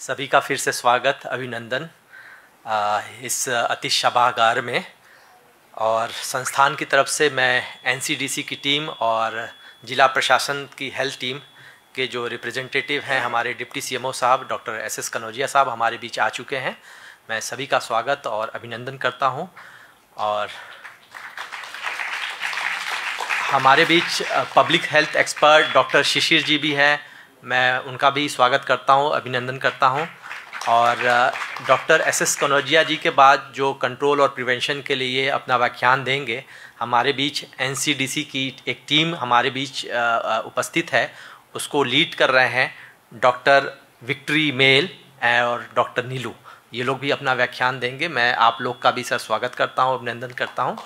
सभी का फिर से स्वागत अभिनंदन इस अति शबागार में और संस्थान की तरफ से मैं एनसीडीसी की टीम और जिला प्रशासन की हेल्थ टीम के जो रिप्रेजेंटेटिव हैं हमारे डिप्टी सीएमओ साहब डॉक्टर एस एस कनौजिया साहब हमारे बीच आ चुके हैं मैं सभी का स्वागत और अभिनंदन करता हूं और हमारे बीच public health expert doctor Shishir ji भी हैं मैं उनका भी स्वागत करता हूँ अभिनंदन करता हूँ और doctor S S Kanaujia ji के बाद जो कंट्रोल और प्रिवेंशन के लिए अपना व्याख्यान देंगे हमारे बीच एन की एक टीम हमारे बीच उपस्थित है उसको लीड कर रहे हैं डॉक्टर विक्ट्री मेल और डॉक्टर नीलू ये लोग भी अपना व्याख्यान देंगे मैं आप लोग का भी सर स्वागत करता हूँ अभिनंदन करता हूँ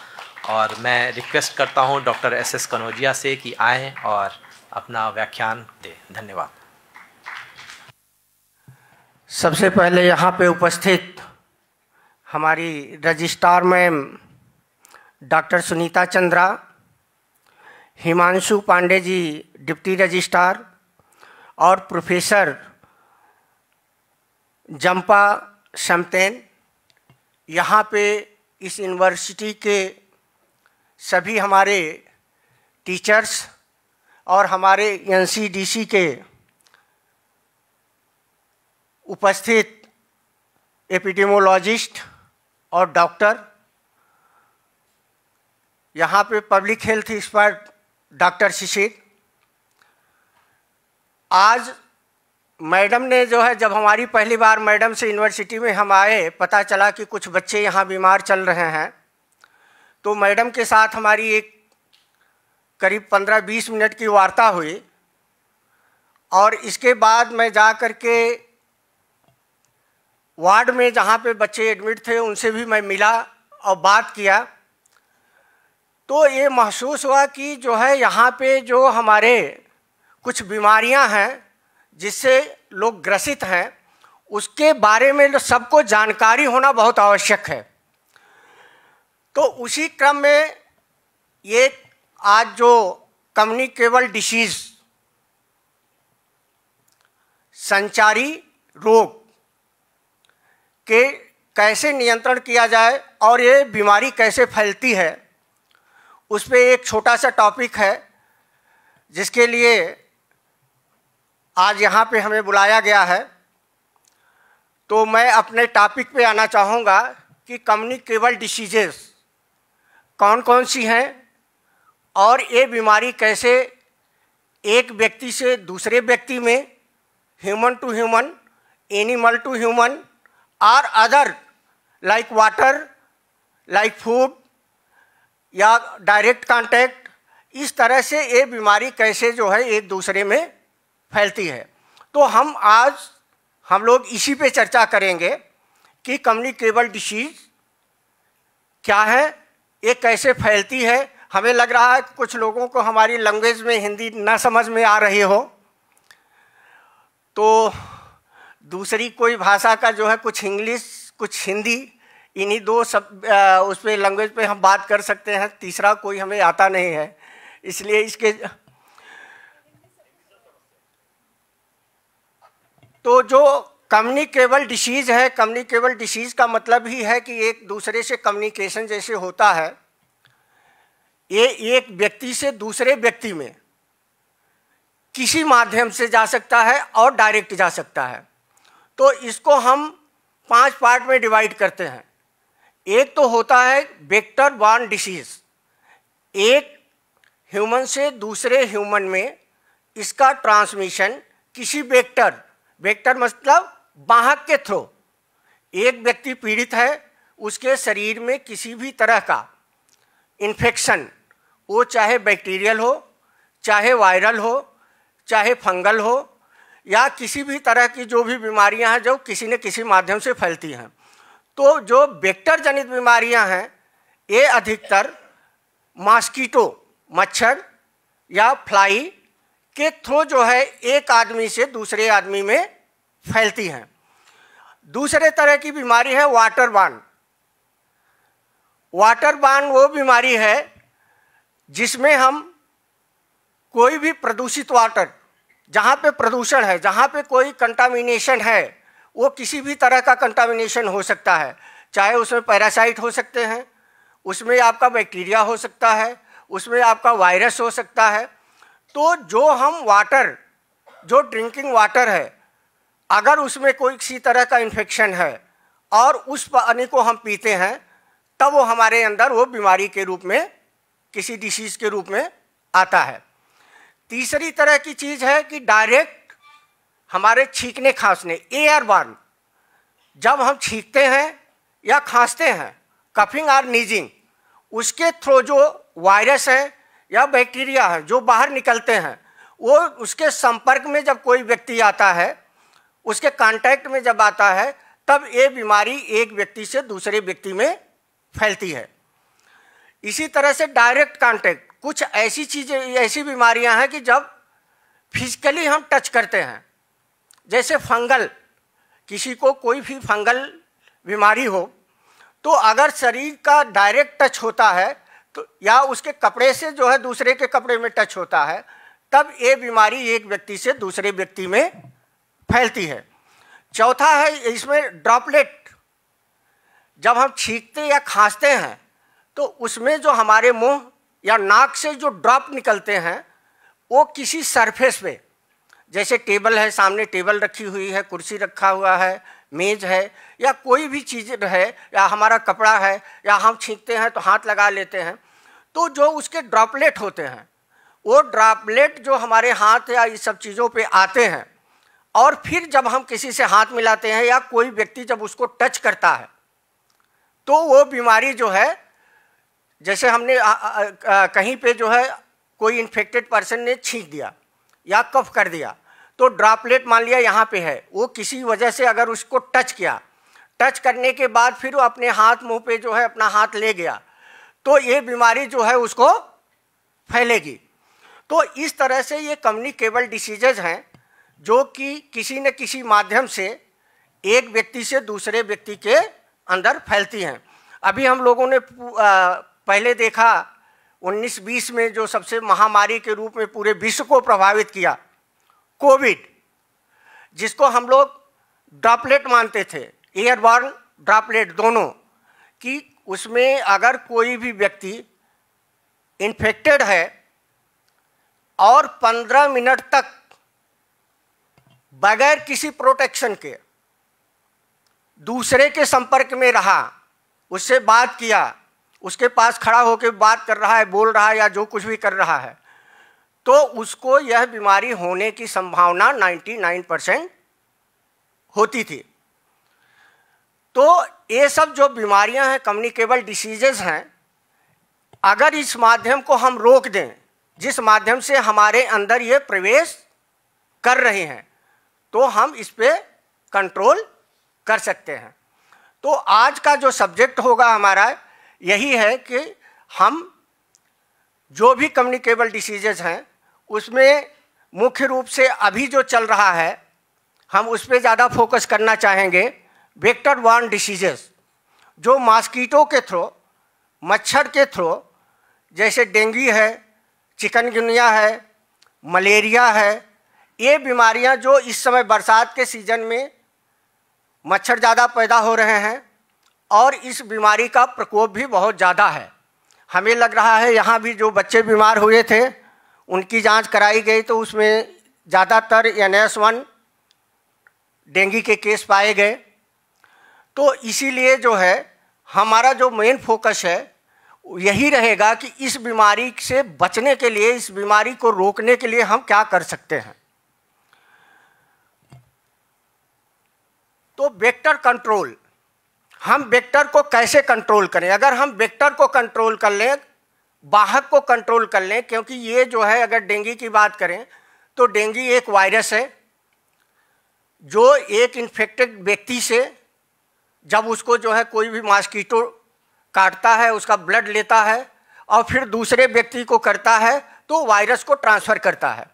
और मैं रिक्वेस्ट करता हूँ डॉक्टर एस एस कनौजिया से कि आएँ और अपना व्याख्यान दे धन्यवाद सबसे पहले यहाँ पे उपस्थित हमारी registrar ma'am doctor Sunita Chandra Himanshu Pandey ji deputy registrar और प्रोफेसर जंपा समतेन यहाँ पे इस यूनिवर्सिटी के सभी हमारे टीचर्स और हमारे एनसीडीसी के उपस्थित एपिडेमोलॉजिस्ट और डॉक्टर यहाँ पे public health expert doctor Shishir आज मैडम ने जो है जब हमारी पहली बार मैडम से यूनिवर्सिटी में हम आए पता चला कि कुछ बच्चे यहाँ बीमार चल रहे हैं तो मैडम के साथ हमारी एक करीब 15-20 मिनट की वार्ता हुई और इसके बाद मैं जा कर के वार्ड में जहाँ पे बच्चे एडमिट थे उनसे भी मैं मिला और बात किया तो ये महसूस हुआ कि जो है यहाँ पे जो हमारे कुछ बीमारियाँ हैं जिससे लोग ग्रसित हैं उसके बारे में तो सबको जानकारी होना बहुत आवश्यक है तो उसी क्रम में ये आज जो कम्युनिकेबल डिशीज संचारी रोग के कैसे नियंत्रण किया जाए और ये बीमारी कैसे फैलती है उस पर एक छोटा सा टॉपिक है जिसके लिए आज यहाँ पे हमें बुलाया गया है तो मैं अपने टॉपिक पे आना चाहूँगा कि कम्युनिकेबल डिसीजेस कौन कौन सी हैं और ये बीमारी कैसे एक व्यक्ति से दूसरे व्यक्ति में human to human animal to human और other like water like food या डायरेक्ट कांटेक्ट इस तरह से ये बीमारी कैसे जो है एक दूसरे में फैलती है तो हम आज हम लोग इसी पे चर्चा करेंगे कि कम्युनिकेबल डिसीज़ क्या है ये कैसे फैलती है हमें लग रहा है कि कुछ लोगों को हमारी लैंग्वेज में हिंदी ना समझ में आ रही हो तो दूसरी कोई भाषा का जो है कुछ इंग्लिश कुछ हिंदी इन्हीं दो सब उसमें उस पर लैंग्वेज पे हम बात कर सकते हैं तीसरा कोई हमें आता नहीं है इसलिए इसके तो जो कम्युनिकेबल डिसीज़ है कम्युनिकेबल डिसीज़ का मतलब ही है कि एक दूसरे से कम्युनिकेशन जैसे होता है ये एक व्यक्ति से दूसरे व्यक्ति में किसी माध्यम से जा सकता है और डायरेक्ट जा सकता है तो इसको हम पांच पार्ट में डिवाइड करते हैं एक तो होता है वेक्टर बॉर्न डिसीज एक ह्यूमन से दूसरे ह्यूमन में इसका ट्रांसमिशन किसी वेक्टर वेक्टर मतलब बाहक के थ्रू एक व्यक्ति पीड़ित है उसके शरीर में किसी भी तरह का इन्फेक्शन वो चाहे बैक्टीरियल हो चाहे वायरल हो चाहे फंगल हो या किसी भी तरह की जो भी बीमारियां हैं जो किसी न किसी माध्यम से फैलती हैं तो जो वेक्टर जनित बीमारियां हैं ये अधिकतर मॉस्कीटो मच्छर या फ्लाई के थ्रू जो है एक आदमी से दूसरे आदमी में फैलती हैं दूसरे तरह की बीमारी है वाटर बान वाटर बान वो बीमारी है जिसमें हम कोई भी प्रदूषित वाटर जहाँ पे प्रदूषण है जहाँ पे कोई कंटामिनेशन है वो किसी भी तरह का कंटामिनेशन हो सकता है चाहे उसमें पैरासाइट हो सकते हैं उसमें आपका बैक्टीरिया हो सकता है उसमें आपका वायरस हो सकता है तो जो हम वाटर जो ड्रिंकिंग वाटर है अगर उसमें कोई किसी तरह का इन्फेक्शन है और उस पानी को हम पीते हैं तब वो हमारे अंदर वो बीमारी के रूप में किसी डिसीज के रूप में आता है तीसरी तरह की चीज़ है कि डायरेक्ट हमारे छींकने खांसने एयर बार्न जब हम छींकते हैं या खांसते हैं कफिंग और नीजिंग उसके थ्रू जो वायरस है या बैक्टीरिया है जो बाहर निकलते हैं वो उसके संपर्क में जब कोई व्यक्ति आता है उसके कांटेक्ट में जब आता है तब ये बीमारी एक व्यक्ति से दूसरे व्यक्ति में फैलती है इसी तरह से डायरेक्ट कांटेक्ट कुछ ऐसी चीज़ें ऐसी बीमारियां हैं कि जब फिजिकली हम टच करते हैं जैसे फंगल किसी को कोई भी फंगल बीमारी हो तो अगर शरीर का डायरेक्ट टच होता है तो या उसके कपड़े से जो है दूसरे के कपड़े में टच होता है तब ये बीमारी एक व्यक्ति से दूसरे व्यक्ति में फैलती है चौथा है इसमें ड्रॉपलेट जब हम छींकते या खांसते हैं तो उसमें जो हमारे मुंह या नाक से जो ड्रॉप निकलते हैं वो किसी सरफेस पे जैसे टेबल है सामने टेबल रखी हुई है कुर्सी रखा हुआ है मेज़ है या कोई भी चीज़ है या हमारा कपड़ा है या हम छींकते हैं तो हाथ लगा लेते हैं तो जो उसके ड्रॉपलेट होते हैं वो ड्रॉपलेट जो हमारे हाथ या इस सब चीज़ों पे आते हैं और फिर जब हम किसी से हाथ मिलाते हैं या कोई व्यक्ति जब उसको टच करता है तो वो बीमारी जो है जैसे हमने आ, आ, आ, कहीं पे जो है कोई इन्फेक्टेड पर्सन ने छींक दिया या कफ कर दिया तो ड्रॉपलेट मान लिया यहाँ पे है वो किसी वजह से अगर उसको टच किया टच करने के बाद फिर वो अपने हाथ मुंह पे जो है अपना हाथ ले गया तो ये बीमारी जो है उसको फैलेगी तो इस तरह से ये कम्युनिकेबल डिसीजेज हैं जो कि किसी न किसी माध्यम से एक व्यक्ति से दूसरे व्यक्ति के अंदर फैलती हैं अभी हम लोगों ने पहले देखा 1920 में जो सबसे महामारी के रूप में पूरे विश्व को प्रभावित किया कोविड जिसको हम लोग ड्रॉपलेट मानते थे एयरबॉर्न ड्रॉपलेट दोनों कि उसमें अगर कोई भी व्यक्ति इन्फेक्टेड है और 15 मिनट तक बगैर किसी प्रोटेक्शन के दूसरे के संपर्क में रहा उससे बात किया उसके पास खड़ा होकर बात कर रहा है बोल रहा है या जो कुछ भी कर रहा है तो उसको यह बीमारी होने की संभावना 99 परसेंट होती थी तो ये सब जो बीमारियां हैं कम्युनिकेबल डिसीजेज हैं अगर इस माध्यम को हम रोक दें जिस माध्यम से हमारे अंदर ये प्रवेश कर रहे हैं तो हम इस पर कंट्रोल कर सकते हैं तो आज का जो सब्जेक्ट होगा हमारा यही है कि हम जो भी कम्युनिकेबल डिसीजेज हैं उसमें मुख्य रूप से अभी जो चल रहा है हम उस पर ज़्यादा फोकस करना चाहेंगे वेक्टर वन डिसीजेस जो मॉस्कीटो के थ्रू मच्छर के थ्रू जैसे डेंगू है चिकनगुनिया है मलेरिया है ये बीमारियां जो इस समय बरसात के सीज़न में मच्छर ज़्यादा पैदा हो रहे हैं और इस बीमारी का प्रकोप भी बहुत ज़्यादा है हमें लग रहा है यहाँ भी जो बच्चे बीमार हुए थे उनकी जांच कराई गई तो उसमें ज़्यादातर एन एस वन डेंगू के केस पाए गए तो इसीलिए जो है हमारा जो मेन फोकस है यही रहेगा कि इस बीमारी से बचने के लिए इस बीमारी को रोकने के लिए हम क्या कर सकते हैं तो वेक्टर कंट्रोल हम वेक्टर को कैसे कंट्रोल करें अगर हम वेक्टर को कंट्रोल कर लें बाहक को कंट्रोल कर लें क्योंकि ये जो है अगर डेंगू की बात करें तो डेंगू एक वायरस है जो एक इन्फेक्टेड व्यक्ति से जब उसको जो है कोई भी मास्कीटो काटता है उसका ब्लड लेता है और फिर दूसरे व्यक्ति को करता है तो वायरस को ट्रांसफ़र करता है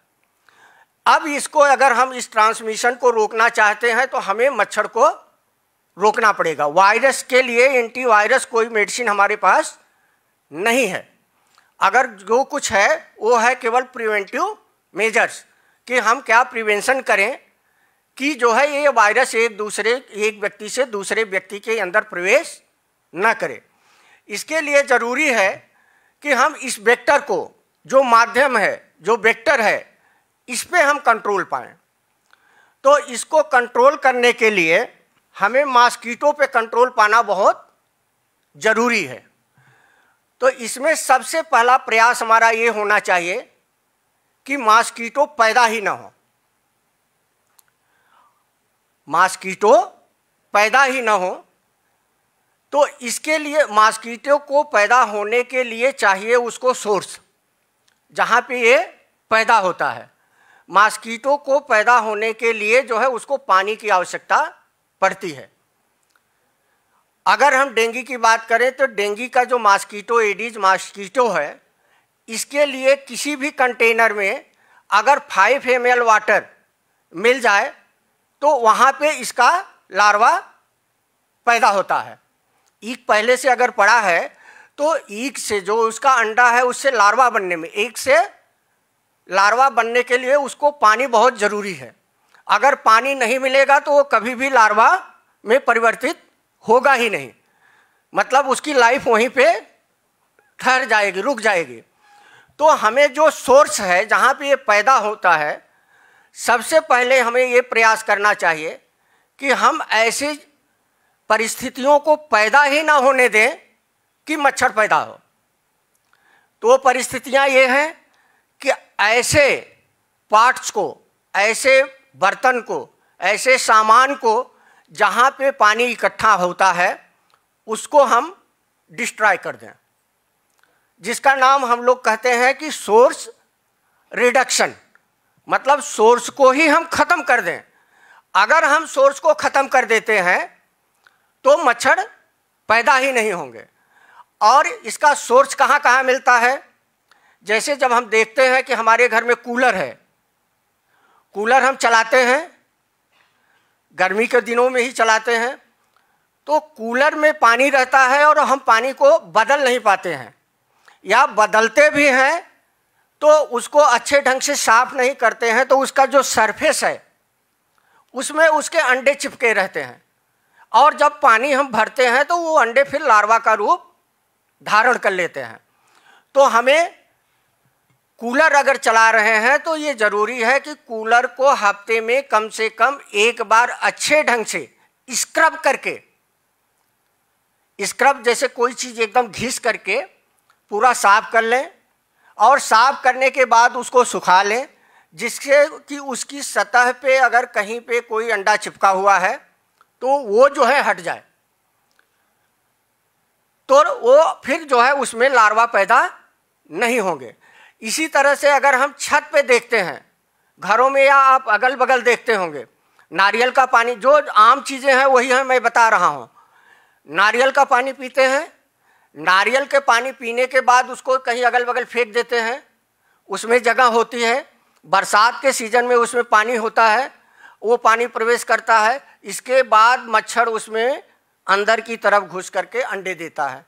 अब इसको अगर हम इस ट्रांसमिशन को रोकना चाहते हैं तो हमें मच्छर को रोकना पड़ेगा वायरस के लिए एंटीवायरस कोई मेडिसिन हमारे पास नहीं है अगर जो कुछ है वो है केवल प्रिवेंटिव मेजर्स कि हम क्या प्रिवेंशन करें कि जो है ये वायरस एक दूसरे एक व्यक्ति से दूसरे व्यक्ति के अंदर प्रवेश ना करे इसके लिए ज़रूरी है कि हम इस वेक्टर को जो माध्यम है जो वेक्टर है इस पर हम कंट्रोल पाएँ तो इसको कंट्रोल करने के लिए हमें मास्कीटो पे कंट्रोल पाना बहुत ज़रूरी है तो इसमें सबसे पहला प्रयास हमारा ये होना चाहिए कि मास्कीटो पैदा ही ना हो मास्कीटो पैदा ही ना हो तो इसके लिए मास्कीटो को पैदा होने के लिए चाहिए उसको सोर्स जहाँ पे ये पैदा होता है मास्कीटो को पैदा होने के लिए जो है उसको पानी की आवश्यकता पड़ती है अगर हम डेंगू की बात करें तो डेंगू का जो मास्कीटो एडीज मास्कीटो है इसके लिए किसी भी कंटेनर में अगर फाइव एम एल वाटर मिल जाए तो वहाँ पे इसका लार्वा पैदा होता है ईक पहले से अगर पड़ा है तो ईक से जो उसका अंडा है उससे लार्वा बनने में एक से लार्वा बनने के लिए उसको पानी बहुत ज़रूरी है अगर पानी नहीं मिलेगा तो वो कभी भी लार्वा में परिवर्तित होगा ही नहीं मतलब उसकी लाइफ वहीं पे ठहर जाएगी रुक जाएगी तो हमें जो सोर्स है जहाँ पे ये पैदा होता है सबसे पहले हमें ये प्रयास करना चाहिए कि हम ऐसी परिस्थितियों को पैदा ही ना होने दें कि मच्छर पैदा हो तो परिस्थितियाँ ये हैं कि ऐसे पार्ट्स को ऐसे बर्तन को ऐसे सामान को जहाँ पे पानी इकट्ठा होता है उसको हम डिस्ट्रॉय कर दें जिसका नाम हम लोग कहते हैं कि सोर्स रिडक्शन मतलब सोर्स को ही हम ख़त्म कर दें अगर हम सोर्स को ख़त्म कर देते हैं तो मच्छर पैदा ही नहीं होंगे और इसका सोर्स कहाँ कहाँ मिलता है जैसे जब हम देखते हैं कि हमारे घर में कूलर है कूलर हम चलाते हैं गर्मी के दिनों में ही चलाते हैं तो कूलर में पानी रहता है और हम पानी को बदल नहीं पाते हैं या बदलते भी हैं तो उसको अच्छे ढंग से साफ नहीं करते हैं तो उसका जो सरफेस है उसमें उसके अंडे चिपके रहते हैं और जब पानी हम भरते हैं तो वो अंडे फिर लार्वा का रूप धारण कर लेते हैं तो हमें कूलर अगर चला रहे हैं तो ये ज़रूरी है कि कूलर को हफ्ते में कम से कम एक बार अच्छे ढंग से स्क्रब करके स्क्रब जैसे कोई चीज़ एकदम घिस करके पूरा साफ कर लें और साफ करने के बाद उसको सुखा लें जिससे कि उसकी सतह पे अगर कहीं पे कोई अंडा चिपका हुआ है तो वो जो है हट जाए तो वो फिर जो है उसमें लार्वा पैदा नहीं होंगे इसी तरह से अगर हम छत पे देखते हैं घरों में या आप अगल बगल देखते होंगे नारियल का पानी जो आम चीज़ें हैं वही है मैं बता रहा हूँ नारियल का पानी पीते हैं नारियल के पानी पीने के बाद उसको कहीं अगल बगल फेंक देते हैं उसमें जगह होती है बरसात के सीज़न में उसमें पानी होता है वो पानी प्रवेश करता है इसके बाद मच्छर उसमें अंदर की तरफ घुस करके अंडे देता है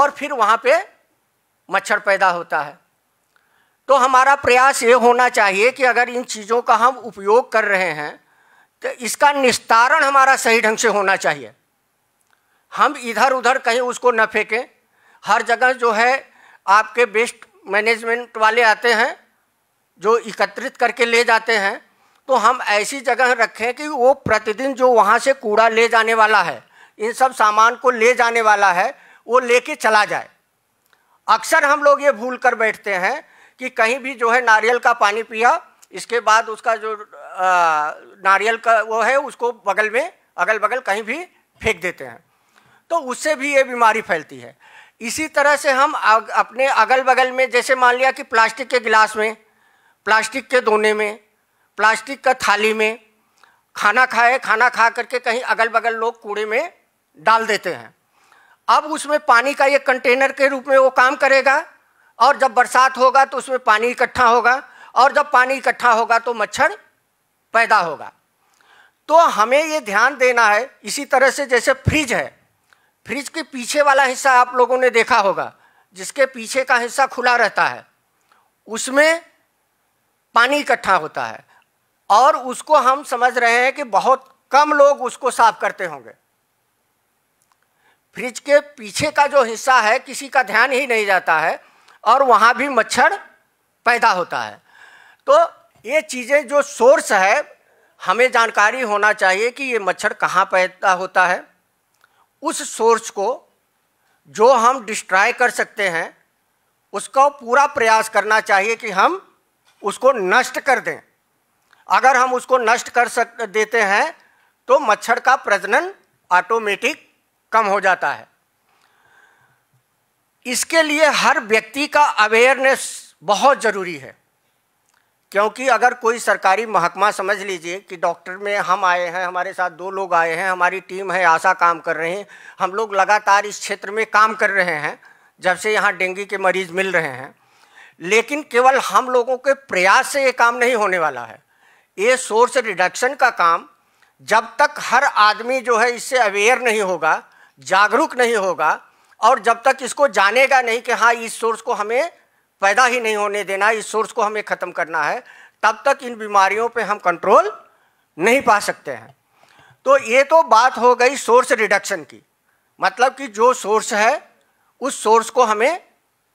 और फिर वहाँ पे मच्छर पैदा होता है तो हमारा प्रयास ये होना चाहिए कि अगर इन चीज़ों का हम उपयोग कर रहे हैं तो इसका निस्तारण हमारा सही ढंग से होना चाहिए हम इधर उधर कहीं उसको न फेंकें हर जगह जो है आपके बेस्ट मैनेजमेंट वाले आते हैं जो एकत्रित करके ले जाते हैं तो हम ऐसी जगह रखें कि वो प्रतिदिन जो वहाँ से कूड़ा ले जाने वाला है इन सब सामान को ले जाने वाला है वो लेके चला जाए अक्सर हम लोग ये भूल कर बैठते हैं कि कहीं भी जो है नारियल का पानी पिया इसके बाद उसका जो आ, नारियल का वो है उसको बगल में अगल बगल कहीं भी फेंक देते हैं तो उससे भी ये बीमारी फैलती है इसी तरह से हम अग, अपने अगल बगल में जैसे मान लिया कि प्लास्टिक के गिलास में प्लास्टिक के दोने में प्लास्टिक का थाली में खाना खाए खाना खा करके कहीं अगल बगल लोग कूड़े में डाल देते हैं अब उसमें पानी का ये कंटेनर के रूप में वो काम करेगा और जब बरसात होगा तो उसमें पानी इकट्ठा होगा और जब पानी इकट्ठा होगा तो मच्छर पैदा होगा तो हमें ये ध्यान देना है इसी तरह से जैसे फ्रिज है फ्रिज के पीछे वाला हिस्सा आप लोगों ने देखा होगा जिसके पीछे का हिस्सा खुला रहता है उसमें पानी इकट्ठा होता है और उसको हम समझ रहे हैं कि बहुत कम लोग उसको साफ करते होंगे फ्रिज के पीछे का जो हिस्सा है किसी का ध्यान ही नहीं जाता है और वहाँ भी मच्छर पैदा होता है तो ये चीज़ें जो सोर्स है हमें जानकारी होना चाहिए कि ये मच्छर कहाँ पैदा होता है उस सोर्स को जो हम डिस्ट्रॉय कर सकते हैं उसका पूरा प्रयास करना चाहिए कि हम उसको नष्ट कर दें अगर हम उसको नष्ट कर सक देते हैं तो मच्छर का प्रजनन ऑटोमेटिक कम हो जाता है इसके लिए हर व्यक्ति का अवेयरनेस बहुत ज़रूरी है क्योंकि अगर कोई सरकारी महकमा समझ लीजिए कि डॉक्टर में हम आए हैं हमारे साथ दो लोग आए हैं हमारी टीम है आशा काम कर रहे हैं हम लोग लगातार इस क्षेत्र में काम कर रहे हैं जब से यहाँ डेंगू के मरीज़ मिल रहे हैं लेकिन केवल हम लोगों के प्रयास से ये काम नहीं होने वाला है ये सोर्स रिडक्शन का काम जब तक हर आदमी जो है इससे अवेयर नहीं होगा जागरूक नहीं होगा और जब तक इसको जानेगा नहीं कि हाँ इस सोर्स को हमें पैदा ही नहीं होने देना इस सोर्स को हमें ख़त्म करना है तब तक इन बीमारियों पे हम कंट्रोल नहीं पा सकते हैं तो ये तो बात हो गई सोर्स रिडक्शन की मतलब कि जो सोर्स है उस सोर्स को हमें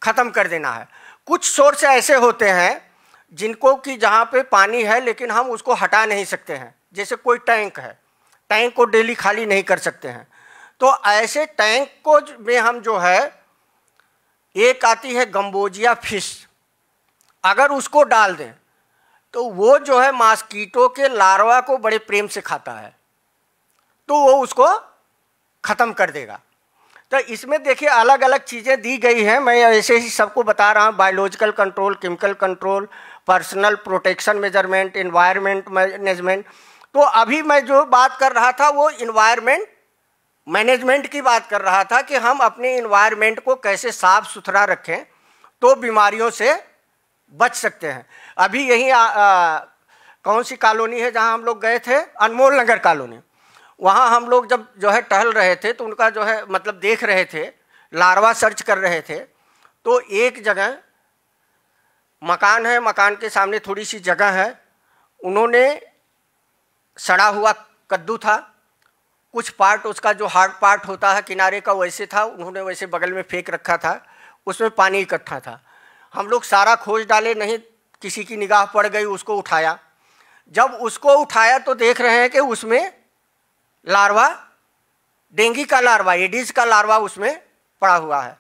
ख़त्म कर देना है कुछ सोर्स ऐसे होते हैं जिनको कि जहाँ पे पानी है लेकिन हम उसको हटा नहीं सकते हैं जैसे कोई टैंक है टैंक को डेली खाली नहीं कर सकते हैं तो ऐसे टैंक को में हम जो है एक आती है गम्बोजिया फिश अगर उसको डाल दें तो वो जो है मास्कीटो के लार्वा को बड़े प्रेम से खाता है तो वो उसको ख़त्म कर देगा तो इसमें देखिए अलग अलग चीज़ें दी गई हैं मैं ऐसे ही सबको बता रहा हूँ biological control chemical control personal protection measurement environment management तो अभी मैं जो बात कर रहा था वो इन्वायरमेंट मैनेजमेंट की बात कर रहा था कि हम अपने इन्वायरमेंट को कैसे साफ सुथरा रखें तो बीमारियों से बच सकते हैं अभी यही आ, आ, कौन सी कॉलोनी है जहां हम लोग गए थे अनमोल नगर कॉलोनी वहां हम लोग जब जो है टहल रहे थे तो उनका जो है मतलब देख रहे थे लार्वा सर्च कर रहे थे तो एक जगह मकान है मकान के सामने थोड़ी सी जगह है उन्होंने सड़ा हुआ कद्दू था कुछ पार्ट उसका जो हार्ड पार्ट होता है किनारे का वैसे था उन्होंने वैसे बगल में फेंक रखा था उसमें पानी इकट्ठा था हम लोग सारा खोज डाले नहीं किसी की निगाह पड़ गई उसको उठाया जब उसको उठाया तो देख रहे हैं कि उसमें लार्वा डेंगी का लार्वा एडीज का लार्वा उसमें पड़ा हुआ है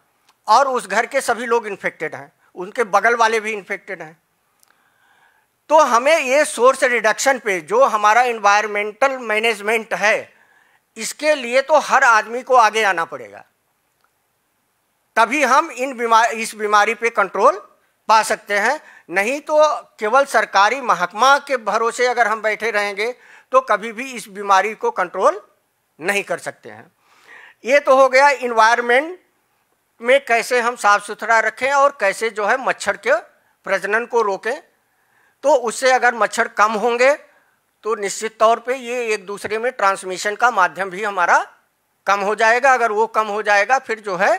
और उस घर के सभी लोग इन्फेक्टेड हैं उनके बगल वाले भी इन्फेक्टेड हैं तो हमें ये सोर्स रिडक्शन पे जो हमारा इन्वायरमेंटल मैनेजमेंट है इसके लिए तो हर आदमी को आगे आना पड़ेगा तभी हम इन बीमार इस बीमारी पे कंट्रोल पा सकते हैं नहीं तो केवल सरकारी महकमा के भरोसे अगर हम बैठे रहेंगे तो कभी भी इस बीमारी को कंट्रोल नहीं कर सकते हैं ये तो हो गया इन्वायरमेंट में कैसे हम साफ़ सुथरा रखें और कैसे जो है मच्छर के प्रजनन को रोकें तो उससे अगर मच्छर कम होंगे तो निश्चित तौर पे ये एक दूसरे में ट्रांसमिशन का माध्यम भी हमारा कम हो जाएगा अगर वो कम हो जाएगा फिर जो है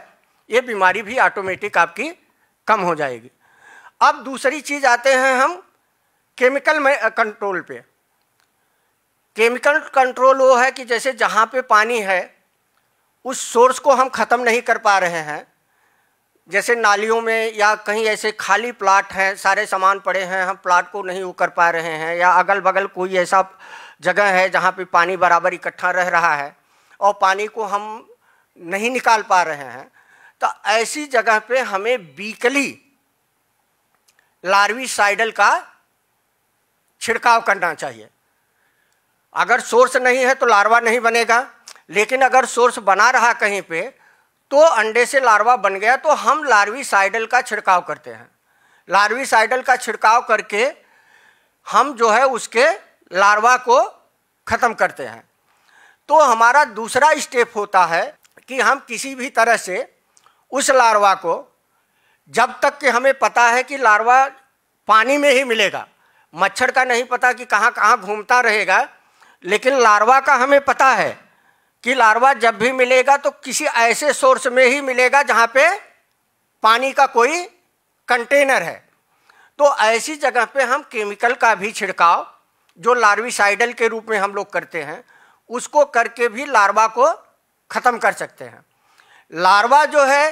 ये बीमारी भी ऑटोमेटिक आपकी कम हो जाएगी अब दूसरी चीज़ आते हैं हम केमिकल में कंट्रोल पे केमिकल कंट्रोल वो है कि जैसे जहाँ पे पानी है उस सोर्स को हम ख़त्म नहीं कर पा रहे हैं जैसे नालियों में या कहीं ऐसे खाली प्लाट हैं सारे सामान पड़े हैं हम प्लाट को नहीं उकर पा रहे हैं या अगल बगल कोई ऐसा जगह है जहाँ पे पानी बराबर इकट्ठा रह रहा है और पानी को हम नहीं निकाल पा रहे हैं तो ऐसी जगह पे हमें बीकली लार्वी साइडल का छिड़काव करना चाहिए अगर सोर्स नहीं है तो लार्वा नहीं बनेगा लेकिन अगर सोर्स बना रहा कहीं पे तो अंडे से लार्वा बन गया तो हम साइडल का छिड़काव करते हैं साइडल का छिड़काव करके हम जो है उसके लार्वा को ख़त्म करते हैं तो हमारा दूसरा स्टेप होता है कि हम किसी भी तरह से उस लार्वा को जब तक कि हमें पता है कि लार्वा पानी में ही मिलेगा मच्छर का नहीं पता कि कहाँ कहाँ घूमता रहेगा लेकिन लार्वा का हमें पता है कि लार्वा जब भी मिलेगा तो किसी ऐसे सोर्स में ही मिलेगा जहाँ पे पानी का कोई कंटेनर है तो ऐसी जगह पे हम केमिकल का भी छिड़काव जो लार्विसाइडल के रूप में हम लोग करते हैं उसको करके भी लार्वा को ख़त्म कर सकते हैं लार्वा जो है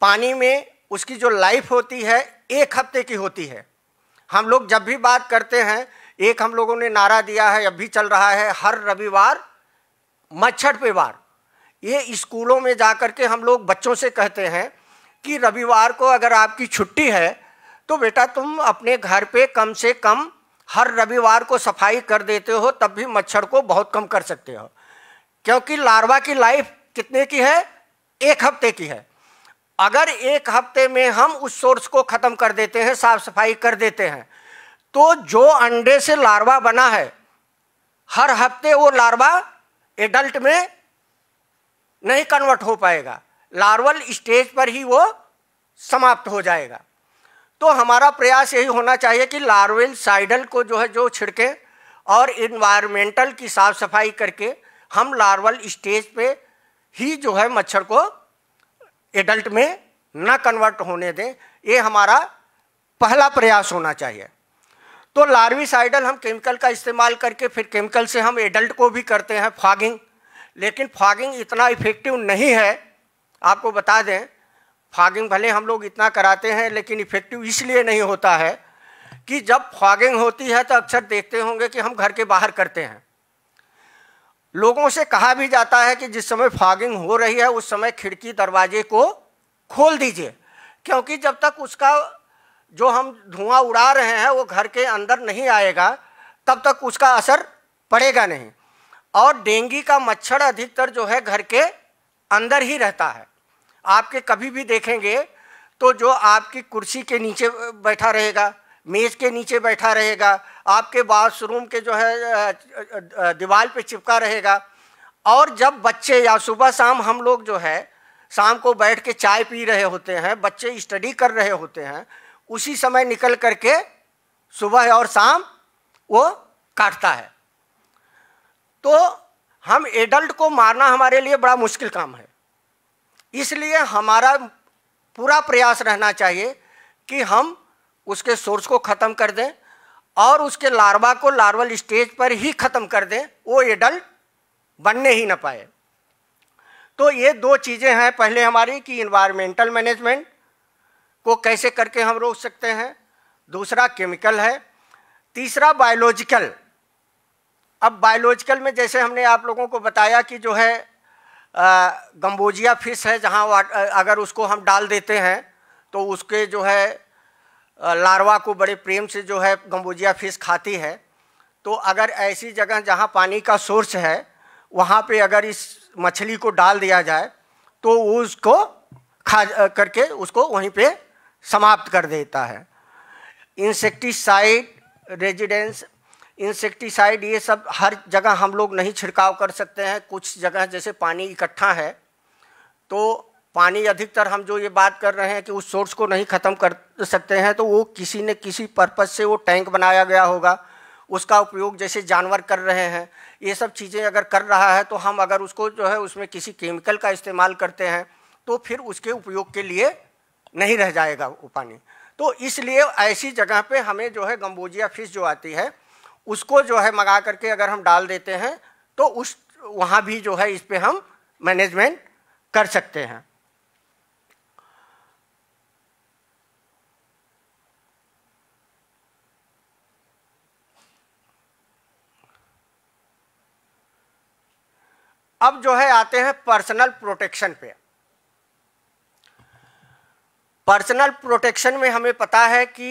पानी में उसकी जो लाइफ होती है एक हफ्ते की होती है हम लोग जब भी बात करते हैं एक हम लोगों ने नारा दिया है अब भी चल रहा है हर रविवार मच्छर पे वार ये स्कूलों में जा कर के हम लोग बच्चों से कहते हैं कि रविवार को अगर आपकी छुट्टी है तो बेटा तुम अपने घर पे कम से कम हर रविवार को सफाई कर देते हो तब भी मच्छर को बहुत कम कर सकते हो क्योंकि लार्वा की लाइफ कितने की है एक हफ्ते की है अगर एक हफ्ते में हम उस सोर्स को ख़त्म कर देते हैं साफ सफाई कर देते हैं तो जो अंडे से लार्वा बना है हर हफ्ते वो लार्वा एडल्ट में नहीं कन्वर्ट हो पाएगा लार्वल स्टेज पर ही वो समाप्त हो जाएगा तो हमारा प्रयास यही होना चाहिए कि लार्वेल साइडल को जो है जो छिड़के और इन्वायरमेंटल की साफ सफाई करके हम लार्वल स्टेज पे ही जो है मच्छर को एडल्ट में ना कन्वर्ट होने दें ये हमारा पहला प्रयास होना चाहिए तो लार्विसाइडल हम केमिकल का इस्तेमाल करके फिर केमिकल से हम एडल्ट को भी करते हैं फॉगिंग लेकिन फॉगिंग इतना इफ़ेक्टिव नहीं है आपको बता दें फॉगिंग भले हम लोग इतना कराते हैं लेकिन इफ़ेक्टिव इसलिए नहीं होता है कि जब फॉगिंग होती है तो अक्सर देखते होंगे कि हम घर के बाहर करते हैं लोगों से कहा भी जाता है कि जिस समय फॉगिंग हो रही है उस समय खिड़की दरवाजे को खोल दीजिए क्योंकि जब तक उसका जो हम धुआं उड़ा रहे हैं वो घर के अंदर नहीं आएगा तब तक उसका असर पड़ेगा नहीं और डेंगू का मच्छर अधिकतर जो है घर के अंदर ही रहता है आपके कभी भी देखेंगे तो जो आपकी कुर्सी के नीचे बैठा रहेगा मेज़ के नीचे बैठा रहेगा आपके बाथरूम के जो है दीवार पे चिपका रहेगा और जब बच्चे या सुबह शाम हम लोग जो है शाम को बैठ के चाय पी रहे होते हैं बच्चे स्टडी कर रहे होते हैं उसी समय निकल करके सुबह और शाम वो काटता है तो हम एडल्ट को मारना हमारे लिए बड़ा मुश्किल काम है इसलिए हमारा पूरा प्रयास रहना चाहिए कि हम उसके सोर्स को ख़त्म कर दें और उसके लार्वा को लार्वल स्टेज पर ही ख़त्म कर दें वो एडल्ट बनने ही ना पाए तो ये दो चीज़ें हैं पहले हमारी कि इन्वायरमेंटल मैनेजमेंट को कैसे करके हम रोक सकते हैं दूसरा केमिकल है तीसरा बायोलॉजिकल अब बायोलॉजिकल में जैसे हमने आप लोगों को बताया कि जो है गम्बोजिया फिश है जहाँ अगर उसको हम डाल देते हैं तो उसके जो है लार्वा को बड़े प्रेम से जो है गम्बोजिया फिश खाती है तो अगर ऐसी जगह जहाँ पानी का सोर्स है वहाँ पे अगर इस मछली को डाल दिया जाए तो उसको खा करके उसको वहीं पे समाप्त कर देता है इंसेक्टिसाइड रेजिडेंस इंसेक्टिसाइड ये सब हर जगह हम लोग नहीं छिड़काव कर सकते हैं कुछ जगह जैसे पानी इकट्ठा है तो पानी अधिकतर हम जो ये बात कर रहे हैं कि उस सोर्स को नहीं ख़त्म कर सकते हैं तो वो किसी न किसी पर्पज़ से वो टैंक बनाया गया होगा उसका उपयोग जैसे जानवर कर रहे हैं ये सब चीज़ें अगर कर रहा है तो हम अगर उसको जो है उसमें किसी केमिकल का इस्तेमाल करते हैं तो फिर उसके उपयोग के लिए नहीं रह जाएगा वो पानी तो इसलिए ऐसी जगह पे हमें जो है गम्बोजिया फिश जो आती है उसको जो है मंगा करके अगर हम डाल देते हैं तो उस वहाँ भी जो है इस पर हम मैनेजमेंट कर सकते हैं अब जो है आते हैं पर्सनल प्रोटेक्शन पे पर्सनल प्रोटेक्शन में हमें पता है कि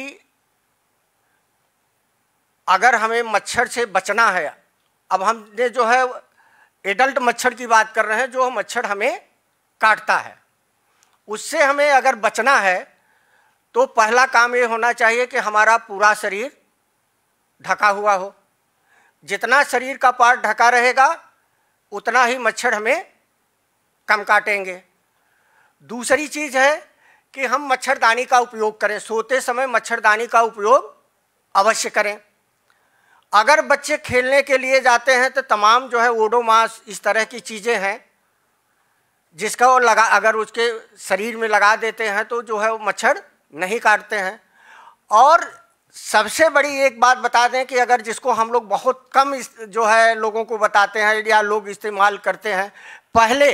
अगर हमें मच्छर से बचना है अब हमने जो है एडल्ट मच्छर की बात कर रहे हैं जो मच्छर हमें काटता है उससे हमें अगर बचना है तो पहला काम ये होना चाहिए कि हमारा पूरा शरीर ढका हुआ हो जितना शरीर का पार्ट ढका रहेगा उतना ही मच्छर हमें कम काटेंगे दूसरी चीज़ है कि हम मच्छरदानी का उपयोग करें सोते समय मच्छरदानी का उपयोग अवश्य करें अगर बच्चे खेलने के लिए जाते हैं तो तमाम जो है ओडोमास इस तरह की चीज़ें हैं जिसका वो लगा अगर उसके शरीर में लगा देते हैं तो जो है वो मच्छर नहीं काटते हैं और सबसे बड़ी एक बात बता दें कि अगर जिसको हम लोग बहुत कम जो है लोगों को बताते हैं या लोग इस्तेमाल करते हैं पहले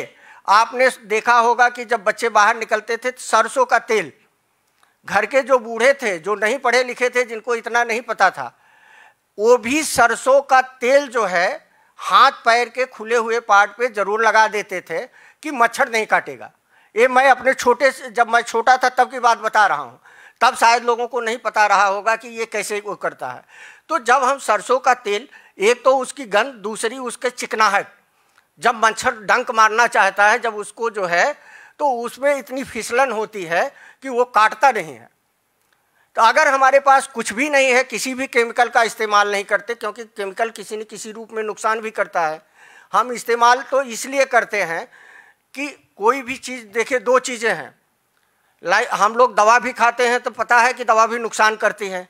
आपने देखा होगा कि जब बच्चे बाहर निकलते थे तो सरसों का तेल घर के जो बूढ़े थे जो नहीं पढ़े लिखे थे जिनको इतना नहीं पता था वो भी सरसों का तेल जो है हाथ पैर के खुले हुए पार्ट पे जरूर लगा देते थे कि मच्छर नहीं काटेगा ये मैं अपने छोटे से जब मैं छोटा था तब की बात बता रहा हूँ तब शायद लोगों को नहीं पता रहा होगा कि ये कैसे वो करता है तो जब हम सरसों का तेल एक तो उसकी गंध दूसरी उसके चिकनाहट जब मच्छर डंक मारना चाहता है जब उसको जो है तो उसमें इतनी फिसलन होती है कि वो काटता नहीं है तो अगर हमारे पास कुछ भी नहीं है किसी भी केमिकल का इस्तेमाल नहीं करते क्योंकि केमिकल किसी न किसी रूप में नुकसान भी करता है हम इस्तेमाल तो इसलिए करते हैं कि कोई भी चीज़ देखिए दो चीज़ें हैं लाइक हम लोग दवा भी खाते हैं तो पता है कि दवा भी नुकसान करती है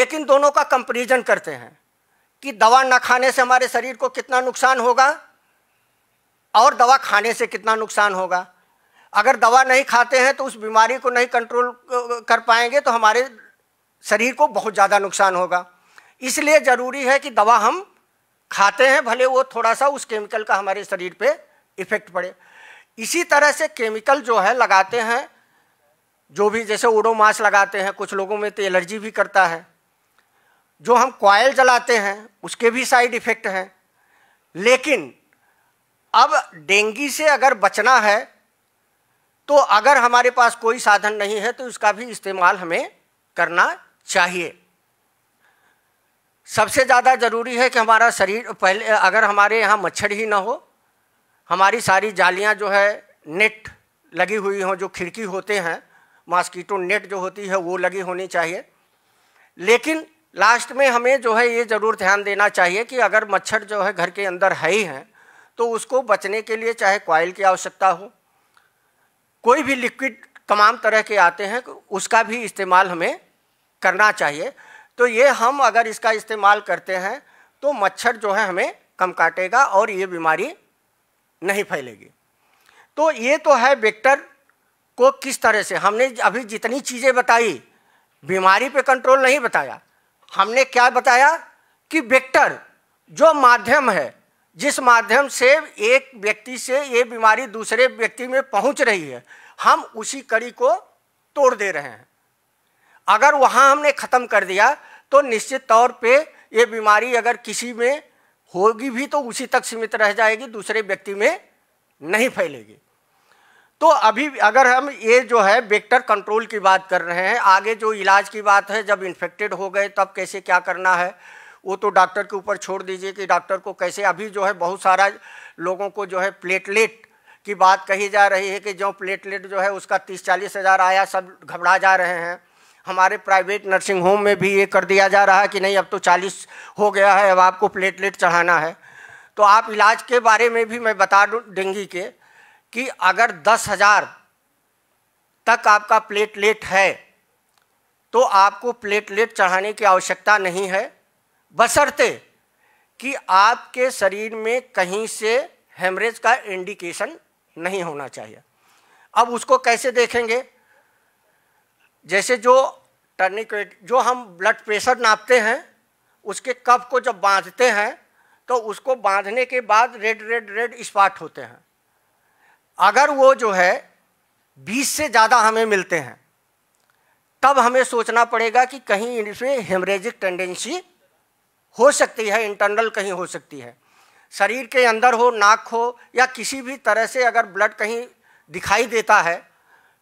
लेकिन दोनों का कंपेरिजन करते हैं कि दवा ना खाने से हमारे शरीर को कितना नुकसान होगा और दवा खाने से कितना नुकसान होगा अगर दवा नहीं खाते हैं तो उस बीमारी को नहीं कंट्रोल कर पाएंगे तो हमारे शरीर को बहुत ज़्यादा नुकसान होगा इसलिए ज़रूरी है कि दवा हम खाते हैं भले वो थोड़ा सा उस केमिकल का हमारे शरीर पे इफ़ेक्ट पड़े इसी तरह से केमिकल जो है लगाते हैं जो भी जैसे ओडोमास लगाते हैं कुछ लोगों में तो एलर्जी भी करता है जो हम कॉयल जलाते हैं उसके भी साइड इफ़ेक्ट हैं लेकिन अब डेंगू से अगर बचना है तो अगर हमारे पास कोई साधन नहीं है तो इसका भी इस्तेमाल हमें करना चाहिए सबसे ज़्यादा ज़रूरी है कि हमारा शरीर पहले अगर हमारे यहाँ मच्छर ही ना हो हमारी सारी जालियाँ जो है नेट लगी हुई हों जो खिड़की होते हैं मॉस्कीटो नेट जो होती है वो लगी होनी चाहिए लेकिन लास्ट में हमें जो है ये ज़रूर ध्यान देना चाहिए कि अगर मच्छर जो है घर के अंदर है ही हैं तो उसको बचने के लिए चाहे क्वाइल की आवश्यकता हो कोई भी लिक्विड तमाम तरह के आते हैं उसका भी इस्तेमाल हमें करना चाहिए तो ये हम अगर इसका इस्तेमाल करते हैं तो मच्छर जो है हमें कम काटेगा और ये बीमारी नहीं फैलेगी तो ये तो है वेक्टर को किस तरह से हमने अभी जितनी चीज़ें बताई बीमारी पे कंट्रोल नहीं बताया हमने क्या बताया कि वेक्टर जो माध्यम है जिस माध्यम से एक व्यक्ति से ये बीमारी दूसरे व्यक्ति में पहुंच रही है हम उसी कड़ी को तोड़ दे रहे हैं अगर वहाँ हमने ख़त्म कर दिया तो निश्चित तौर पे ये बीमारी अगर किसी में होगी भी तो उसी तक सीमित रह जाएगी दूसरे व्यक्ति में नहीं फैलेगी तो अभी अगर हम ये जो है वेक्टर कंट्रोल की बात कर रहे हैं आगे जो इलाज की बात है जब इन्फेक्टेड हो गए तब कैसे क्या करना है वो तो डॉक्टर के ऊपर छोड़ दीजिए कि डॉक्टर को कैसे अभी जो है बहुत सारा लोगों को जो है प्लेटलेट की बात कही जा रही है कि जो प्लेटलेट जो है उसका तीस चालीस हज़ार आया सब घबरा जा रहे हैं हमारे प्राइवेट नर्सिंग होम में भी ये कर दिया जा रहा है कि नहीं अब तो चालीस हो गया है अब आपको प्लेटलेट चढ़ाना है तो आप इलाज के बारे में भी मैं बता दूँ डेंगी के कि अगर दस हज़ार तक आपका प्लेटलेट है तो आपको प्लेटलेट चढ़ाने की आवश्यकता नहीं है बसरते कि आपके शरीर में कहीं से हेमरेज का इंडिकेशन नहीं होना चाहिए अब उसको कैसे देखेंगे जैसे जो टर्निकेट जो हम ब्लड प्रेशर नापते हैं उसके कफ को जब बांधते हैं तो उसको बांधने के बाद रेड रेड रेड स्पॉट होते हैं अगर वो जो है 20 से ज़्यादा हमें मिलते हैं तब हमें सोचना पड़ेगा कि कहीं इनसे हेमरेजिक टेंडेंसी हो सकती है इंटरनल कहीं हो सकती है शरीर के अंदर हो नाक हो या किसी भी तरह से अगर ब्लड कहीं दिखाई देता है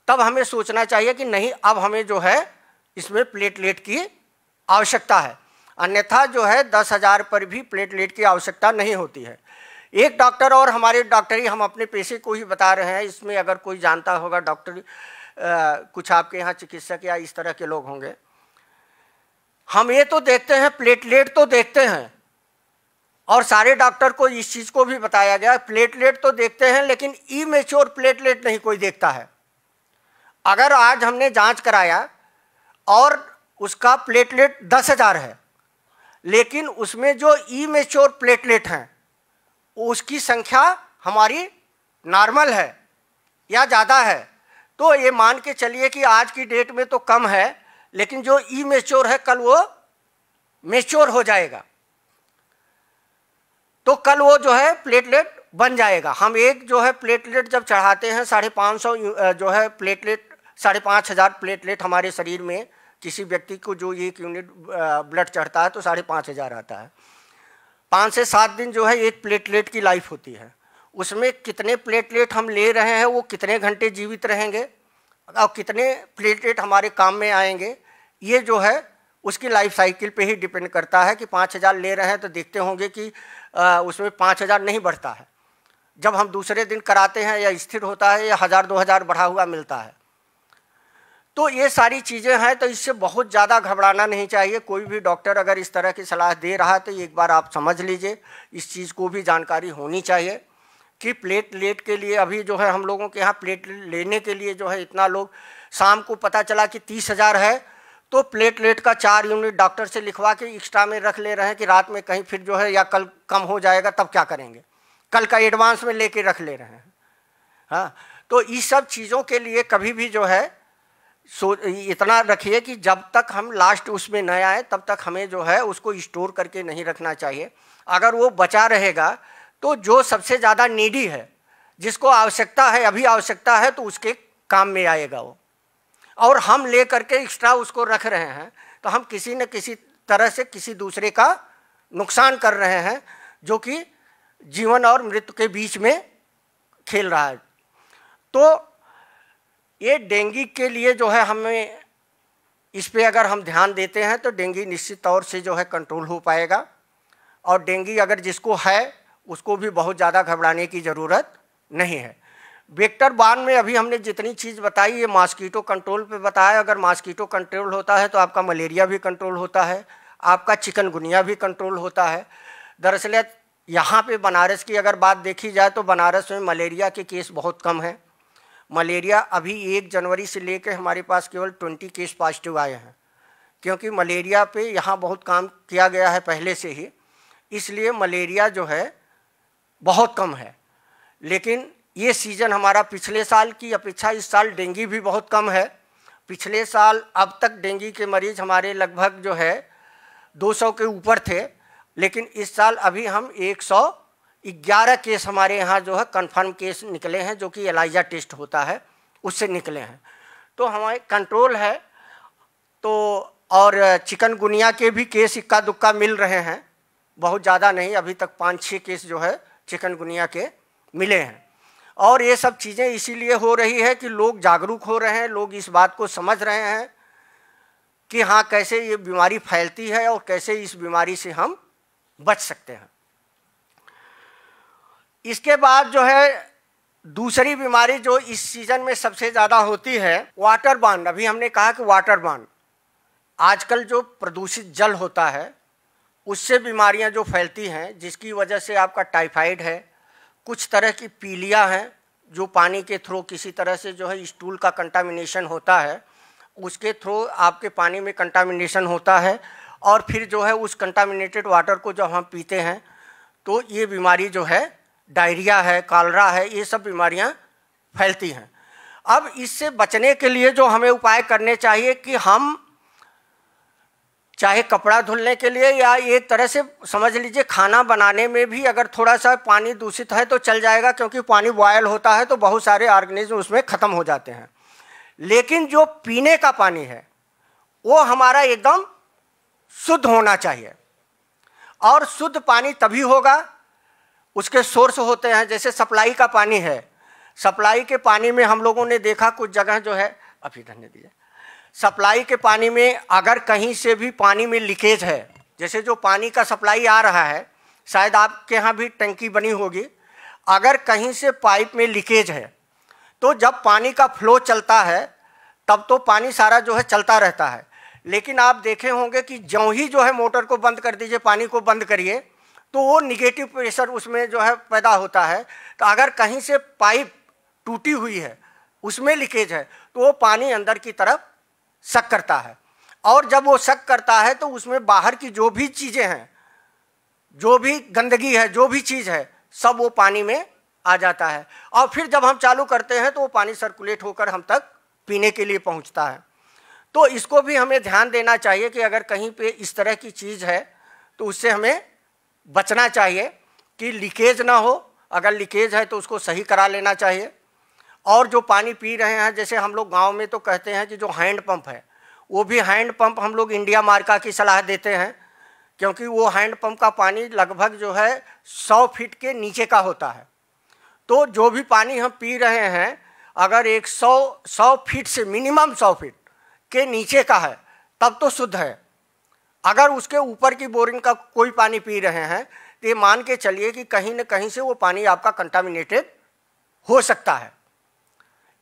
तब हमें सोचना चाहिए कि नहीं अब हमें जो है इसमें प्लेटलेट की आवश्यकता है अन्यथा जो है दस हज़ार पर भी प्लेटलेट की आवश्यकता नहीं होती है एक डॉक्टर और हमारे डॉक्टर ही हम अपने पेशे को ही बता रहे हैं इसमें अगर कोई जानता होगा डॉक्टर कुछ आपके यहाँ चिकित्सक या इस तरह के लोग होंगे हम ये तो देखते हैं प्लेटलेट तो देखते हैं और सारे डॉक्टर को इस चीज़ को भी बताया गया प्लेटलेट तो देखते हैं लेकिन ई मेच्योर प्लेटलेट नहीं कोई देखता है अगर आज हमने जांच कराया और उसका प्लेटलेट दस हज़ार है लेकिन उसमें जो ई मेच्योर प्लेटलेट हैं उसकी संख्या हमारी नॉर्मल है या ज़्यादा है तो ये मान के चलिए कि आज की डेट में तो कम है लेकिन जो ई मेच्योर है कल वो मेच्योर हो जाएगा तो कल वो जो है प्लेटलेट बन जाएगा हम एक जो है प्लेटलेट जब चढ़ाते हैं साढ़े पाँच सौ जो है प्लेटलेट साढ़े पाँच हज़ार प्लेटलेट हमारे शरीर में किसी व्यक्ति को जो एक यूनिट ब्लड चढ़ता है तो साढ़े पाँच हज़ार आता है पाँच से सात दिन जो है एक प्लेटलेट की लाइफ होती है उसमें कितने प्लेटलेट हम ले रहे हैं वो कितने घंटे जीवित रहेंगे और कितने प्लेटलेट हमारे काम में आएंगे ये जो है उसकी लाइफ साइकिल पे ही डिपेंड करता है कि पाँच हज़ार ले रहे हैं तो देखते होंगे कि आ, उसमें पाँच हज़ार नहीं बढ़ता है जब हम दूसरे दिन कराते हैं या स्थिर होता है या हज़ार दो हज़ार बढ़ा हुआ मिलता है तो ये सारी चीज़ें हैं तो इससे बहुत ज़्यादा घबराना नहीं चाहिए कोई भी डॉक्टर अगर इस तरह की सलाह दे रहा है तो एक बार आप समझ लीजिए इस चीज़ को भी जानकारी होनी चाहिए कि प्लेटलेट के लिए अभी जो है हम लोगों के यहाँ प्लेट लेने के लिए जो है इतना लोग शाम को पता चला कि तीस हज़ार है तो प्लेटलेट का चार यूनिट डॉक्टर से लिखवा के एक्स्ट्रा में रख ले रहे हैं कि रात में कहीं फिर जो है या कल कम हो जाएगा तब क्या करेंगे कल का एडवांस में लेके रख ले रहे हैं हाँ तो इस सब चीज़ों के लिए कभी भी जो है सो इतना रखिए कि जब तक हम लास्ट उसमें न आए तब तक हमें जो है उसको स्टोर करके नहीं रखना चाहिए अगर वो बचा रहेगा तो जो सबसे ज़्यादा नीडी है जिसको आवश्यकता है अभी आवश्यकता है तो उसके काम में आएगा वो और हम ले करके एक्स्ट्रा उसको रख रहे हैं तो हम किसी न किसी तरह से किसी दूसरे का नुकसान कर रहे हैं जो कि जीवन और मृत्यु के बीच में खेल रहा है तो ये डेंगू के लिए जो है हमें इस पर अगर हम ध्यान देते हैं तो डेंगू निश्चित तौर से जो है कंट्रोल हो पाएगा और डेंगू अगर जिसको है उसको भी बहुत ज़्यादा घबराने की ज़रूरत नहीं है वेक्टर बान में अभी हमने जितनी चीज़ बताई ये मॉस्कीटो कंट्रोल पे बताया अगर मॉस्कीटो कंट्रोल होता है तो आपका मलेरिया भी कंट्रोल होता है आपका चिकनगुनिया भी कंट्रोल होता है दरअसल यहाँ पे बनारस की अगर बात देखी जाए तो बनारस में मलेरिया के केस बहुत कम हैं मलेरिया अभी एक जनवरी से लेकर हमारे पास केवल ट्वेंटी केस पॉजिटिव आए हैं क्योंकि मलेरिया पर यहाँ बहुत काम किया गया है पहले से ही इसलिए मलेरिया जो है बहुत कम है लेकिन ये सीज़न हमारा पिछले साल की अपेक्षा इस साल डेंगू भी बहुत कम है पिछले साल अब तक डेंगू के मरीज़ हमारे लगभग जो है 200 के ऊपर थे लेकिन इस साल अभी हम 111 केस हमारे यहाँ जो है कंफर्म केस निकले हैं जो कि एलाइजा टेस्ट होता है उससे निकले हैं तो हमारे कंट्रोल है तो और चिकनगुनिया के भी केस इक्का दुक्का मिल रहे हैं बहुत ज़्यादा नहीं अभी तक पाँच छः केस जो है चिकनगुनिया के मिले हैं और ये सब चीज़ें इसीलिए हो रही है कि लोग जागरूक हो रहे हैं लोग इस बात को समझ रहे हैं कि हाँ कैसे ये बीमारी फैलती है और कैसे इस बीमारी से हम बच सकते हैं इसके बाद जो है दूसरी बीमारी जो इस सीज़न में सबसे ज़्यादा होती है वाटर बांध अभी हमने कहा कि वाटर बांध आजकल जो प्रदूषित जल होता है उससे बीमारियां जो फैलती हैं जिसकी वजह से आपका टाइफाइड है कुछ तरह की पीलियाँ हैं जो पानी के थ्रू किसी तरह से जो है स्टूल का कंटामिनेशन होता है उसके थ्रू आपके पानी में कंटामिनेशन होता है और फिर जो है उस कंटामिनेटेड वाटर को जब हम पीते हैं तो ये बीमारी जो है डायरिया है कालरा है ये सब बीमारियाँ फैलती हैं अब इससे बचने के लिए जो हमें उपाय करने चाहिए कि हम चाहे कपड़ा धुलने के लिए या एक तरह से समझ लीजिए खाना बनाने में भी अगर थोड़ा सा पानी दूषित है तो चल जाएगा क्योंकि पानी बॉयल होता है तो बहुत सारे ऑर्गेनिज्म उसमें ख़त्म हो जाते हैं लेकिन जो पीने का पानी है वो हमारा एकदम शुद्ध होना चाहिए और शुद्ध पानी तभी होगा उसके सोर्स होते हैं जैसे सप्लाई का पानी है सप्लाई के पानी में हम लोगों ने देखा कुछ जगह जो है अभी धन्य दीजिए सप्लाई के पानी में अगर कहीं से भी पानी में लीकेज है जैसे जो पानी का सप्लाई आ रहा है शायद आपके यहाँ भी टंकी बनी होगी अगर कहीं से पाइप में लीकेज है तो जब पानी का फ्लो चलता है तब तो पानी सारा जो है चलता रहता है लेकिन आप देखे होंगे कि ज्यों ही जो है मोटर को बंद कर दीजिए पानी को बंद करिए तो वो निगेटिव प्रेशर उसमें जो है पैदा होता है तो अगर कहीं से पाइप टूटी हुई है उसमें लीकेज है तो वो पानी अंदर की तरफ शक करता है और जब वो शक करता है तो उसमें बाहर की जो भी चीज़ें हैं जो भी गंदगी है जो भी चीज़ है सब वो पानी में आ जाता है और फिर जब हम चालू करते हैं तो वो पानी सर्कुलेट होकर हम तक पीने के लिए पहुंचता है तो इसको भी हमें ध्यान देना चाहिए कि अगर कहीं पे इस तरह की चीज़ है तो उससे हमें बचना चाहिए कि लीकेज ना हो अगर लीकेज है तो उसको सही करा लेना चाहिए और जो पानी पी रहे हैं जैसे हम लोग गांव में तो कहते हैं कि जो हैंड पंप है वो भी हैंड पंप हम लोग इंडिया मार्का की सलाह देते हैं क्योंकि वो हैंड पंप का पानी लगभग जो है सौ फीट के नीचे का होता है तो जो भी पानी हम पी रहे हैं अगर एक सौ सौ फीट से मिनिमम सौ फीट के नीचे का है तब तो शुद्ध है अगर उसके ऊपर की बोरिंग का कोई पानी पी रहे हैं तो ये मान के चलिए कि कहीं ना कहीं से वो पानी आपका कंटामिनेटेड हो सकता है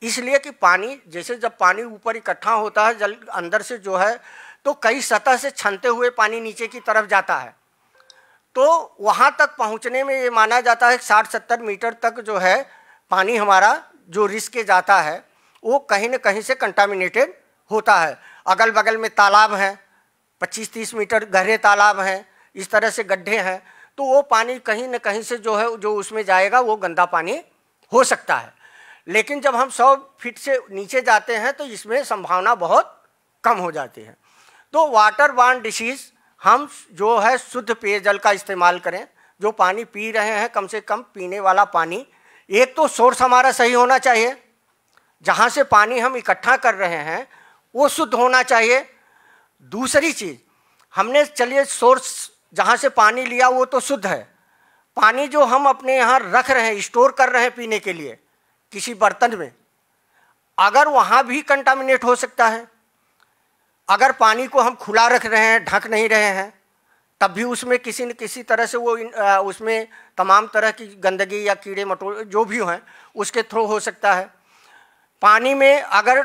इसलिए कि पानी जैसे जब पानी ऊपर इकट्ठा होता है जल अंदर से जो है तो कई सतह से छनते हुए पानी नीचे की तरफ जाता है तो वहाँ तक पहुँचने में ये माना जाता है साठ सत्तर मीटर तक जो है पानी हमारा जो रिस के जाता है वो कहीं ना कहीं से कंटामिनेटेड होता है अगल बगल में तालाब हैं पच्चीस तीस मीटर गहरे तालाब हैं इस तरह से गड्ढे हैं तो वो पानी कहीं ना कहीं से जो है जो उसमें जाएगा वो गंदा पानी हो सकता है लेकिन जब हम सौ फीट से नीचे जाते हैं तो इसमें संभावना बहुत कम हो जाती है तो वाटर बान डिशीज हम जो है शुद्ध पेयजल का इस्तेमाल करें जो पानी पी रहे हैं कम से कम पीने वाला पानी एक तो सोर्स हमारा सही होना चाहिए जहाँ से पानी हम इकट्ठा कर रहे हैं वो शुद्ध होना चाहिए दूसरी चीज़ हमने चलिए सोर्स जहाँ से पानी लिया वो तो शुद्ध है पानी जो हम अपने यहाँ रख रहे हैं स्टोर कर रहे हैं पीने के लिए किसी बर्तन में अगर वहाँ भी कंटामिनेट हो सकता है अगर पानी को हम खुला रख रहे हैं ढक नहीं रहे हैं तब भी उसमें किसी न किसी तरह से वो आ, उसमें तमाम तरह की गंदगी या कीड़े मटोड़े जो भी हैं उसके थ्रू हो सकता है पानी में अगर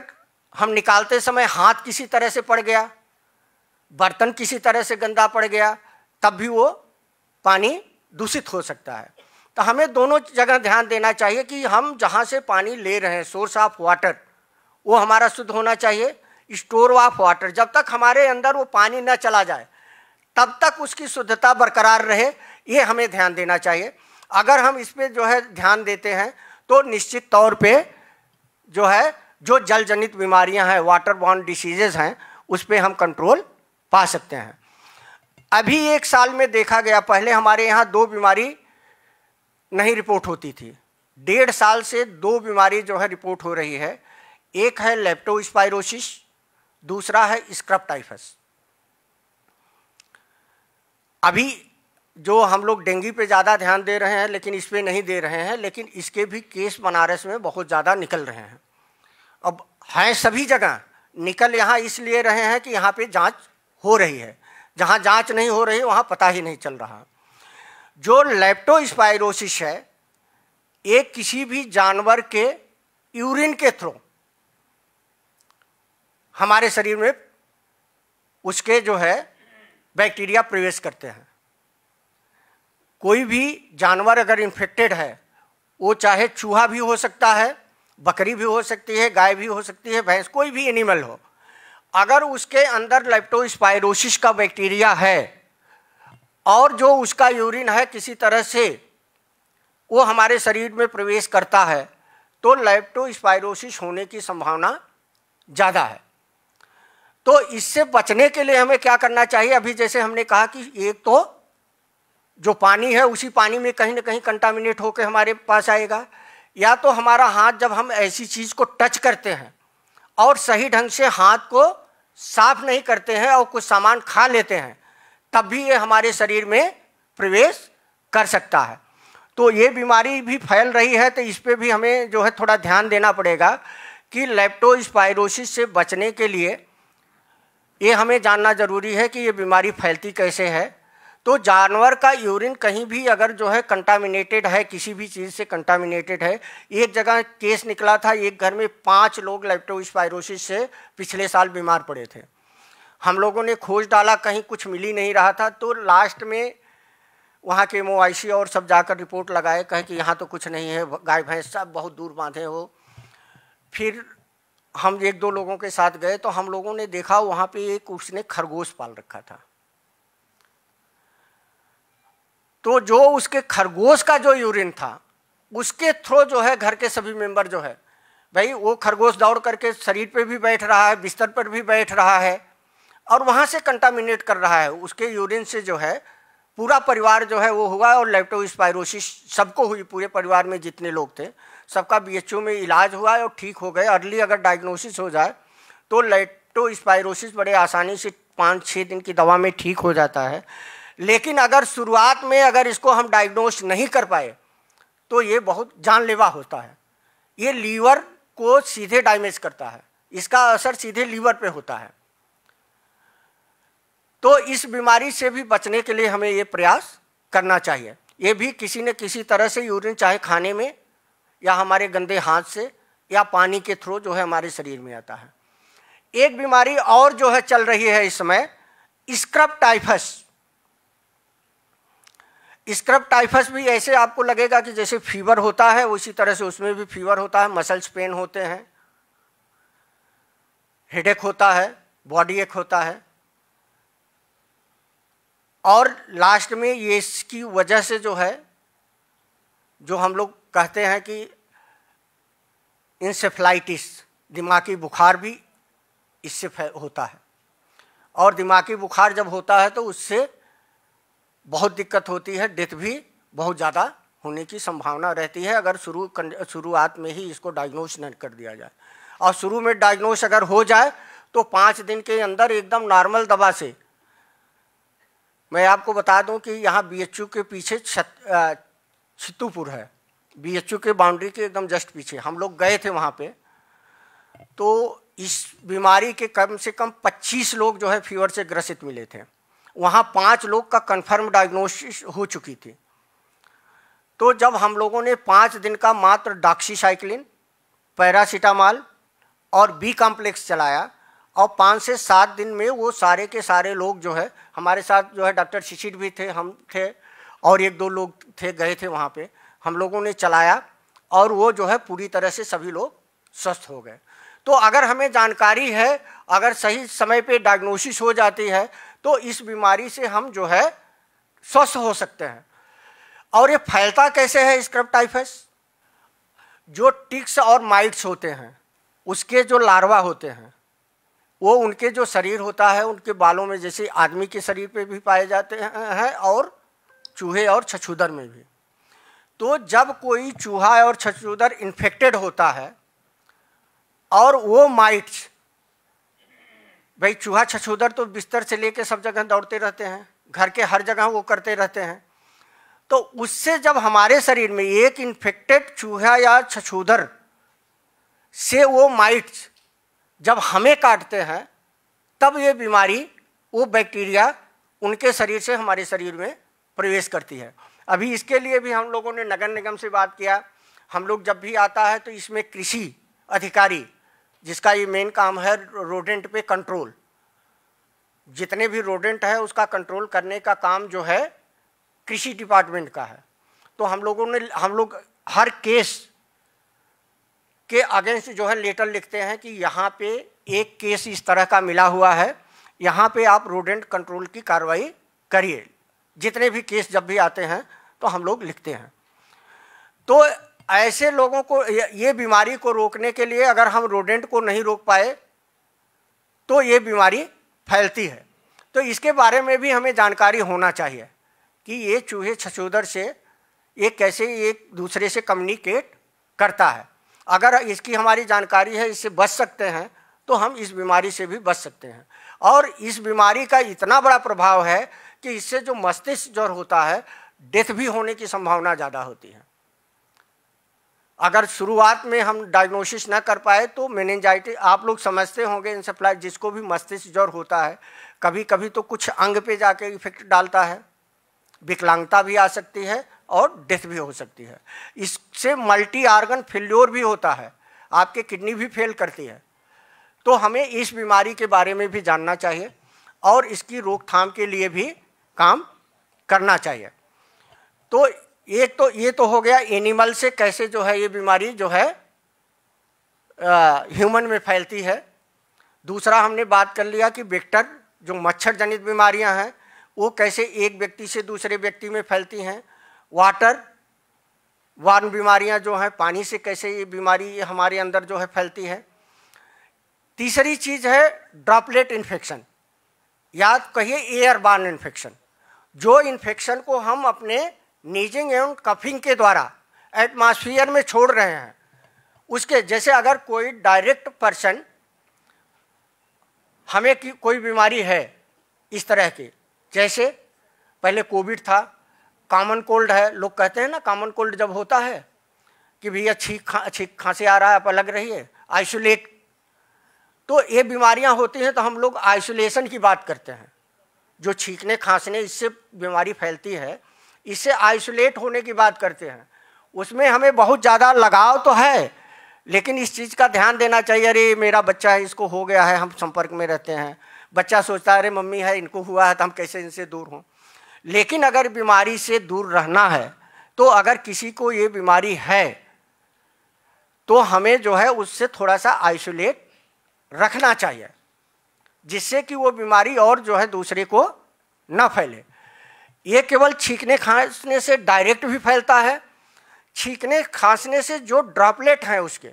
हम निकालते समय हाथ किसी तरह से पड़ गया बर्तन किसी तरह से गंदा पड़ गया तब भी वो पानी दूषित हो सकता है तो हमें दोनों जगह ध्यान देना चाहिए कि हम जहाँ से पानी ले रहे हैं सोर्स ऑफ वाटर वो हमारा शुद्ध होना चाहिए स्टोर ऑफ वाटर जब तक हमारे अंदर वो पानी न चला जाए तब तक उसकी शुद्धता बरकरार रहे ये हमें ध्यान देना चाहिए अगर हम इस पर जो है ध्यान देते हैं तो निश्चित तौर पे जो है जो जल जनित बीमारियां हैं वाटर बॉर्न डिसीजेज हैं उस पर हम कंट्रोल पा सकते हैं अभी एक साल में देखा गया पहले हमारे यहाँ दो बीमारी नहीं रिपोर्ट होती थी डेढ़ साल से दो बीमारी जो है रिपोर्ट हो रही है एक है लेप्टोस्पायरोसिस दूसरा है स्क्रब टाइफस अभी जो हम लोग डेंगू पे ज़्यादा ध्यान दे रहे हैं लेकिन इस पर नहीं दे रहे हैं लेकिन इसके भी केस बनारस में बहुत ज़्यादा निकल रहे हैं अब हैं सभी जगह निकल यहाँ इसलिए रहे हैं कि यहाँ पे जांच हो रही है जहाँ जांच नहीं हो रही वहाँ पता ही नहीं चल रहा जो लेप्टोस्पायरोसिस है ये किसी भी जानवर के यूरिन के थ्रू हमारे शरीर में उसके जो है बैक्टीरिया प्रवेश करते हैं कोई भी जानवर अगर इन्फेक्टेड है वो चाहे चूहा भी हो सकता है बकरी भी हो सकती है गाय भी हो सकती है भैंस कोई भी एनिमल हो अगर उसके अंदर लेप्टोस्पायरोसिस का बैक्टीरिया है और जो उसका यूरिन है किसी तरह से वो हमारे शरीर में प्रवेश करता है तो लेप्टोस्पायरोसिस होने की संभावना ज़्यादा है तो इससे बचने के लिए हमें क्या करना चाहिए अभी जैसे हमने कहा कि एक तो जो पानी है उसी पानी में कहीं ना कहीं कंटामिनेट होकर हमारे पास आएगा या तो हमारा हाथ जब हम ऐसी चीज़ को टच करते हैं और सही ढंग से हाथ को साफ नहीं करते हैं और कुछ सामान खा लेते हैं तब भी ये हमारे शरीर में प्रवेश कर सकता है तो ये बीमारी भी फैल रही है तो इस पर भी हमें जो है थोड़ा ध्यान देना पड़ेगा कि लेप्टोस्पायरोसिस से बचने के लिए ये हमें जानना ज़रूरी है कि ये बीमारी फैलती कैसे है तो जानवर का यूरिन कहीं भी अगर जो है कंटामिनेटेड है किसी भी चीज़ से कंटामिनेटेड है एक जगह केस निकला था एक घर में पाँच लोग लेप्टोस्पायरोसिस से पिछले साल बीमार पड़े थे हम लोगों ने खोज डाला कहीं कुछ मिल ही नहीं रहा था तो लास्ट में वहाँ के एम और सब जाकर रिपोर्ट लगाए कहे कि यहाँ तो कुछ नहीं है गाय भैंस सब बहुत दूर बांधे हो फिर हम एक दो लोगों के साथ गए तो हम लोगों ने देखा वहाँ पे एक उसने खरगोश पाल रखा था तो जो उसके खरगोश का जो यूरिन था उसके थ्रू जो है घर के सभी मेंबर जो है भाई वो खरगोश दौड़ करके शरीर पे भी बैठ रहा है बिस्तर पर भी बैठ रहा है और वहाँ से कंटामिनेट कर रहा है उसके यूरिन से जो है पूरा परिवार जो है वो हुआ और लेप्टोस्पायरोसिस सबको हुई पूरे परिवार में जितने लोग थे सबका ओ में इलाज हुआ और ठीक हो गए अर्ली अगर डायग्नोसिस हो जाए तो लेप्टोस्पायरोसिस बड़े आसानी से पाँच छः दिन की दवा में ठीक हो जाता है लेकिन अगर शुरुआत में अगर इसको हम डायग्नोस नहीं कर पाए तो ये बहुत जानलेवा होता है ये लीवर को सीधे डैमेज करता है इसका असर सीधे लीवर पे होता है तो इस बीमारी से भी बचने के लिए हमें ये प्रयास करना चाहिए ये भी किसी न किसी तरह से यूरिन चाहे खाने में या हमारे गंदे हाथ से या पानी के थ्रू जो है हमारे शरीर में आता है एक बीमारी और जो है चल रही है इस समय स्क्रब टाइफस स्क्रब टाइफस भी ऐसे आपको लगेगा कि जैसे फीवर होता है उसी तरह से उसमें भी फीवर होता है मसल्स पेन होते हैं हेडेक होता है बॉडी एक होता है और लास्ट में ये इसकी वजह से जो है जो हम लोग कहते हैं कि इंसेफ्लाइटिस दिमागी बुखार भी इससे होता है और दिमागी बुखार जब होता है तो उससे बहुत दिक्कत होती है डेथ भी बहुत ज़्यादा होने की संभावना रहती है अगर शुरू शुरुआत में ही इसको डायग्नोस न कर दिया जाए और शुरू में डायग्नोस अगर हो जाए तो पाँच दिन के अंदर एकदम नॉर्मल दवा से मैं आपको बता दूं कि यहाँ बीएचयू के पीछे छित्तूपुर है बीएचयू के बाउंड्री के एकदम जस्ट पीछे हम लोग गए थे वहाँ पे तो इस बीमारी के कम से कम 25 लोग जो है फीवर से ग्रसित मिले थे वहाँ पाँच लोग का कन्फर्म डायग्नोसिस हो चुकी थी तो जब हम लोगों ने पाँच दिन का मात्र डाक्सीसाइक्लिन पैरासीटामॉल और बी कॉम्प्लेक्स चलाया और पाँच से सात दिन में वो सारे के सारे लोग जो है हमारे साथ जो है डॉक्टर शिशिर भी थे हम थे और एक दो लोग थे गए थे वहाँ पे हम लोगों ने चलाया और वो जो है पूरी तरह से सभी लोग स्वस्थ हो गए तो अगर हमें जानकारी है अगर सही समय पे डायग्नोसिस हो जाती है तो इस बीमारी से हम जो है स्वस्थ हो सकते हैं और ये फैलता कैसे है स्क्रब टाइफस जो टिक्स और माइट्स होते हैं उसके जो लार्वा होते हैं वो उनके जो शरीर होता है उनके बालों में जैसे आदमी के शरीर पे भी पाए जाते हैं और चूहे और छछूदर में भी तो जब कोई चूहा और छछूदर इन्फेक्टेड होता है और वो माइट्स भाई चूहा छछूदर तो बिस्तर से लेके सब जगह दौड़ते रहते हैं घर के हर जगह वो करते रहते हैं तो उससे जब हमारे शरीर में एक इन्फेक्टेड चूहा या छछूदर से वो माइट्स जब हमें काटते हैं तब ये बीमारी वो बैक्टीरिया उनके शरीर से हमारे शरीर में प्रवेश करती है अभी इसके लिए भी हम लोगों ने नगर निगम से बात किया हम लोग जब भी आता है तो इसमें कृषि अधिकारी जिसका ये मेन काम है रोडेंट पे कंट्रोल जितने भी रोडेंट है उसका कंट्रोल करने का काम जो है कृषि डिपार्टमेंट का है तो हम लोगों ने हम लोग हर केस के अगेंस्ट जो है लेटर लिखते हैं कि यहाँ पे एक केस इस तरह का मिला हुआ है यहाँ पे आप रोडेंट कंट्रोल की कार्रवाई करिए जितने भी केस जब भी आते हैं तो हम लोग लिखते हैं तो ऐसे लोगों को ये बीमारी को रोकने के लिए अगर हम रोडेंट को नहीं रोक पाए तो ये बीमारी फैलती है तो इसके बारे में भी हमें जानकारी होना चाहिए कि ये चूहे छछूदर से ये कैसे एक दूसरे से कम्युनिकेट करता है अगर इसकी हमारी जानकारी है इससे बच सकते हैं तो हम इस बीमारी से भी बच सकते हैं और इस बीमारी का इतना बड़ा प्रभाव है कि इससे जो मस्तिष्क ज्वर होता है डेथ भी होने की संभावना ज़्यादा होती है अगर शुरुआत में हम डायग्नोसिस ना कर पाए तो मेनेंजाइटिस आप लोग समझते होंगे इंसेफ्लाइट जिसको भी मस्तिष्क ज्वर होता है कभी कभी तो कुछ अंग पे जाके इफेक्ट डालता है विकलांगता भी आ सकती है और डेथ भी हो सकती है इससे मल्टी आर्गन फेल्योर भी होता है आपके किडनी भी फेल करती है तो हमें इस बीमारी के बारे में भी जानना चाहिए और इसकी रोकथाम के लिए भी काम करना चाहिए तो एक तो ये तो हो गया एनिमल से कैसे जो है ये बीमारी जो है ह्यूमन में फैलती है दूसरा हमने बात कर लिया कि वेक्टर जो मच्छर जनित बीमारियां हैं वो कैसे एक व्यक्ति से दूसरे व्यक्ति में फैलती हैं वाटर वान बीमारियां जो हैं पानी से कैसे ये बीमारी हमारे अंदर जो है फैलती है तीसरी चीज़ है ड्रॉपलेट इन्फेक्शन या कहिए एयर बार्न इन्फेक्शन जो इन्फेक्शन को हम अपने नीजिंग एवं कफिंग के द्वारा एटमॉस्फेयर में छोड़ रहे हैं उसके जैसे अगर कोई डायरेक्ट पर्सन हमें की कोई बीमारी है इस तरह की जैसे पहले कोविड था कॉमन कोल्ड है लोग कहते हैं ना कॉमन कोल्ड जब होता है कि भैया छीक खा छीक खांसी आ रहा है आप अलग रहिए आइसोलेट तो ये बीमारियां होती हैं तो हम लोग आइसोलेशन की बात करते हैं जो छींकने खांसने इससे बीमारी फैलती है इससे आइसोलेट होने की बात करते हैं उसमें हमें बहुत ज़्यादा लगाव तो है लेकिन इस चीज़ का ध्यान देना चाहिए अरे मेरा बच्चा है इसको हो गया है हम संपर्क में रहते हैं बच्चा सोचता है अरे मम्मी है इनको हुआ है तो हम कैसे इनसे दूर हों लेकिन अगर बीमारी से दूर रहना है तो अगर किसी को ये बीमारी है तो हमें जो है उससे थोड़ा सा आइसोलेट रखना चाहिए जिससे कि वो बीमारी और जो है दूसरे को ना फैले ये केवल छींकने खांसने से डायरेक्ट भी फैलता है छींकने खांसने से जो ड्रॉपलेट हैं उसके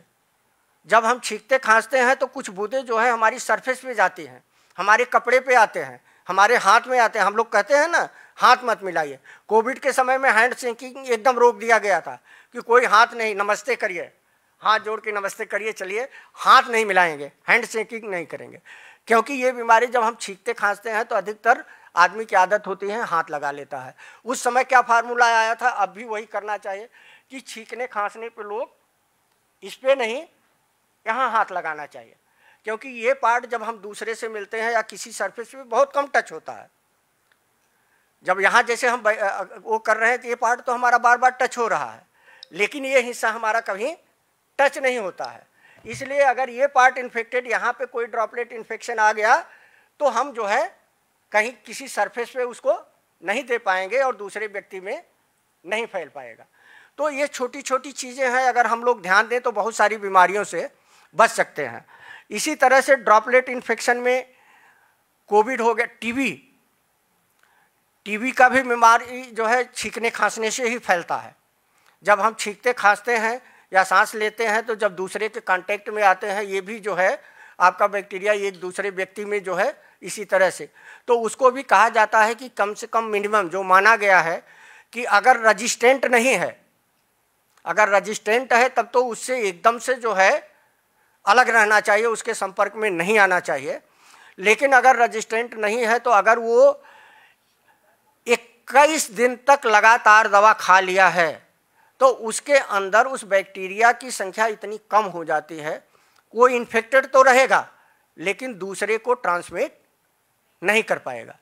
जब हम छींकते खांसते हैं तो कुछ बूंदें जो है हमारी सरफेस पे जाती हैं हमारे कपड़े पे आते हैं हमारे हाथ में आते हैं हम लोग कहते हैं ना हाथ मत मिलाइए कोविड के समय में हैंड शेकिंग एकदम रोक दिया गया था कि कोई हाथ नहीं नमस्ते करिए हाथ जोड़ के नमस्ते करिए चलिए हाथ नहीं मिलाएंगे हैंड शेकिंग नहीं करेंगे क्योंकि ये बीमारी जब हम छींकते खांसते हैं तो अधिकतर आदमी की आदत होती है हाथ लगा लेता है उस समय क्या फार्मूला आया था अब भी वही करना चाहिए कि छींकने खांसने पर लोग इस पर नहीं यहाँ हाथ लगाना चाहिए क्योंकि ये पार्ट जब हम दूसरे से मिलते हैं या किसी सरफेस पे बहुत कम टच होता है जब यहाँ जैसे हम वो कर रहे हैं तो ये पार्ट तो हमारा बार बार टच हो रहा है लेकिन ये हिस्सा हमारा कभी टच नहीं होता है इसलिए अगर ये पार्ट इन्फेक्टेड यहाँ पे कोई ड्रॉपलेट इन्फेक्शन आ गया तो हम जो है कहीं किसी सरफेस पे उसको नहीं दे पाएंगे और दूसरे व्यक्ति में नहीं फैल पाएगा तो ये छोटी छोटी चीज़ें हैं अगर हम लोग ध्यान दें तो बहुत सारी बीमारियों से बच सकते हैं इसी तरह से ड्रॉपलेट इन्फेक्शन में कोविड हो गया टीबी टीबी का भी बीमारी जो है छींकने खांसने से ही फैलता है जब हम छींकते खांसते हैं या सांस लेते हैं तो जब दूसरे के कांटेक्ट में आते हैं ये भी जो है आपका बैक्टीरिया एक दूसरे व्यक्ति में जो है इसी तरह से तो उसको भी कहा जाता है कि कम से कम मिनिमम जो माना गया है कि अगर रजिस्टेंट नहीं है अगर रजिस्टेंट है तब तो उससे एकदम से जो है अलग रहना चाहिए उसके संपर्क में नहीं आना चाहिए लेकिन अगर रजिस्टेंट नहीं है तो अगर वो इक्कीस दिन तक लगातार दवा खा लिया है तो उसके अंदर उस बैक्टीरिया की संख्या इतनी कम हो जाती है वो इन्फेक्टेड तो रहेगा लेकिन दूसरे को ट्रांसमिट नहीं कर पाएगा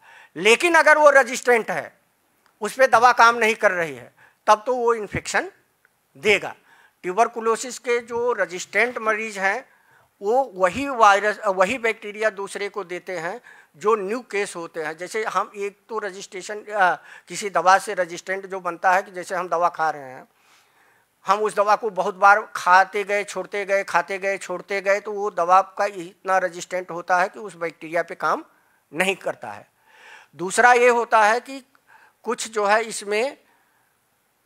लेकिन अगर वो रजिस्टेंट है उस पर दवा काम नहीं कर रही है तब तो वो इन्फेक्शन देगा ट्यूबरकुलोसिस के जो रजिस्टेंट मरीज हैं वो वही वायरस वही बैक्टीरिया दूसरे को देते हैं जो न्यू केस होते हैं जैसे हम एक तो रजिस्ट्रेशन किसी दवा से रजिस्टेंट जो बनता है कि जैसे हम दवा खा रहे हैं हम उस दवा को बहुत बार खाते गए छोड़ते गए खाते गए छोड़ते गए तो वो दवा का इतना रजिस्टेंट होता है कि उस बैक्टीरिया पे काम नहीं करता है दूसरा ये होता है कि कुछ जो है इसमें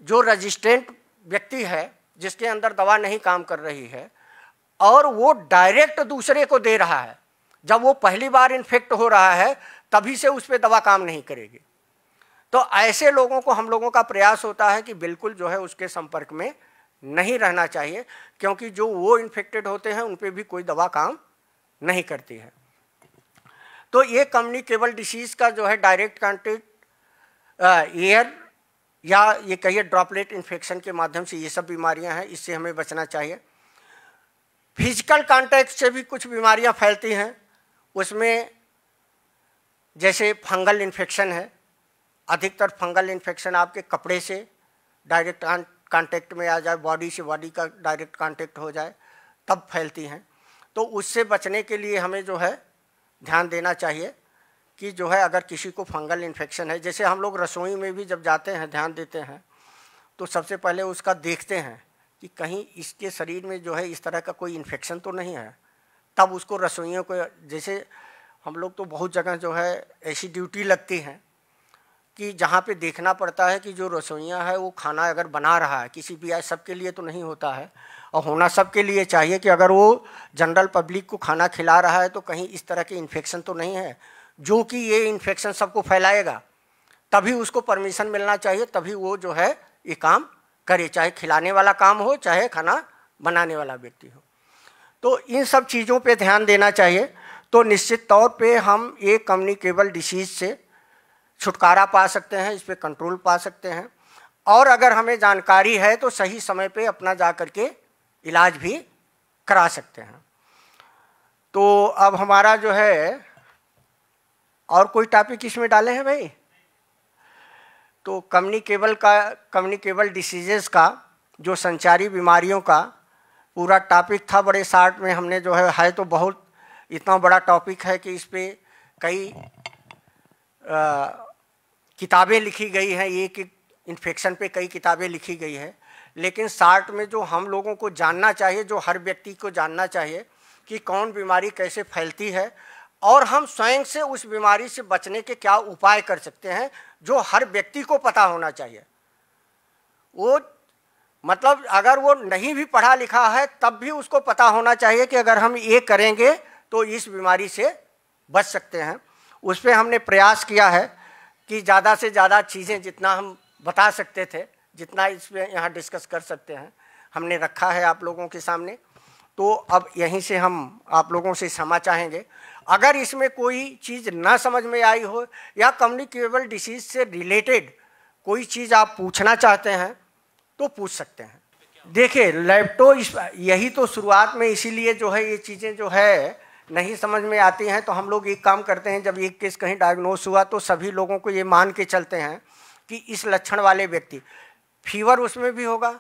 जो रजिस्टेंट व्यक्ति है जिसके अंदर दवा नहीं काम कर रही है और वो डायरेक्ट दूसरे को दे रहा है जब वो पहली बार इन्फेक्ट हो रहा है तभी से उस पर दवा काम नहीं करेगी तो ऐसे लोगों को हम लोगों का प्रयास होता है कि बिल्कुल जो है उसके संपर्क में नहीं रहना चाहिए क्योंकि जो वो इन्फेक्टेड होते हैं उन पर भी कोई दवा काम नहीं करती है तो ये कम्युनिकेबल डिसीज़ का जो है डायरेक्ट कॉन्टेक्ट एयर या ये कहिए ड्रॉपलेट इन्फेक्शन के माध्यम से ये सब बीमारियां हैं इससे हमें बचना चाहिए फिजिकल कांटेक्ट से भी कुछ बीमारियां फैलती हैं उसमें जैसे फंगल इन्फेक्शन है अधिकतर फंगल इन्फेक्शन आपके कपड़े से डायरेक्ट कांटेक्ट में आ जाए बॉडी से बॉडी का डायरेक्ट कांटेक्ट हो जाए तब फैलती हैं तो उससे बचने के लिए हमें जो है ध्यान देना चाहिए कि जो है अगर किसी को फंगल इन्फेक्शन है जैसे हम लोग रसोई में भी जब जाते हैं ध्यान देते हैं तो सबसे पहले उसका देखते हैं कि कहीं इसके शरीर में जो है इस तरह का कोई इन्फेक्शन तो नहीं है तब उसको रसोइयों को जैसे हम लोग तो बहुत जगह जो है ऐसी ड्यूटी लगती हैं कि जहाँ पे देखना पड़ता है कि जो रसोइयाँ है वो खाना अगर बना रहा है किसी भी सबके लिए तो नहीं होता है और होना सबके लिए चाहिए कि अगर वो जनरल पब्लिक को खाना खिला रहा है तो कहीं इस तरह के इन्फेक्शन तो नहीं है जो कि ये इन्फेक्शन सबको फैलाएगा तभी उसको परमिशन मिलना चाहिए तभी वो जो है ये काम करे चाहे खिलाने वाला काम हो चाहे खाना बनाने वाला व्यक्ति हो तो इन सब चीज़ों पे ध्यान देना चाहिए तो निश्चित तौर पे हम ये कम्युनिकेबल डिसीज़ से छुटकारा पा सकते हैं इस पर कंट्रोल पा सकते हैं और अगर हमें जानकारी है तो सही समय पे अपना जा कर के इलाज भी करा सकते हैं तो अब हमारा जो है और कोई टॉपिक इसमें डाले हैं भाई तो कम्युनिकेबल का कम्युनिकेबल डिसीजेज का जो संचारी बीमारियों का पूरा टॉपिक था बड़े शार्ट में हमने जो है है तो बहुत इतना बड़ा टॉपिक है कि इस पर कई किताबें लिखी गई हैं एक एक इन्फेक्शन पे कई किताबें लिखी गई है लेकिन शार्ट में जो हम लोगों को जानना चाहिए जो हर व्यक्ति को जानना चाहिए कि कौन बीमारी कैसे फैलती है और हम स्वयं से उस बीमारी से बचने के क्या उपाय कर सकते हैं जो हर व्यक्ति को पता होना चाहिए वो मतलब अगर वो नहीं भी पढ़ा लिखा है तब भी उसको पता होना चाहिए कि अगर हम ये करेंगे तो इस बीमारी से बच सकते हैं उस पर हमने प्रयास किया है कि ज़्यादा से ज़्यादा चीज़ें जितना हम बता सकते थे जितना इसमें यहाँ डिस्कस कर सकते हैं हमने रखा है आप लोगों के सामने तो अब यहीं से हम आप लोगों से क्षमा चाहेंगे अगर इसमें कोई चीज़ ना समझ में आई हो या कम्युनिकेबल डिसीज से रिलेटेड कोई चीज़ आप पूछना चाहते हैं तो पूछ सकते हैं देखिए लैपटॉप यही तो शुरुआत में इसीलिए जो है ये चीज़ें जो है नहीं समझ में आती हैं तो हम लोग एक काम करते हैं जब एक केस कहीं डायग्नोस हुआ तो सभी लोगों को ये मान के चलते हैं कि इस लक्षण वाले व्यक्ति फीवर उसमें भी होगा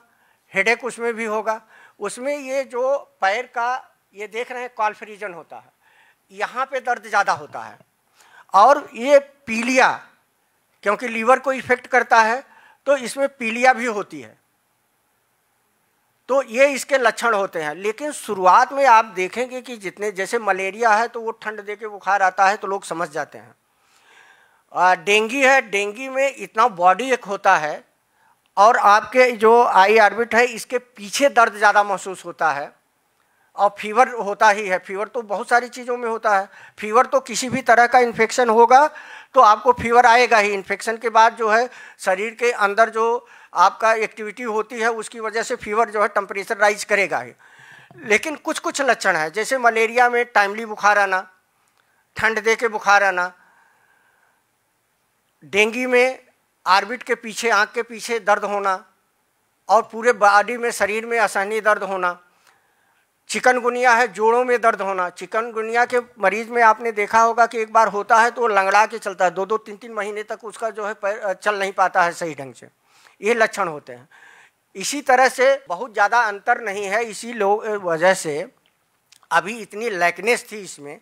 हेडेक उसमें भी होगा उसमें ये जो पैर का ये देख रहे हैं कॉल्फ्रीजन होता है यहाँ पे दर्द ज़्यादा होता है और ये पीलिया क्योंकि लीवर को इफेक्ट करता है तो इसमें पीलिया भी होती है तो ये इसके लक्षण होते हैं लेकिन शुरुआत में आप देखेंगे कि जितने जैसे मलेरिया है तो वो ठंड दे के बुखार आता है तो लोग समझ जाते हैं डेंगी है डेंगी में इतना बॉडी एक होता है और आपके जो आई आर्बिट है इसके पीछे दर्द ज़्यादा महसूस होता है और फीवर होता ही है फीवर तो बहुत सारी चीज़ों में होता है फीवर तो किसी भी तरह का इन्फेक्शन होगा तो आपको फीवर आएगा ही इन्फेक्शन के बाद जो है शरीर के अंदर जो आपका एक्टिविटी होती है उसकी वजह से फीवर जो है टेम्परेचर राइज करेगा ही लेकिन कुछ कुछ लक्षण है जैसे मलेरिया में टाइमली बुखार आना ठंड दे के बुखार आना डेंगू में आर्बिट के पीछे आँख के पीछे दर्द होना और पूरे बॉडी में शरीर में असहनीय दर्द होना चिकनगुनिया है जोड़ों में दर्द होना चिकनगुनिया के मरीज में आपने देखा होगा कि एक बार होता है तो वो लंगड़ा के चलता है दो दो तीन तीन महीने तक उसका जो है चल नहीं पाता है सही ढंग से ये लक्षण होते हैं इसी तरह से बहुत ज़्यादा अंतर नहीं है इसी लोग वजह से अभी इतनी लैकनेस थी इसमें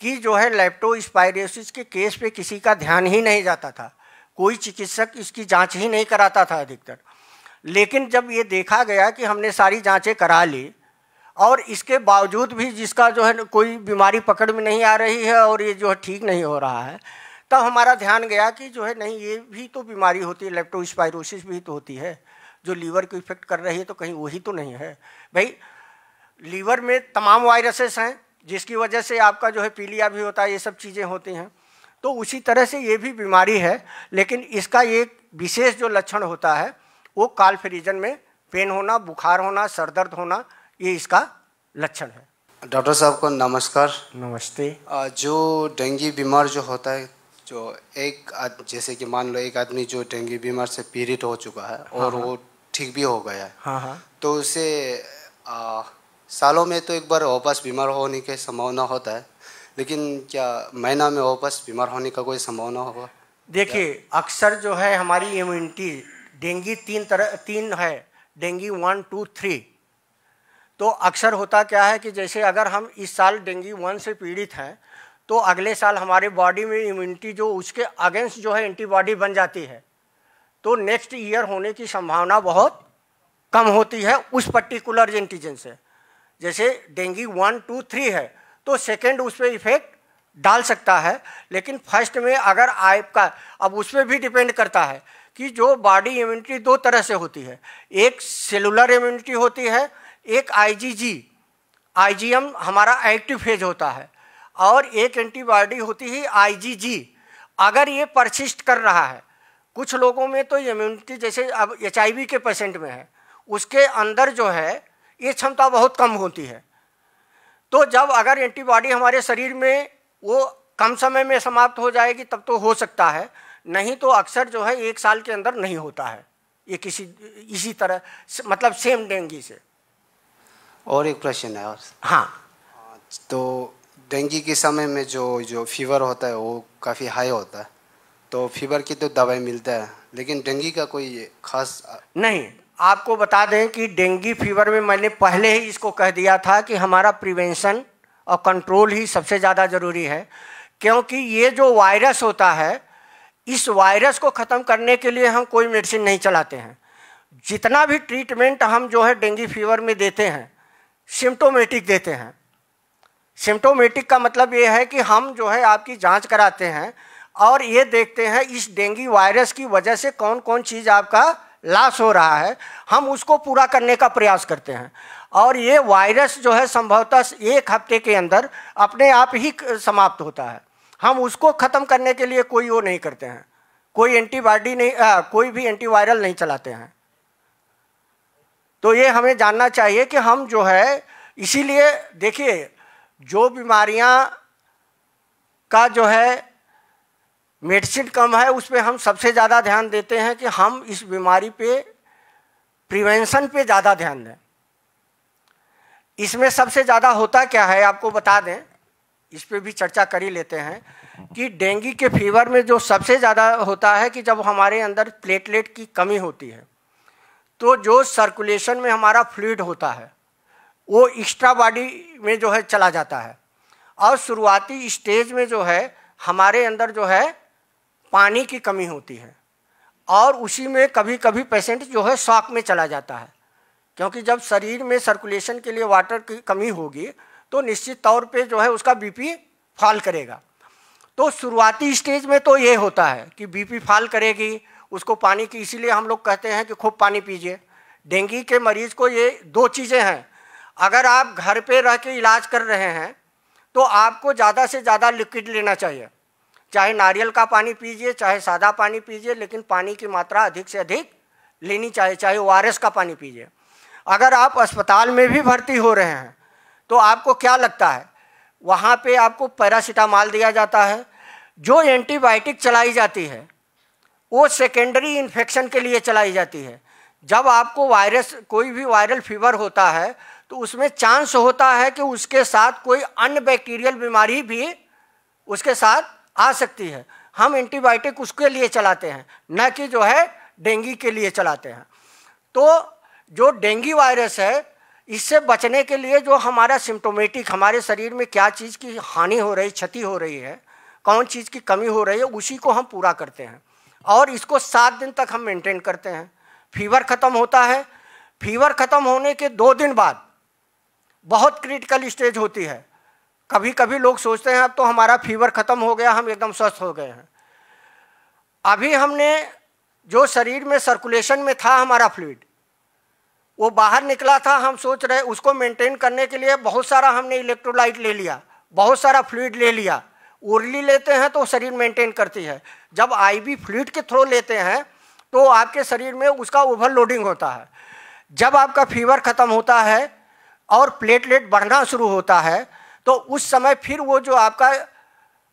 कि जो है लैप्टोस्पायरोसिस के केस पे किसी का ध्यान ही नहीं जाता था कोई चिकित्सक इसकी जांच ही नहीं कराता था अधिकतर लेकिन जब ये देखा गया कि हमने सारी जांचें करा ली और इसके बावजूद भी जिसका जो है कोई बीमारी पकड़ में नहीं आ रही है और ये जो है ठीक नहीं हो रहा है तब हमारा ध्यान गया कि जो है नहीं ये भी तो बीमारी होती है लेप्टोस्पायरोसिस भी तो होती है जो लीवर को इफेक्ट कर रही है तो कहीं वही तो नहीं है भाई लीवर में तमाम वायरसेस हैं जिसकी वजह से आपका जो है पीलिया भी होता है ये सब चीज़ें होती हैं तो उसी तरह से ये भी बीमारी है लेकिन इसका एक विशेष जो लक्षण होता है वो कालफ्रीजन में पेन होना बुखार होना सरदर्द होना ये इसका लक्षण है डॉक्टर साहब को नमस्कार नमस्ते जो डेंगू बीमार जो होता है जो एक जैसे कि मान लो एक आदमी जो डेंगू बीमार से पीड़ित हो चुका है हाँ, और हाँ, वो ठीक भी हो गया है हाँ, हाँ. तो उसे आ, सालों में तो एक बार वापस बीमार होने की संभावना होता है लेकिन क्या महीना में वापस बीमार होने का कोई संभावना होगा देखिए अक्सर जो है हमारी इम्यूनिटी डेंगू तीन तरह तीन है डेंगू वन टू थ्री तो अक्सर होता क्या है कि जैसे अगर हम इस साल डेंगू वन से पीड़ित हैं तो अगले साल हमारे बॉडी में इम्यूनिटी जो उसके अगेंस्ट जो है एंटीबॉडी बन जाती है तो नेक्स्ट ईयर होने की संभावना बहुत कम होती है उस पर्टिकुलर एंटीजन से जैसे डेंगू वन टू थ्री है तो सेकेंड उस पर इफेक्ट डाल सकता है लेकिन फर्स्ट में अगर आपका अब उस पर भी डिपेंड करता है कि जो बॉडी इम्यूनिटी दो तरह से होती है एक सेलुलर इम्यूनिटी होती है एक आईजीजी आईजीएम हमारा एक्टिव फेज होता है और एक एंटीबॉडी होती है आईजीजी अगर ये परसिस्ट कर रहा है कुछ लोगों में तो इम्यूनिटी जैसे अब एच के पेशेंट में है उसके अंदर जो है ये क्षमता बहुत कम होती है तो जब अगर एंटीबॉडी हमारे शरीर में वो कम समय में समाप्त हो जाएगी तब तो हो सकता है नहीं तो अक्सर जो है एक साल के अंदर नहीं होता है ये किसी इसी तरह मतलब सेम डेंगू से और एक प्रश्न है और हाँ तो डेंगू के समय में जो जो फीवर होता है वो काफ़ी हाई होता है तो फीवर की तो दवाई मिलता है लेकिन डेंगू का कोई खास नहीं आपको बता दें कि डेंगू फीवर में मैंने पहले ही इसको कह दिया था कि हमारा प्रिवेंशन और कंट्रोल ही सबसे ज़्यादा ज़रूरी है क्योंकि ये जो वायरस होता है इस वायरस को ख़त्म करने के लिए हम कोई मेडिसिन नहीं चलाते हैं जितना भी ट्रीटमेंट हम जो है डेंगू फीवर में देते हैं सिम्टोमेटिक देते हैं सिम्टोमेटिक का मतलब ये है कि हम जो है आपकी जांच कराते हैं और ये देखते हैं इस डेंगू वायरस की वजह से कौन कौन चीज़ आपका लाश हो रहा है हम उसको पूरा करने का प्रयास करते हैं और ये वायरस जो है संभवतः एक हफ्ते के अंदर अपने आप ही समाप्त होता है हम उसको ख़त्म करने के लिए कोई वो नहीं करते हैं कोई एंटीबॉडी नहीं आ, कोई भी एंटीवायरल नहीं चलाते हैं तो ये हमें जानना चाहिए कि हम जो है इसीलिए देखिए जो बीमारियां का जो है मेडिसिन कम है उस पर हम सबसे ज़्यादा ध्यान देते हैं कि हम इस बीमारी पे प्रिवेंशन पे ज़्यादा ध्यान दें इसमें सबसे ज़्यादा होता क्या है आपको बता दें इस पर भी चर्चा कर ही लेते हैं कि डेंगू के फीवर में जो सबसे ज़्यादा होता है कि जब हमारे अंदर प्लेटलेट की कमी होती है तो जो सर्कुलेशन में हमारा फ्लूड होता है वो एक्स्ट्रा बॉडी में जो है चला जाता है और शुरुआती स्टेज में जो है हमारे अंदर जो है पानी की कमी होती है और उसी में कभी कभी पेशेंट जो है शॉक में चला जाता है क्योंकि जब शरीर में सर्कुलेशन के लिए वाटर की कमी होगी तो निश्चित तौर पे जो है उसका बीपी फॉल करेगा तो शुरुआती स्टेज में तो ये होता है कि बीपी फॉल करेगी उसको पानी की इसीलिए हम लोग कहते हैं कि खूब पानी पीजिए डेंगू के मरीज़ को ये दो चीज़ें हैं अगर आप घर पे रह के इलाज कर रहे हैं तो आपको ज़्यादा से ज़्यादा लिक्विड लेना चाहिए चाहे नारियल का पानी पीजिए चाहे सादा पानी पीजिए लेकिन पानी की मात्रा अधिक से अधिक लेनी चाहिए चाहे ओ का पानी पीजिए अगर आप अस्पताल में भी भर्ती हो रहे हैं तो आपको क्या लगता है वहाँ पे आपको पैरासीटामॉल दिया जाता है जो एंटीबायोटिक चलाई जाती है वो सेकेंडरी इन्फेक्शन के लिए चलाई जाती है जब आपको वायरस कोई भी वायरल फीवर होता है तो उसमें चांस होता है कि उसके साथ कोई अन्य बैक्टीरियल बीमारी भी उसके साथ आ सकती है हम एंटीबायोटिक उसके लिए चलाते हैं न कि जो है डेंगू के लिए चलाते हैं तो जो डेंगू वायरस है इससे बचने के लिए जो हमारा सिम्टोमेटिक हमारे शरीर में क्या चीज़ की हानि हो रही क्षति हो रही है कौन चीज़ की कमी हो रही है उसी को हम पूरा करते हैं और इसको सात दिन तक हम मेंटेन करते हैं फीवर ख़त्म होता है फीवर ख़त्म होने के दो दिन बाद बहुत क्रिटिकल स्टेज होती है कभी कभी लोग सोचते हैं अब तो हमारा फीवर ख़त्म हो गया हम एकदम स्वस्थ हो गए हैं अभी हमने जो शरीर में सर्कुलेशन में था हमारा फ्लूड वो बाहर निकला था हम सोच रहे उसको मेंटेन करने के लिए बहुत सारा हमने इलेक्ट्रोलाइट ले लिया बहुत सारा फ्लूड ले लिया ओरली लेते हैं तो शरीर मेंटेन करती है जब बी फ्लूड के थ्रू लेते हैं तो आपके शरीर में उसका ओवरलोडिंग होता है जब आपका फीवर ख़त्म होता है और प्लेटलेट बढ़ना शुरू होता है तो उस समय फिर वो जो आपका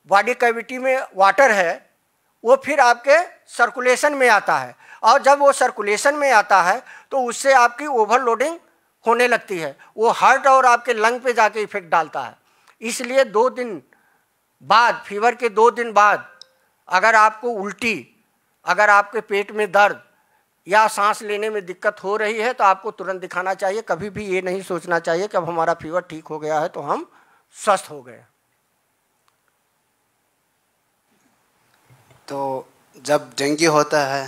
बॉडी कैविटी में वाटर है वो फिर आपके सर्कुलेशन में आता है और जब वो सर्कुलेशन में आता है तो उससे आपकी ओवरलोडिंग होने लगती है वो हार्ट और आपके लंग पे जाके इफेक्ट डालता है इसलिए दो दिन बाद फीवर के दो दिन बाद अगर आपको उल्टी अगर आपके पेट में दर्द या सांस लेने में दिक्कत हो रही है तो आपको तुरंत दिखाना चाहिए कभी भी ये नहीं सोचना चाहिए कि अब हमारा फीवर ठीक हो गया है तो हम स्वस्थ हो गए तो जब डेंगू होता है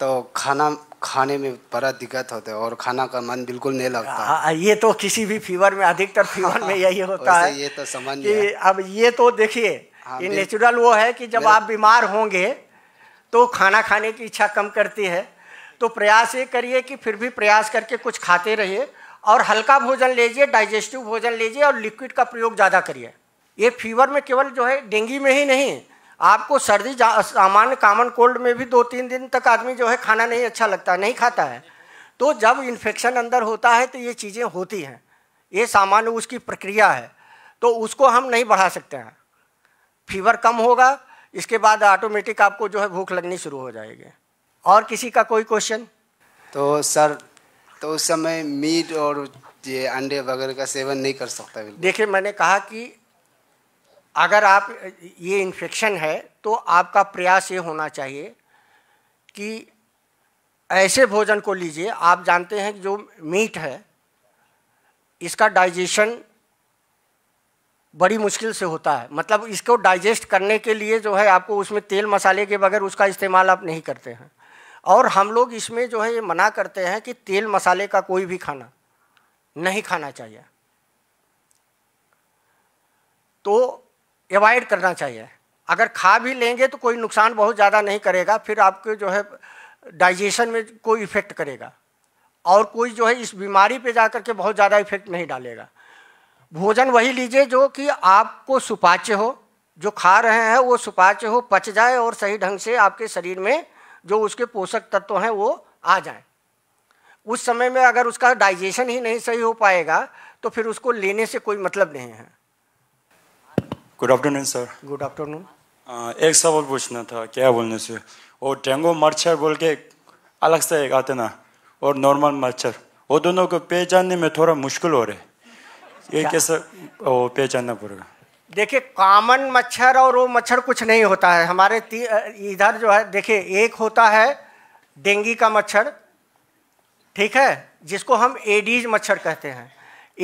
तो खाना खाने में बड़ा दिक्कत होता है और खाना का मन बिल्कुल नहीं लगता आ, हाँ, हाँ, ये तो किसी भी फीवर में अधिकतर फीवर में यही हाँ, होता है ये तो समझ कि अब ये तो देखिए ये नेचुरल वो है कि जब आप बीमार होंगे तो खाना खाने की इच्छा कम करती है तो प्रयास ये करिए कि फिर भी प्रयास करके कुछ खाते रहिए और हल्का भोजन लीजिए डाइजेस्टिव भोजन लीजिए और लिक्विड का प्रयोग ज़्यादा करिए ये फीवर में केवल जो है डेंगू में ही नहीं आपको सर्दी सामान्य कॉमन कोल्ड में भी दो तीन दिन तक आदमी जो है खाना नहीं अच्छा लगता नहीं खाता है तो जब इन्फेक्शन अंदर होता है तो ये चीज़ें होती हैं ये सामान्य उसकी प्रक्रिया है तो उसको हम नहीं बढ़ा सकते हैं फीवर कम होगा इसके बाद ऑटोमेटिक आपको जो है भूख लगनी शुरू हो जाएगी और किसी का कोई क्वेश्चन तो सर तो उस समय मीट और ये अंडे वगैरह का सेवन नहीं कर सकता देखिए मैंने कहा कि अगर आप ये इन्फेक्शन है तो आपका प्रयास ये होना चाहिए कि ऐसे भोजन को लीजिए आप जानते हैं कि जो मीट है इसका डाइजेशन बड़ी मुश्किल से होता है मतलब इसको डाइजेस्ट करने के लिए जो है आपको उसमें तेल मसाले के बगैर उसका इस्तेमाल आप नहीं करते हैं और हम लोग इसमें जो है ये मना करते हैं कि तेल मसाले का कोई भी खाना नहीं खाना चाहिए तो एवॉइड करना चाहिए अगर खा भी लेंगे तो कोई नुकसान बहुत ज़्यादा नहीं करेगा फिर आपके जो है डाइजेशन में कोई इफ़ेक्ट करेगा और कोई जो है इस बीमारी पे जा करके बहुत ज़्यादा इफ़ेक्ट नहीं डालेगा भोजन वही लीजिए जो कि आपको सुपाच्य हो जो खा रहे हैं वो सुपाच्य हो पच जाए और सही ढंग से आपके शरीर में जो उसके पोषक तत्व हैं वो आ जाए उस समय में अगर उसका डाइजेशन ही नहीं सही हो पाएगा तो फिर उसको लेने से कोई मतलब नहीं है good afternoon sir good afternoon एक सवाल पूछना था क्या बोलने से वो टेंगो मच्छर बोल के अलग से एक आते ना और नॉर्मल मच्छर वो दोनों को पहचानने में थोड़ा मुश्किल हो रहे ये कैसे वो पहचानना पड़ेगा देखिए कॉमन मच्छर और वो मच्छर कुछ नहीं होता है हमारे इधर जो है देखिए एक होता है डेंगू का मच्छर ठीक है जिसको हम एडीज मच्छर कहते हैं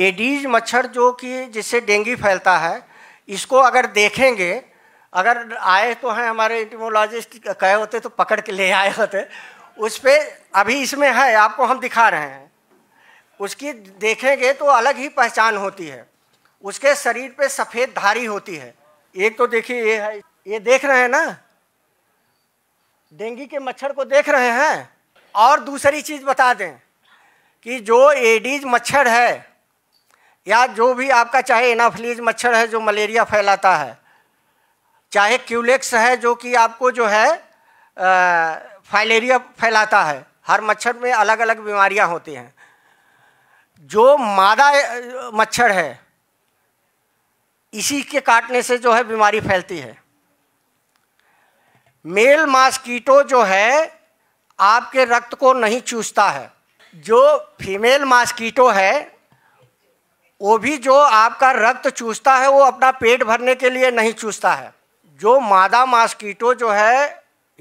एडीज मच्छर जो कि जिससे डेंगू फैलता है इसको अगर देखेंगे अगर आए तो हैं हमारे इंटीमोलॉजिस्ट कहे होते तो पकड़ के ले आए होते उस पर अभी इसमें है आपको हम दिखा रहे हैं उसकी देखेंगे तो अलग ही पहचान होती है उसके शरीर पे सफ़ेद धारी होती है एक तो देखिए ये है ये देख रहे हैं ना डेंगू के मच्छर को देख रहे हैं और दूसरी चीज़ बता दें कि जो एडीज मच्छर है या जो भी आपका चाहे एनाफ्लीज मच्छर है जो मलेरिया फैलाता है चाहे क्यूलेक्स है जो कि आपको जो है फाइलेरिया फैलाता है हर मच्छर में अलग अलग बीमारियां होती हैं जो मादा मच्छर है इसी के काटने से जो है बीमारी फैलती है मेल मास्कीटो जो है आपके रक्त को नहीं चूसता है जो फीमेल मास्कीटो है वो भी जो आपका रक्त चूसता है वो अपना पेट भरने के लिए नहीं चूसता है जो मादा मास्कीटो जो है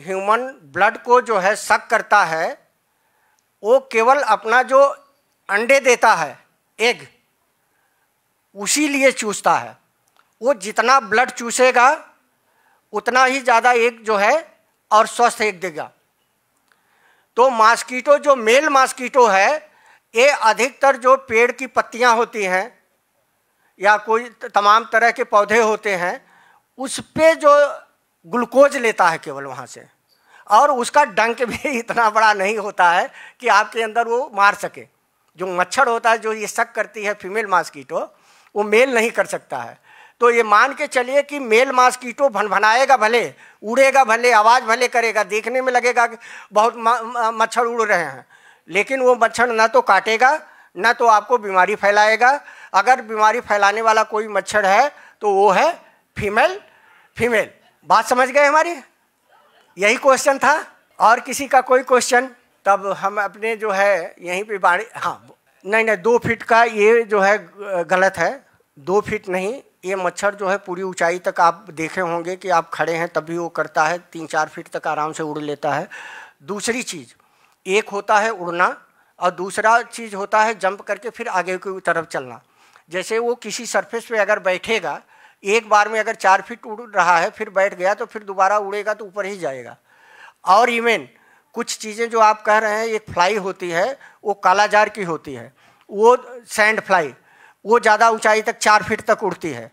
ह्यूमन ब्लड को जो है शक करता है वो केवल अपना जो अंडे देता है एग उसी लिए चूसता है वो जितना ब्लड चूसेगा उतना ही ज़्यादा एक जो है और स्वस्थ एक देगा तो मास्कीटो जो मेल मास्कीटो है ये अधिकतर जो पेड़ की पत्तियां होती हैं या कोई तमाम तरह के पौधे होते हैं उस पर जो ग्लूकोज लेता है केवल वहाँ से और उसका डंक भी इतना बड़ा नहीं होता है कि आपके अंदर वो मार सके जो मच्छर होता है जो ये शक करती है फीमेल मास्कीटो वो मेल नहीं कर सकता है तो ये मान के चलिए कि मेल मास्कीटो भनभनाएगा भले उड़ेगा भले आवाज़ भले करेगा देखने में लगेगा कि बहुत मच्छर उड़ रहे हैं लेकिन वो मच्छर ना तो काटेगा ना तो आपको बीमारी फैलाएगा अगर बीमारी फैलाने वाला कोई मच्छर है तो वो है फीमेल फीमेल बात समझ गए हमारी यही क्वेश्चन था और किसी का कोई क्वेश्चन तब हम अपने जो है यहीं पे बाड़ी हाँ नहीं नहीं दो फीट का ये जो है गलत है दो फीट नहीं ये मच्छर जो है पूरी ऊंचाई तक आप देखे होंगे कि आप खड़े हैं तभी वो करता है तीन चार फीट तक आराम से उड़ लेता है दूसरी चीज़ एक होता है उड़ना और दूसरा चीज़ होता है जंप करके फिर आगे की तरफ चलना जैसे वो किसी सरफेस पे अगर बैठेगा एक बार में अगर चार फीट उड़ रहा है फिर बैठ गया तो फिर दोबारा उड़ेगा तो ऊपर ही जाएगा और इवेन कुछ चीज़ें जो आप कह रहे हैं एक फ्लाई होती है वो कालाजार की होती है वो सैंड फ्लाई वो ज़्यादा ऊंचाई तक चार फीट तक उड़ती है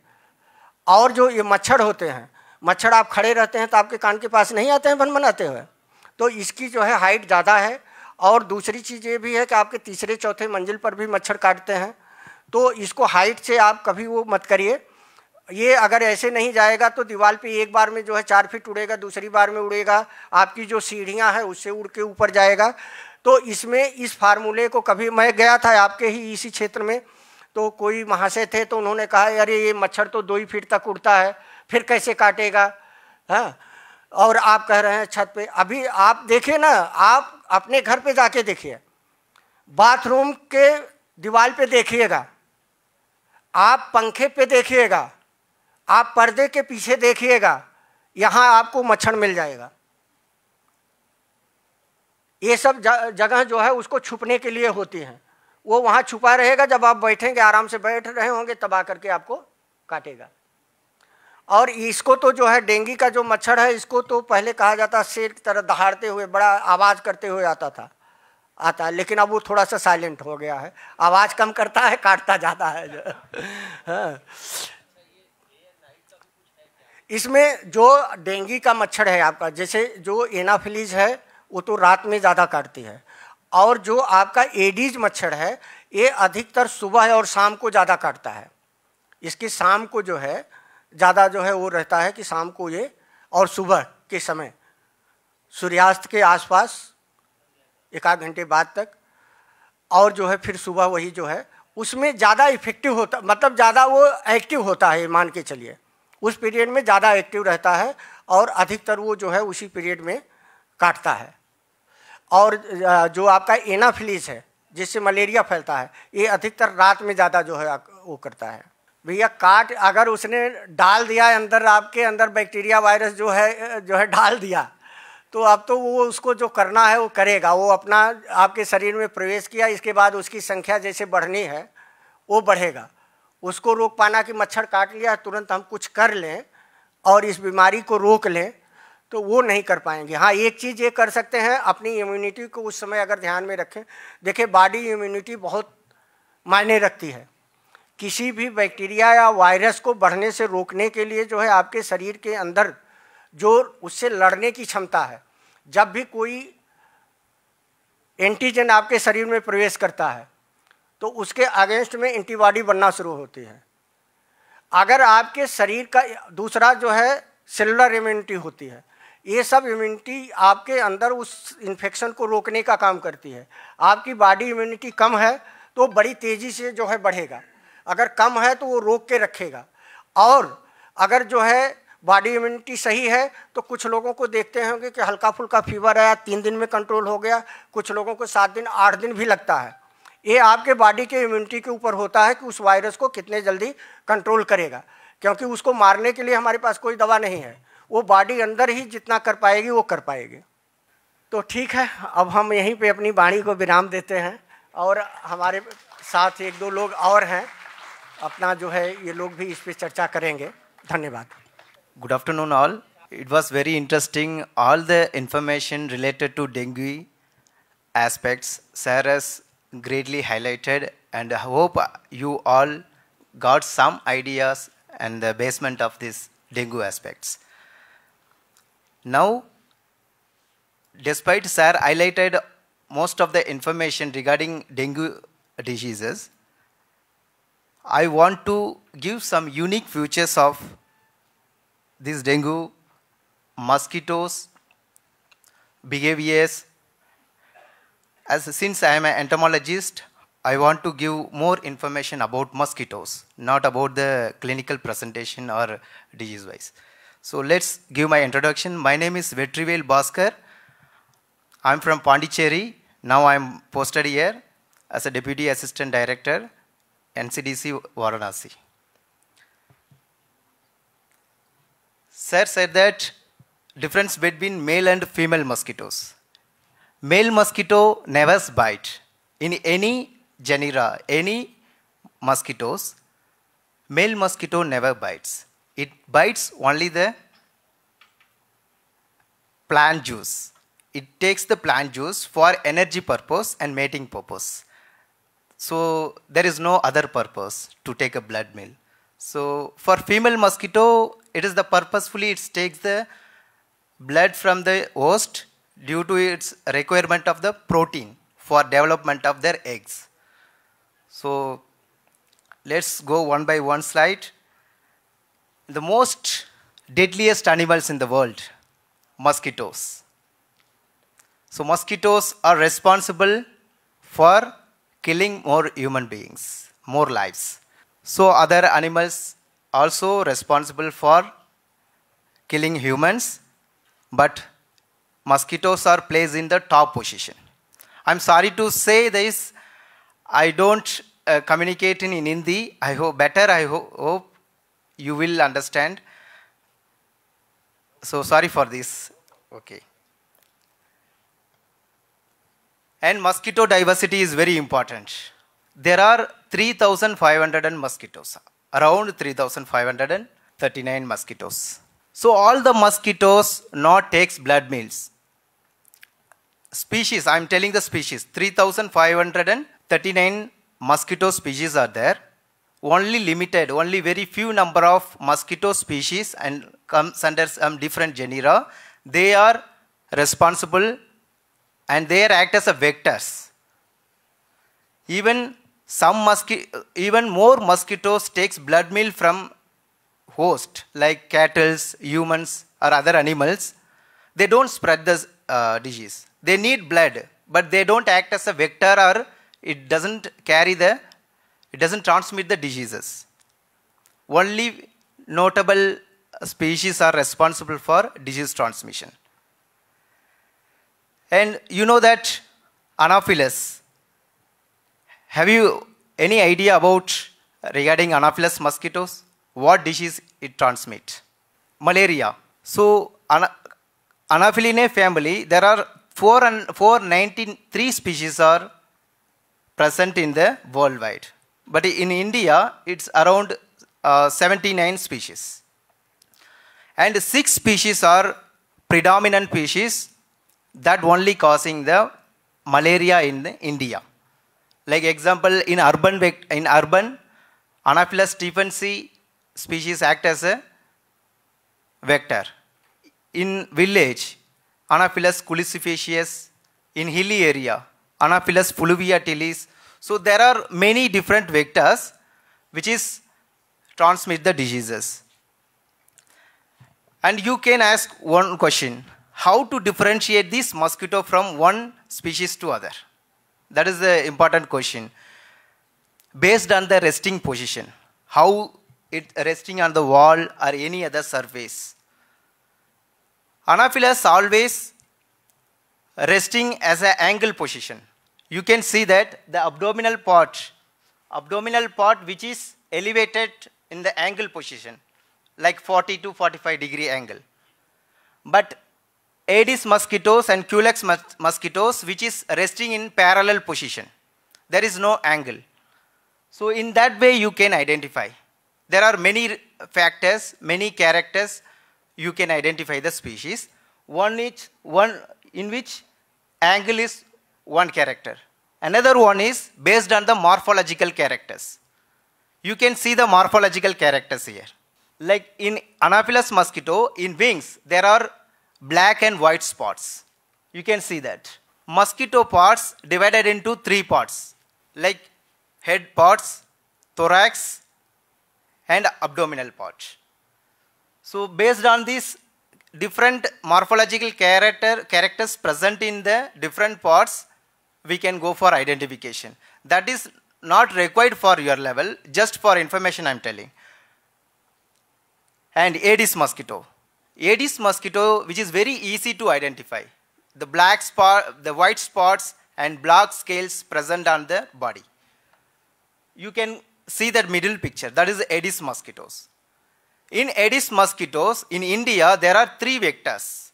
और जो ये मच्छर होते हैं मच्छर आप खड़े रहते हैं तो आपके कान के पास नहीं आते हैं भन बनाते हुए तो इसकी जो है हाइट ज़्यादा है और दूसरी चीज़ ये भी है कि आपके तीसरे चौथे मंजिल पर भी मच्छर काटते हैं तो इसको हाइट से आप कभी वो मत करिए ये अगर ऐसे नहीं जाएगा तो दीवार पे एक बार में जो है चार फीट उड़ेगा दूसरी बार में उड़ेगा आपकी जो सीढ़ियाँ हैं उससे उड़ के ऊपर जाएगा तो इसमें इस फार्मूले को कभी मैं गया था आपके ही इसी क्षेत्र में तो कोई महाशय थे तो उन्होंने कहा अरे ये मच्छर तो दो ही फीट तक उड़ता है फिर कैसे काटेगा हाँ और आप कह रहे हैं छत पे अभी आप देखिए ना आप अपने घर पे जाके देखिए बाथरूम के दीवार पे देखिएगा आप पंखे पे देखिएगा आप पर्दे के पीछे देखिएगा यहाँ आपको मच्छर मिल जाएगा ये सब जगह जो है उसको छुपने के लिए होती हैं वो वहाँ छुपा रहेगा जब आप बैठेंगे आराम से बैठ रहे होंगे तब आकर के आपको काटेगा और इसको तो जो है डेंगू का जो मच्छर है इसको तो पहले कहा जाता शेर की तरह दहाड़ते हुए बड़ा आवाज़ करते हुए आता था आता है लेकिन अब वो थोड़ा सा साइलेंट हो गया है आवाज़ कम करता है काटता ज़्यादा है जो हाँ। इसमें जो डेंगू का मच्छर है आपका जैसे जो एनाफिलीज है वो तो रात में ज़्यादा काटती है और जो आपका एडीज मच्छर है ये अधिकतर सुबह और शाम को ज़्यादा काटता है इसकी शाम को जो है ज़्यादा जो है वो रहता है कि शाम को ये और सुबह के समय सूर्यास्त के आसपास एक आध घंटे बाद तक और जो है फिर सुबह वही जो है उसमें ज़्यादा इफेक्टिव होता मतलब ज़्यादा वो एक्टिव होता है मान के चलिए उस पीरियड में ज़्यादा एक्टिव रहता है और अधिकतर वो जो है उसी पीरियड में काटता है और जो आपका एनाफिलीज है जिससे मलेरिया फैलता है ये अधिकतर रात में ज़्यादा जो है वो करता है भैया काट अगर उसने डाल दिया अंदर आपके अंदर बैक्टीरिया वायरस जो है जो है डाल दिया तो अब तो वो उसको जो करना है वो करेगा वो अपना आपके शरीर में प्रवेश किया इसके बाद उसकी संख्या जैसे बढ़नी है वो बढ़ेगा उसको रोक पाना कि मच्छर काट लिया तुरंत हम कुछ कर लें और इस बीमारी को रोक लें तो वो नहीं कर पाएंगे हाँ एक चीज़ ये कर सकते हैं अपनी इम्यूनिटी को उस समय अगर ध्यान में रखें देखिए बॉडी इम्यूनिटी बहुत मायने रखती है किसी भी बैक्टीरिया या वायरस को बढ़ने से रोकने के लिए जो है आपके शरीर के अंदर जो उससे लड़ने की क्षमता है जब भी कोई एंटीजन आपके शरीर में प्रवेश करता है तो उसके अगेंस्ट में एंटीबॉडी बनना शुरू होती है अगर आपके शरीर का दूसरा जो है सेलुलर इम्यूनिटी होती है ये सब इम्यूनिटी आपके अंदर उस इन्फेक्शन को रोकने का काम करती है आपकी बॉडी इम्यूनिटी कम है तो बड़ी तेज़ी से जो है बढ़ेगा अगर कम है तो वो रोक के रखेगा और अगर जो है बॉडी इम्यूनिटी सही है तो कुछ लोगों को देखते होंगे कि हल्का फुल्का फीवर आया तीन दिन में कंट्रोल हो गया कुछ लोगों को सात दिन आठ दिन भी लगता है ये आपके बॉडी के इम्यूनिटी के ऊपर होता है कि उस वायरस को कितने जल्दी कंट्रोल करेगा क्योंकि उसको मारने के लिए हमारे पास कोई दवा नहीं है वो बॉडी अंदर ही जितना कर पाएगी वो कर पाएगी तो ठीक है अब हम यहीं पे अपनी बाणी को विराम देते हैं और हमारे साथ एक दो लोग और हैं Good afternoon, all. it was very interesting all the information related to dengue aspects sir greatly highlighted and i hope you all got some ideas and the basement of these dengue aspects now despite sir highlighted most of the information regarding dengue diseases I want to give some unique features of these dengue mosquitoes behaviors. As since I am an entomologist, I want to give more information about mosquitoes, not about the clinical presentation or disease wise. So let's give my introduction. My name is Vetrivel Bhaskar. I'm from Pondicherry. Now I'm posted here as a Deputy Assistant Director NCDC Varanasi. Sir said that difference between male and female mosquitoes. Male mosquito never bite. In any genera, any mosquitoes, male mosquito never bites. It bites only the plant juice. It takes the plant juice for energy purpose and mating purpose. So there is no other purpose to take a blood meal. So for female mosquito, it is the purposefully it takes the blood from the host due to its requirement of the protein for development of their eggs. So let's go one by one slide. The most deadliest animals in the world, mosquitoes. So mosquitoes are responsible for killing more human beings, more lives. So other animals also responsible for killing humans, but mosquitoes are placed in the top position. I'm sorry to say this, I don't uh, communicate in, Hindi. I hope better, I ho hope you will understand. So sorry for this. Okay. And mosquito diversity is very important. There are 3,500 mosquitoes, around 3,539 mosquitoes. So all the mosquitoes not takes blood meals. Species, I'm telling the species, 3,539 mosquito species are there. Only limited, only very few number of mosquito species and comes under some um, different genera. They are responsible and they act as a vectors. Even some even more mosquitoes takes blood meal from host like cattle, humans or other animals. They don't spread the uh, disease. They need blood, but they don't act as a vector or it doesn't carry the, it doesn't transmit the diseases. Only notable species are responsible for disease transmission. And you know that Anopheles. Have you any idea about regarding Anopheles mosquitoes? What disease it transmits? Malaria. So Anopheles family, there are 493 species are present in the worldwide. But in India, it's around uh, 79 species. And six species are predominant species that only causing the malaria in India. Like example, in urban, in urban Anopheles stephensi species act as a vector. In village, Anopheles culicifacius. In hilly area, Anopheles fluviatilis. So there are many different vectors which is transmit the diseases. And you can ask one question how to differentiate this mosquito from one species to other? That is the important question. Based on the resting position, how it resting on the wall or any other surface. Anopheles always resting as an angle position. You can see that the abdominal part, abdominal part which is elevated in the angle position, like 40 to 45 degree angle. But Aedes mosquitoes and Culex mosquitoes which is resting in parallel position. There is no angle. So in that way you can identify. There are many factors, many characters you can identify the species. One, each, one in which angle is one character. Another one is based on the morphological characters. You can see the morphological characters here. Like in Anopheles mosquito, in wings, there are black and white spots. You can see that. Mosquito parts divided into three parts like head parts, thorax and abdominal parts. So based on these different morphological character, characters present in the different parts, we can go for identification. That is not required for your level, just for information I am telling. And Aedes mosquito. Aedes mosquito, which is very easy to identify. The black spot, the white spots and black scales present on the body. You can see that middle picture, that is Aedes mosquitoes. In Aedes mosquitoes, in India, there are three vectors.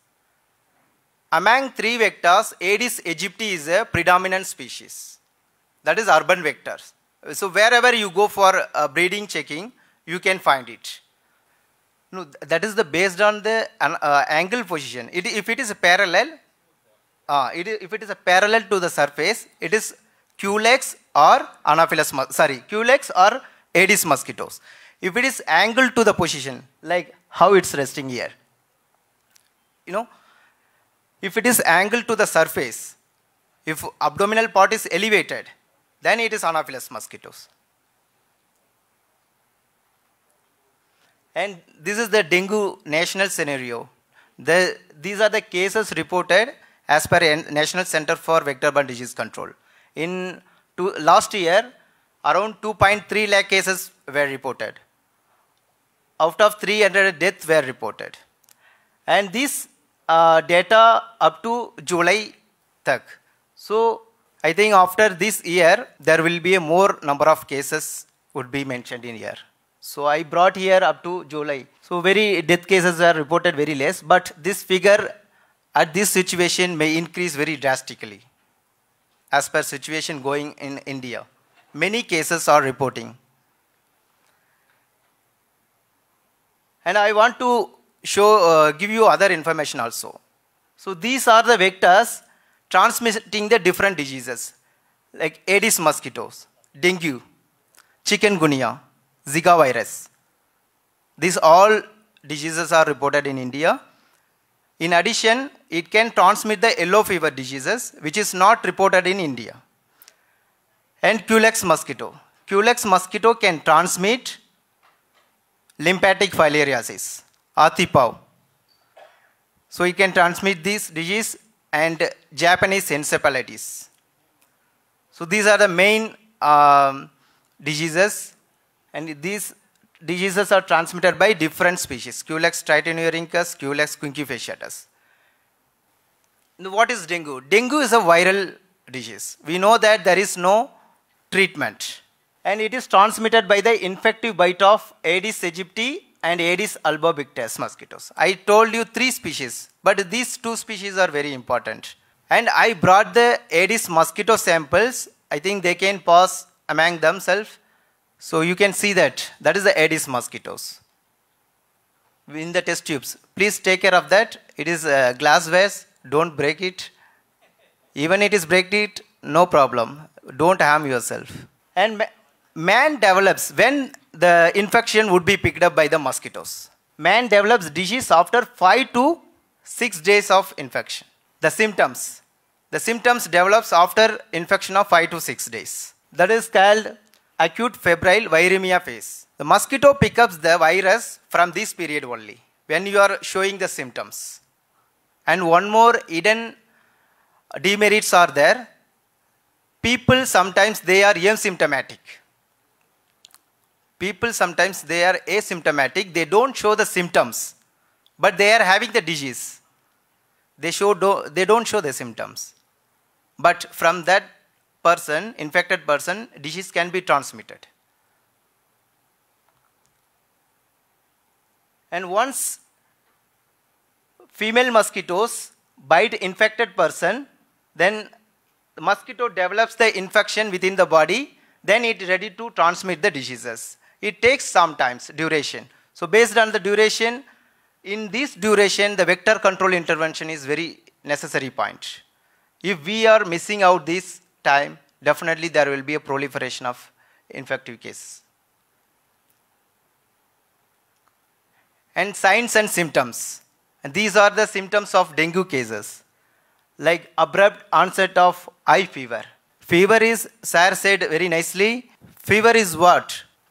Among three vectors, Aedes aegypti is a predominant species. That is urban vectors. So wherever you go for uh, breeding checking, you can find it. No, that is the based on the uh, angle position. It, if it is parallel, uh, it, if it is a parallel to the surface, it is Culex or Anopheles, sorry, Culex or Aedes mosquitoes. If it is angled to the position, like how it's resting here, you know, if it is angled to the surface, if abdominal part is elevated, then it is Anopheles mosquitoes. And this is the dengue national scenario. The, these are the cases reported as per National Center for Vector-Borne Disease Control. In last year, around 2.3 lakh cases were reported. Out of 300 deaths were reported. And this uh, data up to July tak. So I think after this year, there will be a more number of cases would be mentioned in here. So I brought here up to July. So very death cases are reported very less, but this figure at this situation may increase very drastically as per situation going in India. Many cases are reporting. And I want to show, uh, give you other information also. So these are the vectors transmitting the different diseases like Aedes mosquitoes, dengue, chikungunya, Zika virus. These all diseases are reported in India. In addition, it can transmit the yellow fever diseases, which is not reported in India. And Culex mosquito. Culex mosquito can transmit lymphatic filariasis, athipav. So it can transmit this disease and Japanese encephalitis. So these are the main um, diseases and these diseases are transmitted by different species, Culex tritonurhynchus, Culex quinquefasciatus. What is dengue? Dengue is a viral disease. We know that there is no treatment. And it is transmitted by the infective bite of Aedes aegypti and Aedes albopictus mosquitoes. I told you three species, but these two species are very important. And I brought the Aedes mosquito samples. I think they can pass among themselves so you can see that. That is the Aedes mosquitoes. In the test tubes. Please take care of that. It is a uh, glass vase. Don't break it. Even if it is break it, no problem. Don't harm yourself. And man develops when the infection would be picked up by the mosquitoes. Man develops disease after 5 to 6 days of infection. The symptoms. The symptoms develops after infection of 5 to 6 days. That is called acute febrile viremia phase. The mosquito picks up the virus from this period only when you are showing the symptoms. And one more hidden demerits are there. People sometimes they are asymptomatic. People sometimes they are asymptomatic. They don't show the symptoms, but they are having the disease. They show do, they don't show the symptoms, but from that person, infected person, disease can be transmitted. And once female mosquitoes bite infected person, then the mosquito develops the infection within the body, then it is ready to transmit the diseases. It takes sometimes duration. So based on the duration, in this duration, the vector control intervention is very necessary point. If we are missing out this, time, definitely there will be a proliferation of infective cases. And signs and symptoms. And these are the symptoms of dengue cases, like abrupt onset of eye fever. Fever is, sir said very nicely, fever is what?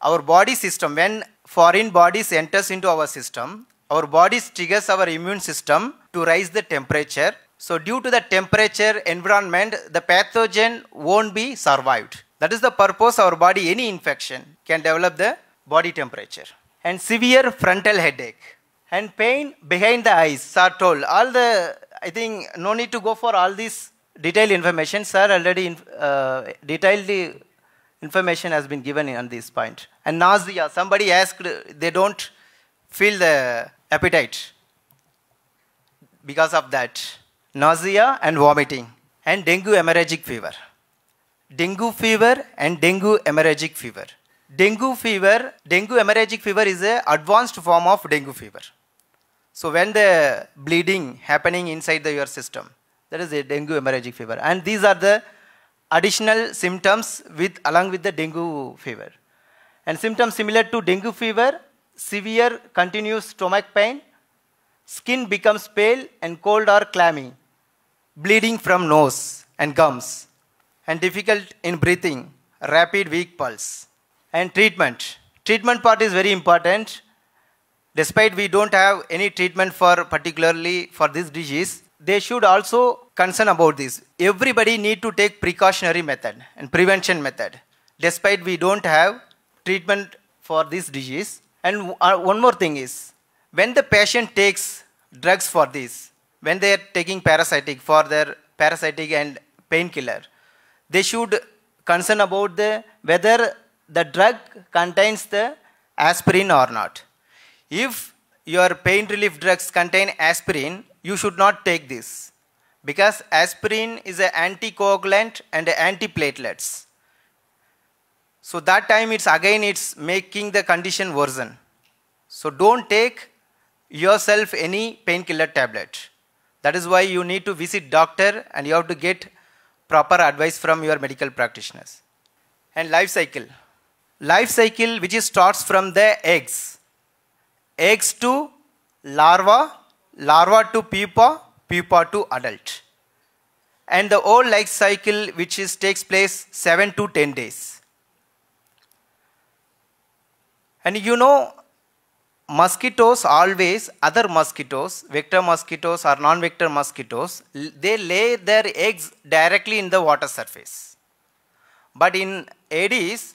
Our body system, when foreign bodies enters into our system, our body triggers our immune system to raise the temperature so due to the temperature environment, the pathogen won't be survived. That is the purpose our body, any infection can develop the body temperature. And severe frontal headache and pain behind the eyes, sir told. All the, I think no need to go for all this detailed information, sir already in, uh, detailed information has been given on this point. And nausea, somebody asked, they don't feel the appetite because of that nausea and vomiting, and dengue hemorrhagic fever. Dengue fever and dengue hemorrhagic fever. Dengue fever, dengue hemorrhagic fever is a advanced form of dengue fever. So when the bleeding happening inside the, your system, that is a dengue hemorrhagic fever. And these are the additional symptoms with along with the dengue fever. And symptoms similar to dengue fever, severe continuous stomach pain, skin becomes pale and cold or clammy bleeding from nose and gums, and difficult in breathing, rapid weak pulse. And treatment. Treatment part is very important. Despite we don't have any treatment for particularly for this disease, they should also concern about this. Everybody need to take precautionary method and prevention method. Despite we don't have treatment for this disease. And uh, one more thing is, when the patient takes drugs for this, when they are taking parasitic for their parasitic and painkiller, they should concern about the whether the drug contains the aspirin or not. If your pain relief drugs contain aspirin, you should not take this because aspirin is an anticoagulant and antiplatelets. So that time it's again it's making the condition worsen. So don't take yourself any painkiller tablet. That is why you need to visit doctor and you have to get proper advice from your medical practitioners. And life cycle. Life cycle which is starts from the eggs. Eggs to larva, larva to pupa, pupa to adult. And the whole life cycle which is takes place 7 to 10 days. And you know mosquitoes always other mosquitoes vector mosquitoes or non-vector mosquitoes they lay their eggs directly in the water surface but in Aedes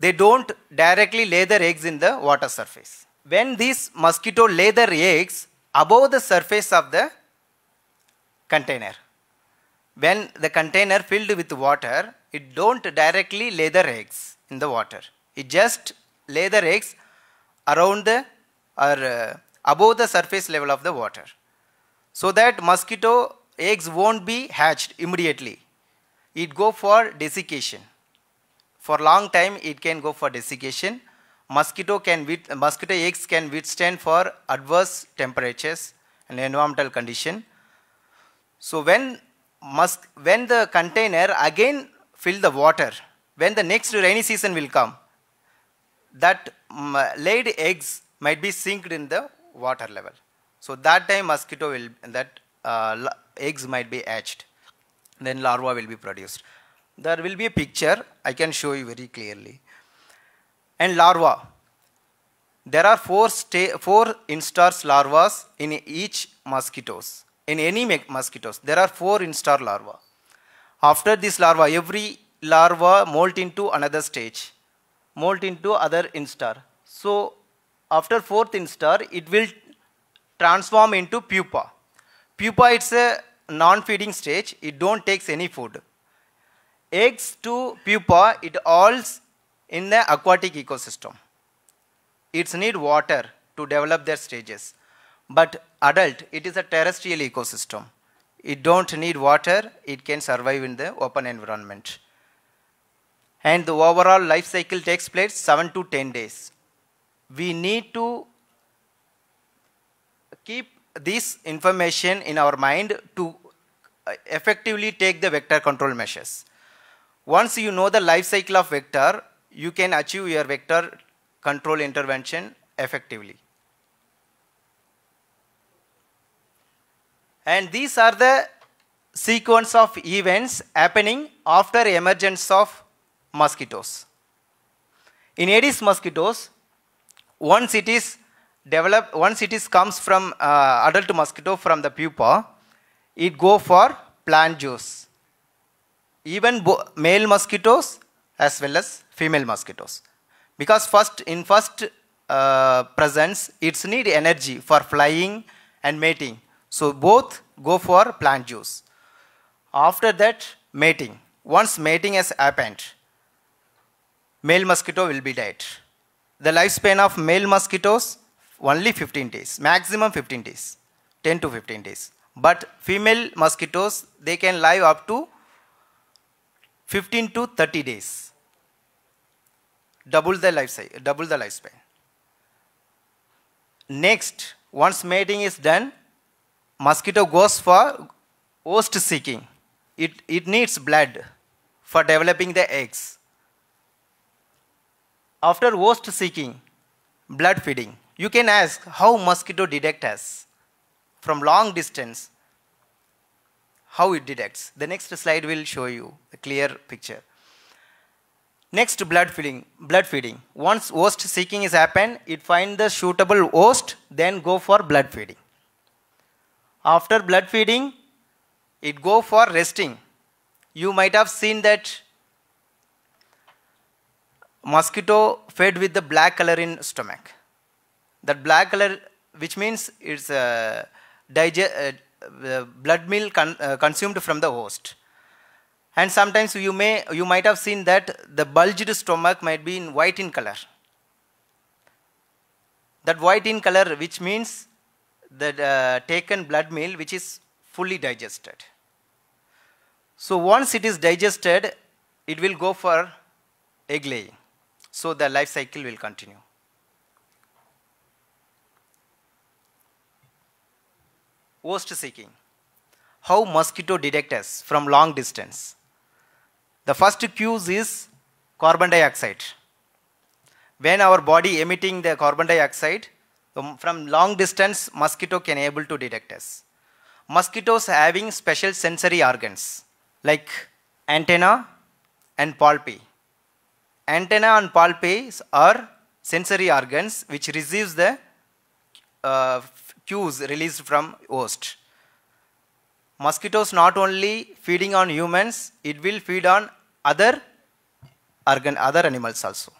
they don't directly lay their eggs in the water surface when these mosquito lay their eggs above the surface of the container when the container filled with water it don't directly lay their eggs in the water it just lay their eggs around the are uh, above the surface level of the water so that mosquito eggs won't be hatched immediately it go for desiccation for long time it can go for desiccation mosquito can with, mosquito eggs can withstand for adverse temperatures and environmental condition so when musk when the container again fill the water when the next rainy season will come that mm, laid eggs might be synced in the water level. So that time mosquito will, that uh, eggs might be hatched. Then larva will be produced. There will be a picture I can show you very clearly. And larva. There are four, four instars larvas in each mosquitoes. In any mosquitoes, there are four instar larva. After this larva, every larva molt into another stage, molt into other instar. So after fourth instar, it will transform into pupa. Pupa it's a non-feeding stage. It don't takes any food. Eggs to pupa, it all in the aquatic ecosystem. It's need water to develop their stages. But adult, it is a terrestrial ecosystem. It don't need water. It can survive in the open environment. And the overall life cycle takes place 7 to 10 days we need to keep this information in our mind to uh, effectively take the vector control measures. Once you know the life cycle of vector, you can achieve your vector control intervention effectively. And these are the sequence of events happening after emergence of mosquitoes. In Aedes mosquitoes, once it is developed, once it is comes from uh, adult mosquito from the pupa, it go for plant juice. Even male mosquitoes as well as female mosquitoes. Because first in first uh, presence, it's need energy for flying and mating. So both go for plant juice. After that, mating. Once mating has happened, male mosquito will be dead. The lifespan of male mosquitoes, only 15 days, maximum 15 days, 10 to 15 days. But female mosquitoes, they can live up to 15 to 30 days. Double the life double the lifespan. Next, once mating is done, mosquito goes for host seeking. It, it needs blood for developing the eggs. After host seeking, blood feeding, you can ask how mosquito detects us from long distance, how it detects. The next slide will show you a clear picture. Next, blood feeding. Blood feeding. Once host seeking is happened, it finds the suitable host, then go for blood feeding. After blood feeding, it go for resting. You might have seen that mosquito fed with the black color in stomach. That black color, which means it's uh, uh, uh, blood meal con uh, consumed from the host. And sometimes you may, you might have seen that the bulged stomach might be in white in color. That white in color, which means the uh, taken blood meal, which is fully digested. So once it is digested, it will go for egg laying. So the life cycle will continue. Host seeking. How mosquito detect us from long distance? The first cues is carbon dioxide. When our body emitting the carbon dioxide, um, from long distance, mosquito can able to detect us. Mosquitoes having special sensory organs like antenna and palpi antenna and palpi are sensory organs which receives the uh, cues released from host. Mosquitoes not only feeding on humans, it will feed on other organ, other animals also.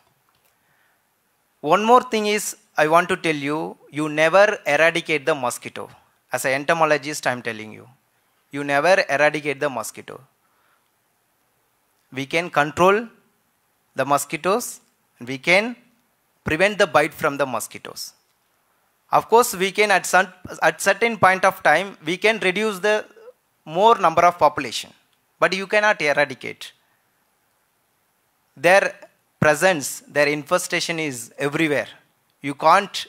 One more thing is I want to tell you, you never eradicate the mosquito. As an entomologist, I am telling you, you never eradicate the mosquito. We can control the mosquitoes and we can prevent the bite from the mosquitoes. Of course, we can at, some, at certain point of time, we can reduce the more number of population, but you cannot eradicate. Their presence, their infestation is everywhere. You can't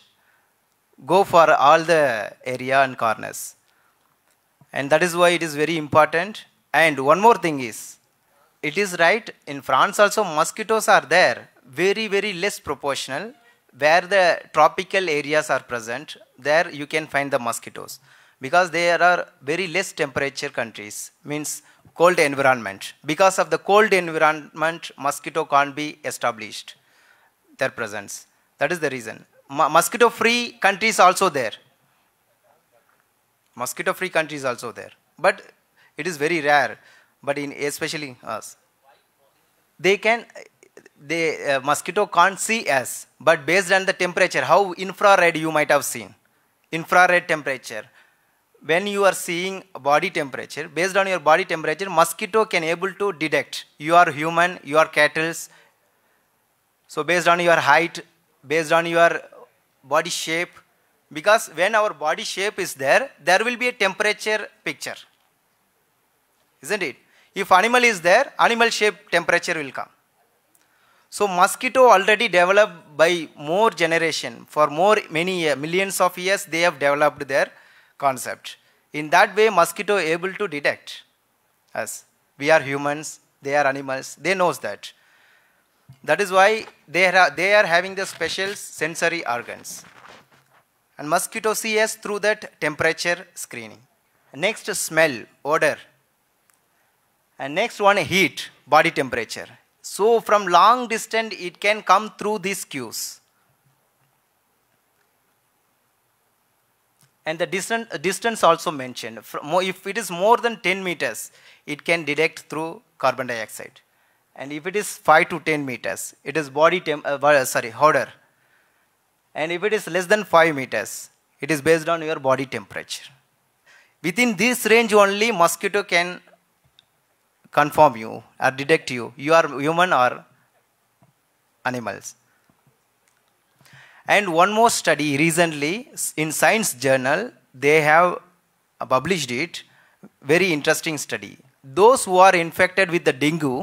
go for all the area and corners. And that is why it is very important. And one more thing is, it is right in france also mosquitoes are there very very less proportional where the tropical areas are present there you can find the mosquitoes because there are very less temperature countries means cold environment because of the cold environment mosquito can't be established their presence that is the reason Mo mosquito free countries also there mosquito free countries also there but it is very rare but in especially us. They can, the uh, mosquito can't see us, but based on the temperature, how infrared you might have seen, infrared temperature. When you are seeing body temperature, based on your body temperature, mosquito can able to detect you are human, you are cattle. So based on your height, based on your body shape, because when our body shape is there, there will be a temperature picture. Isn't it? If animal is there, animal shape temperature will come. So mosquito already developed by more generation for more many uh, millions of years they have developed their concept. In that way mosquito able to detect us. We are humans, they are animals, they knows that. That is why they are, they are having the special sensory organs. And mosquito see us through that temperature screening. Next smell, odor. And next one, heat, body temperature. So from long distance, it can come through these cues. And the distance also mentioned. If it is more than 10 meters, it can detect through carbon dioxide. And if it is 5 to 10 meters, it is body temp, uh, sorry, harder, And if it is less than 5 meters, it is based on your body temperature. Within this range only, mosquito can confirm you or detect you. You are human or animals. And one more study recently in Science Journal, they have published it. Very interesting study. Those who are infected with the dengue,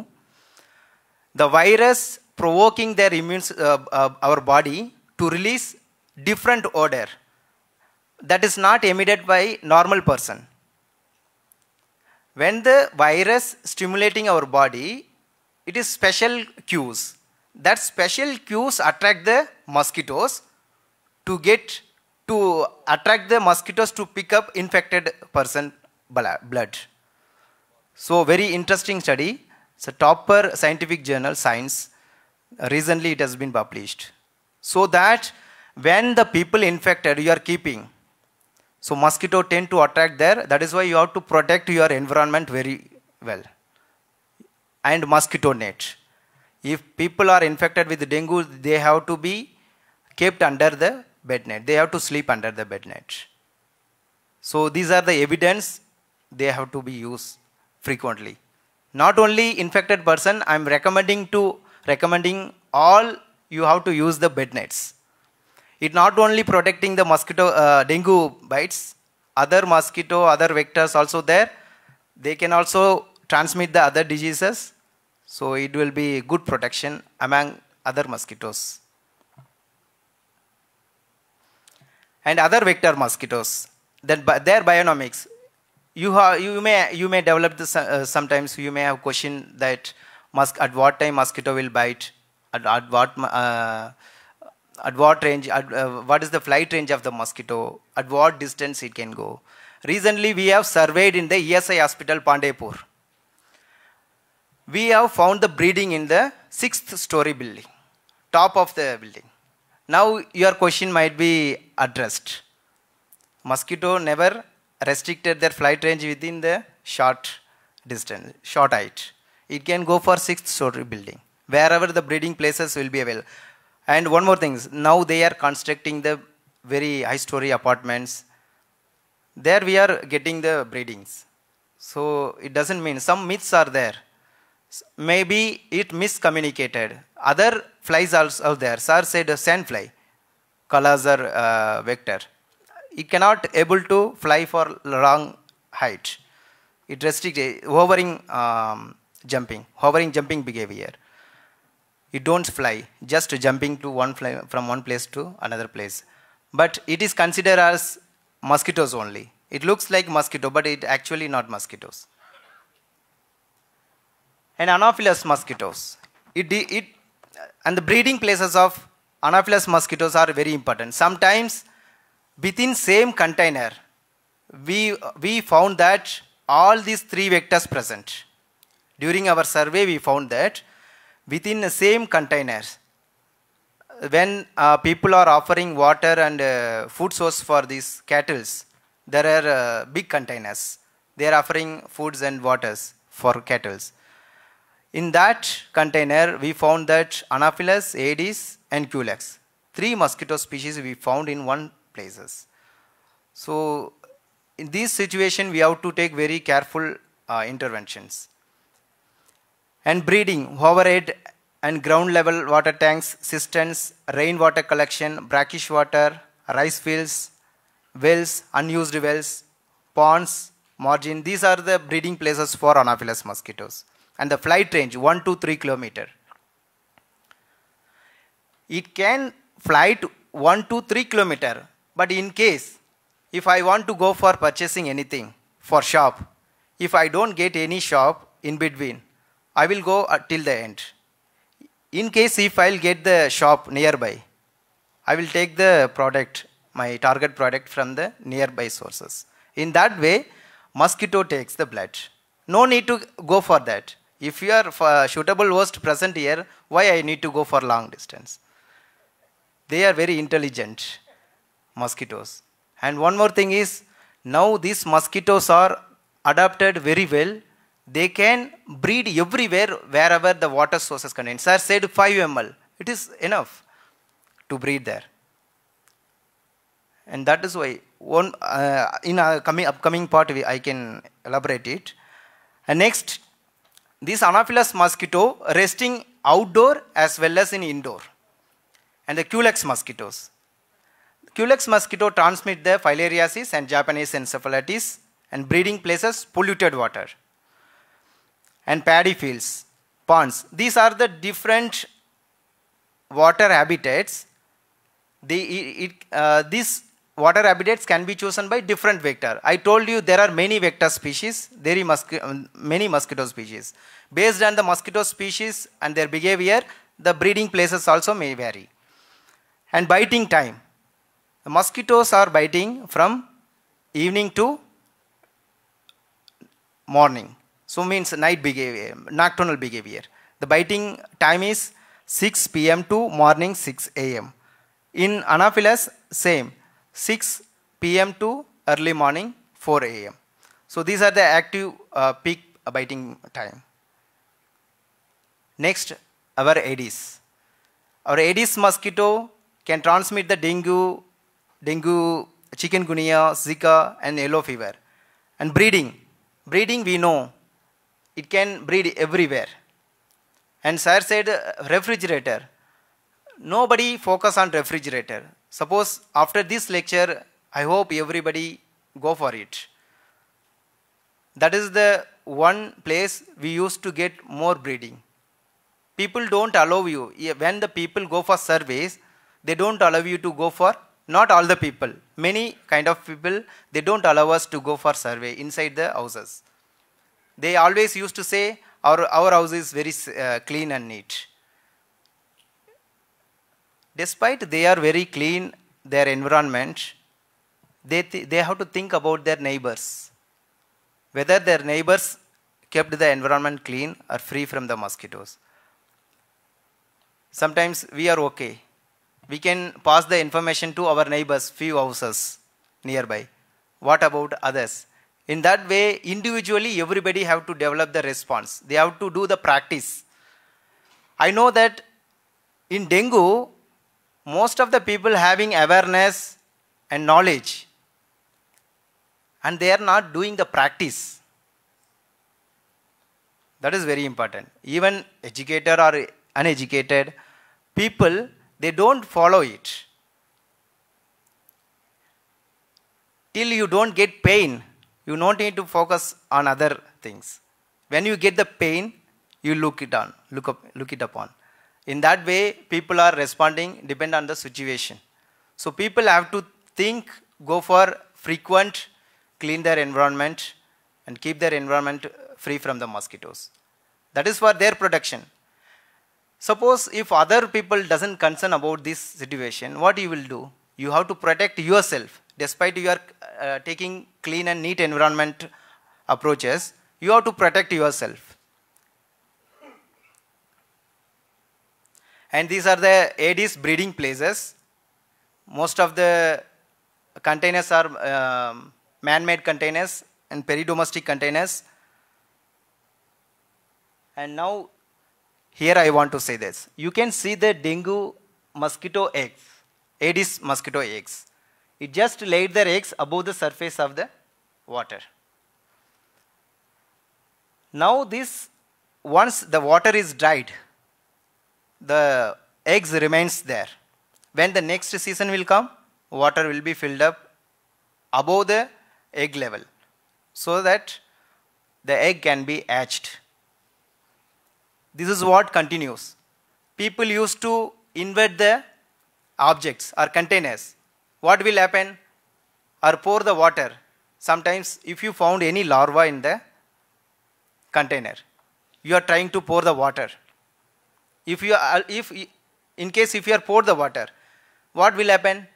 the virus provoking their immune, uh, uh, our body to release different odor that is not emitted by normal person when the virus stimulating our body, it is special cues. That special cues attract the mosquitoes to get to attract the mosquitoes to pick up infected person blood. So very interesting study. It's a topper scientific journal, Science. Recently it has been published. So that when the people infected you are keeping, so mosquito tend to attract there. That is why you have to protect your environment very well. And mosquito net. If people are infected with dengue, they have to be kept under the bed net. They have to sleep under the bed net. So these are the evidence they have to be used frequently. Not only infected person, I am recommending to recommending all you have to use the bed nets. It not only protecting the mosquito uh, dengue bites, other mosquito, other vectors also there. They can also transmit the other diseases. So it will be good protection among other mosquitoes. And other vector mosquitoes, then their bionomics. You, have, you, may, you may develop this, uh, sometimes you may have question that at what time mosquito will bite, at, at what uh, at what range, at, uh, what is the flight range of the mosquito, at what distance it can go. Recently, we have surveyed in the ESI hospital, Pandepur. We have found the breeding in the sixth story building, top of the building. Now, your question might be addressed. Mosquito never restricted their flight range within the short distance, short height. It can go for sixth story building, wherever the breeding places will be available. And one more thing, now they are constructing the very high story apartments. There we are getting the breedings. So it doesn't mean, some myths are there. Maybe it miscommunicated. Other flies are, there. Sir said sandfly, Kalazar uh, vector. It cannot able to fly for long height. It restricts uh, hovering um, jumping, hovering jumping behavior you don't fly, just jumping to one fly, from one place to another place. But it is considered as mosquitoes only. It looks like mosquito, but it actually not mosquitoes. And anopheles mosquitoes. It, it, and the breeding places of anopheles mosquitoes are very important. Sometimes within same container, we, we found that all these three vectors present. During our survey, we found that within the same containers when uh, people are offering water and uh, food source for these cattle, there are uh, big containers. They are offering foods and waters for cattle. In that container, we found that Anopheles, Aedes, and Culex. Three mosquito species we found in one places. So in this situation, we have to take very careful uh, interventions and breeding, overhead and ground level water tanks, cisterns, rainwater collection, brackish water, rice fields, wells, unused wells, ponds, margin. These are the breeding places for Anopheles mosquitoes. And the flight range, 1 to 3 kilometer. It can fly to 1 to 3 kilometer. But in case, if I want to go for purchasing anything for shop, if I don't get any shop in between, I will go uh, till the end. In case if I'll get the shop nearby, I will take the product, my target product from the nearby sources. In that way, mosquito takes the blood. No need to go for that. If you are uh, suitable host present here, why I need to go for long distance? They are very intelligent mosquitoes. And one more thing is, now these mosquitoes are adapted very well they can breed everywhere, wherever the water source is contained. Sir said 5 ml. It is enough to breed there. And that is why one, uh, in our coming, upcoming part, we, I can elaborate it. And next, this Anopheles mosquito resting outdoor as well as in indoor. And the Culex mosquitoes. Culex mosquito transmit the filariasis and Japanese encephalitis and breeding places polluted water and paddy fields, ponds. These are the different water habitats. The, it, uh, these water habitats can be chosen by different vector. I told you there are many vector species, there are uh, many mosquito species. Based on the mosquito species and their behavior, the breeding places also may vary. And biting time. The mosquitoes are biting from evening to morning. So means night behavior, nocturnal behavior. The biting time is 6 pm to morning 6 am. In Anopheles, same 6 pm to early morning 4 am. So these are the active uh, peak biting time. Next, our Aedes. Our Aedes mosquito can transmit the dengue, dengue, chikungunya, Zika and yellow fever. And breeding. Breeding we know it can breed everywhere. And sir said uh, refrigerator. Nobody focus on refrigerator. Suppose after this lecture, I hope everybody go for it. That is the one place we used to get more breeding. People don't allow you. When the people go for surveys, they don't allow you to go for, not all the people, many kind of people, they don't allow us to go for survey inside the houses they always used to say, our, our house is very uh, clean and neat. Despite they are very clean, their environment, they, th they have to think about their neighbors. Whether their neighbors kept the environment clean or free from the mosquitoes. Sometimes we are okay. We can pass the information to our neighbors, few houses nearby. What about others? in that way individually everybody have to develop the response they have to do the practice i know that in dengue most of the people having awareness and knowledge and they are not doing the practice that is very important even educated or uneducated people they don't follow it till you don't get pain you don't need to focus on other things. When you get the pain, you look it on, look up, look it upon. In that way, people are responding depend on the situation. So people have to think, go for frequent, clean their environment, and keep their environment free from the mosquitoes. That is for their protection. Suppose if other people doesn't concern about this situation, what you will do? You have to protect yourself. Despite you are uh, taking clean and neat environment approaches, you have to protect yourself. And these are the Aedes breeding places. Most of the containers are um, man-made containers and peri-domestic containers. And now, here I want to say this. You can see the dengue mosquito eggs. Aedes mosquito eggs. It just laid their eggs above the surface of the water. Now this, once the water is dried, the eggs remains there. When the next season will come, water will be filled up above the egg level so that the egg can be hatched. This is what continues. People used to invert the objects or containers, what will happen? Or pour the water. Sometimes if you found any larva in the container, you are trying to pour the water. If you are, if in case if you are pour the water, what will happen?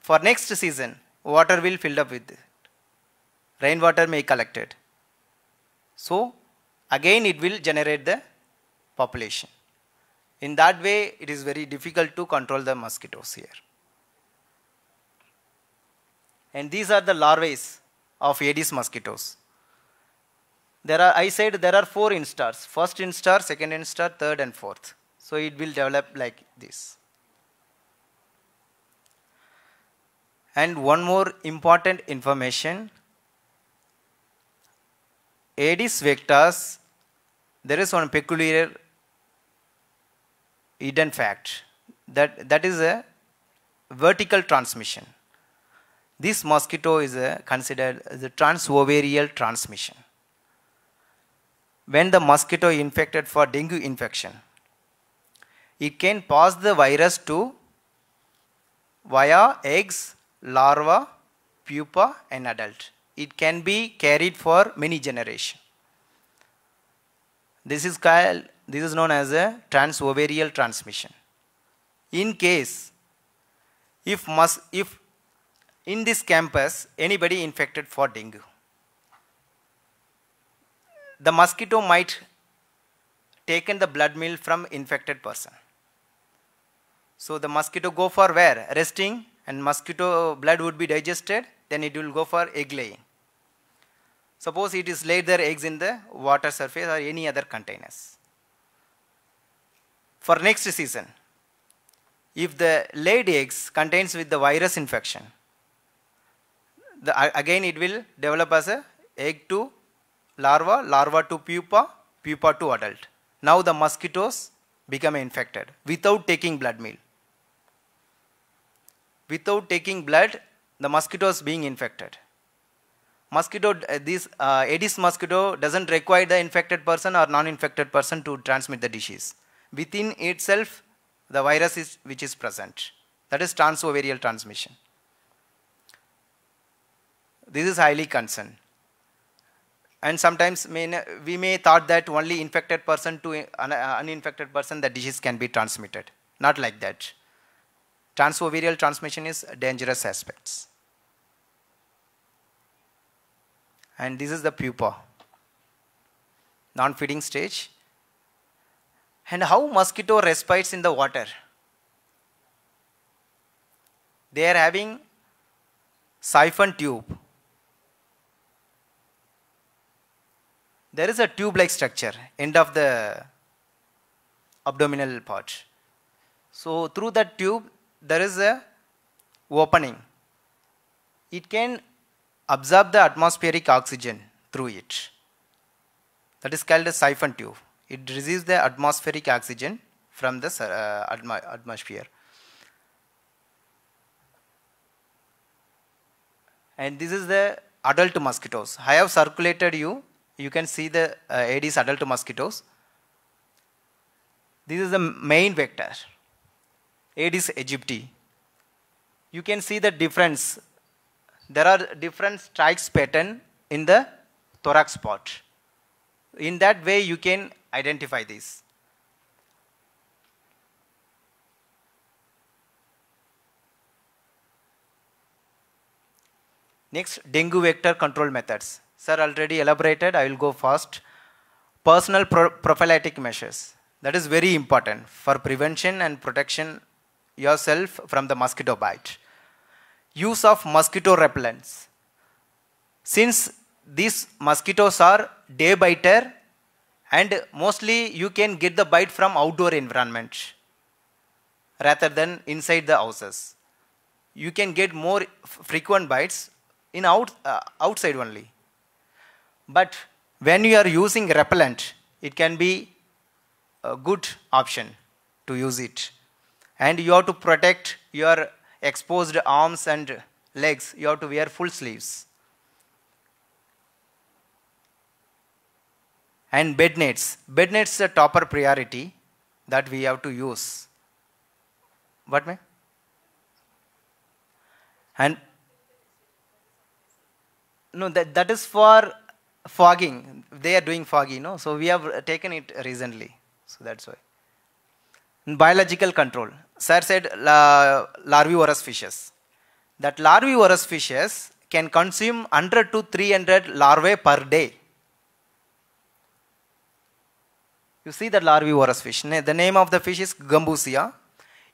For next season, water will filled up with Rainwater may collected. So again it will generate the population. In that way, it is very difficult to control the mosquitoes here. And these are the larvae of Aedes mosquitoes. There are, I said there are four instars, first instar, second instar, third and fourth. So it will develop like this. And one more important information, Aedes vectors, there is one peculiar hidden fact that that is a vertical transmission. This mosquito is a, considered the transovarial transmission. When the mosquito infected for dengue infection, it can pass the virus to via eggs, larva, pupa and adult. It can be carried for many generations. This is called this is known as a transovarial transmission. In case, if, mus if in this campus anybody infected for dengue, the mosquito might taken the blood meal from infected person. So the mosquito go for where? Resting and mosquito blood would be digested, then it will go for egg laying. Suppose it is laid their eggs in the water surface or any other containers for next season if the laid eggs contains with the virus infection the, again it will develop as a egg to larva larva to pupa pupa to adult now the mosquitoes become infected without taking blood meal without taking blood the mosquitoes being infected mosquito uh, this uh, aedes mosquito doesn't require the infected person or non infected person to transmit the disease within itself the virus is, which is present. That is transovarial transmission. This is highly concerned. And sometimes may, we may thought that only infected person to uh, uninfected person the disease can be transmitted. Not like that. Transovarial transmission is dangerous aspects. And this is the pupa. Non-feeding stage and how mosquito respires in the water? They are having siphon tube. There is a tube-like structure, end of the abdominal part. So through that tube, there is a opening. It can absorb the atmospheric oxygen through it. That is called a siphon tube. It receives the atmospheric oxygen from the uh, atmosphere. And this is the adult mosquitoes. I have circulated you. You can see the uh, Aedes adult mosquitoes. This is the main vector, Aedes aegypti. You can see the difference. There are different strikes pattern in the thorax spot. In that way, you can identify these. Next, dengue vector control methods. Sir already elaborated, I will go fast. Personal pro prophylactic measures. That is very important for prevention and protection yourself from the mosquito bite. Use of mosquito repellents. Since these mosquitoes are day biter and mostly you can get the bite from outdoor environment rather than inside the houses. You can get more frequent bites in out, uh, outside only. But when you are using repellent, it can be a good option to use it. And you have to protect your exposed arms and legs. You have to wear full sleeves. And bed nets. Bed nets is a topper priority that we have to use. What may? And no, that, that is for fogging. They are doing foggy, no? So we have taken it recently. So that's why. In biological control. Sir said la larvivorous fishes. That larvivorous fishes can consume 100 to 300 larvae per day. You see that larvivorous fish. The name of the fish is Gambusia.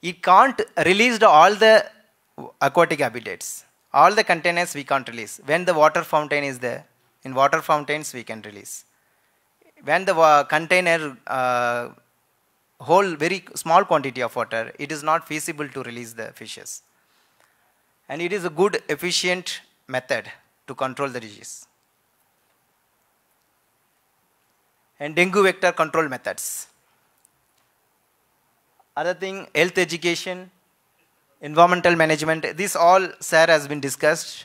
It can't release all the aquatic habitats. All the containers we can't release. When the water fountain is there, in water fountains we can release. When the container uh, whole very small quantity of water, it is not feasible to release the fishes. And it is a good efficient method to control the disease. and dengue vector control methods. Other thing, health education, environmental management, this all sir has been discussed.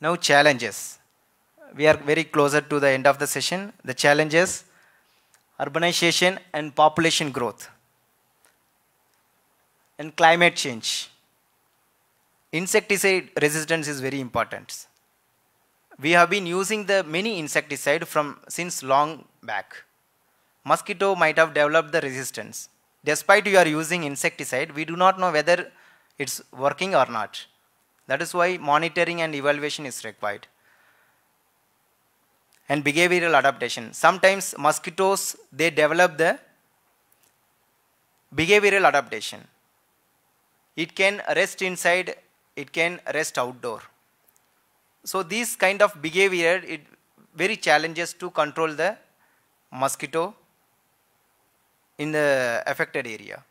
Now challenges. We are very closer to the end of the session. The challenges, urbanization and population growth and climate change. Insecticide resistance is very important we have been using the many insecticide from since long back. Mosquito might have developed the resistance. Despite you are using insecticide, we do not know whether it's working or not. That is why monitoring and evaluation is required. And behavioral adaptation. Sometimes mosquitoes, they develop the behavioral adaptation. It can rest inside, it can rest outdoor. So this kind of behavior, it very challenges to control the mosquito in the affected area.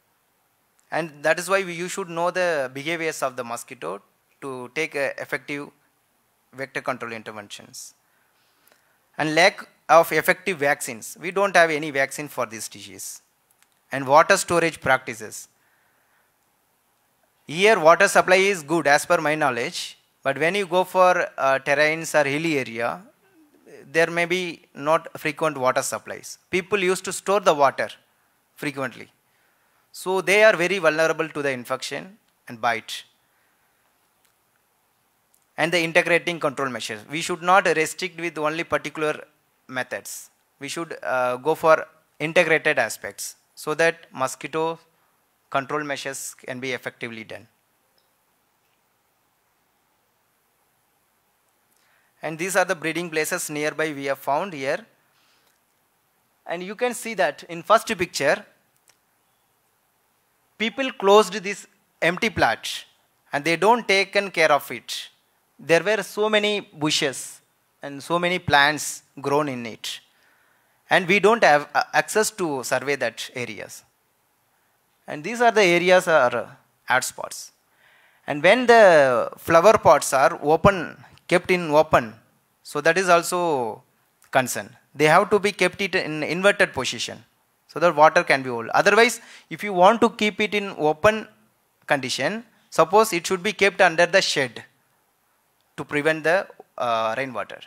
And that is why we, you should know the behaviors of the mosquito to take uh, effective vector control interventions. And lack of effective vaccines. We don't have any vaccine for this disease. And water storage practices. Here water supply is good as per my knowledge. But when you go for uh, terrains or hilly area, there may be not frequent water supplies. People used to store the water frequently. So they are very vulnerable to the infection and bite. And the integrating control measures. We should not restrict with only particular methods. We should uh, go for integrated aspects so that mosquito control measures can be effectively done. And these are the breeding places nearby we have found here. And you can see that in first picture, people closed this empty plot and they don't taken care of it. There were so many bushes and so many plants grown in it. And we don't have uh, access to survey that areas. And these are the areas are uh, hot spots. And when the flower pots are open kept in open. So that is also concern. They have to be kept it in inverted position. So that water can be hold. Otherwise, if you want to keep it in open condition, suppose it should be kept under the shed to prevent the uh, rainwater.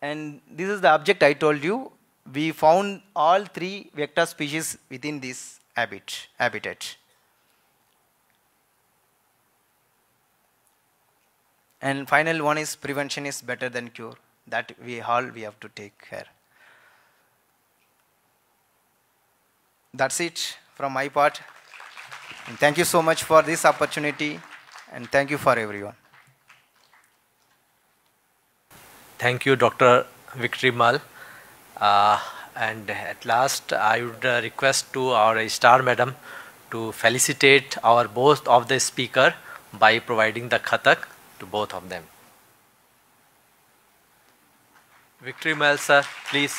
And this is the object I told you. We found all three vector species within this habit, habitat. And final one is prevention is better than cure. That we all we have to take care. That's it from my part. And thank you so much for this opportunity and thank you for everyone. Thank you, Dr. Victory Mal. Uh, and at last, I would uh, request to our star madam to felicitate our both of the speaker by providing the khatak to both of them. Victory Mel sir, please.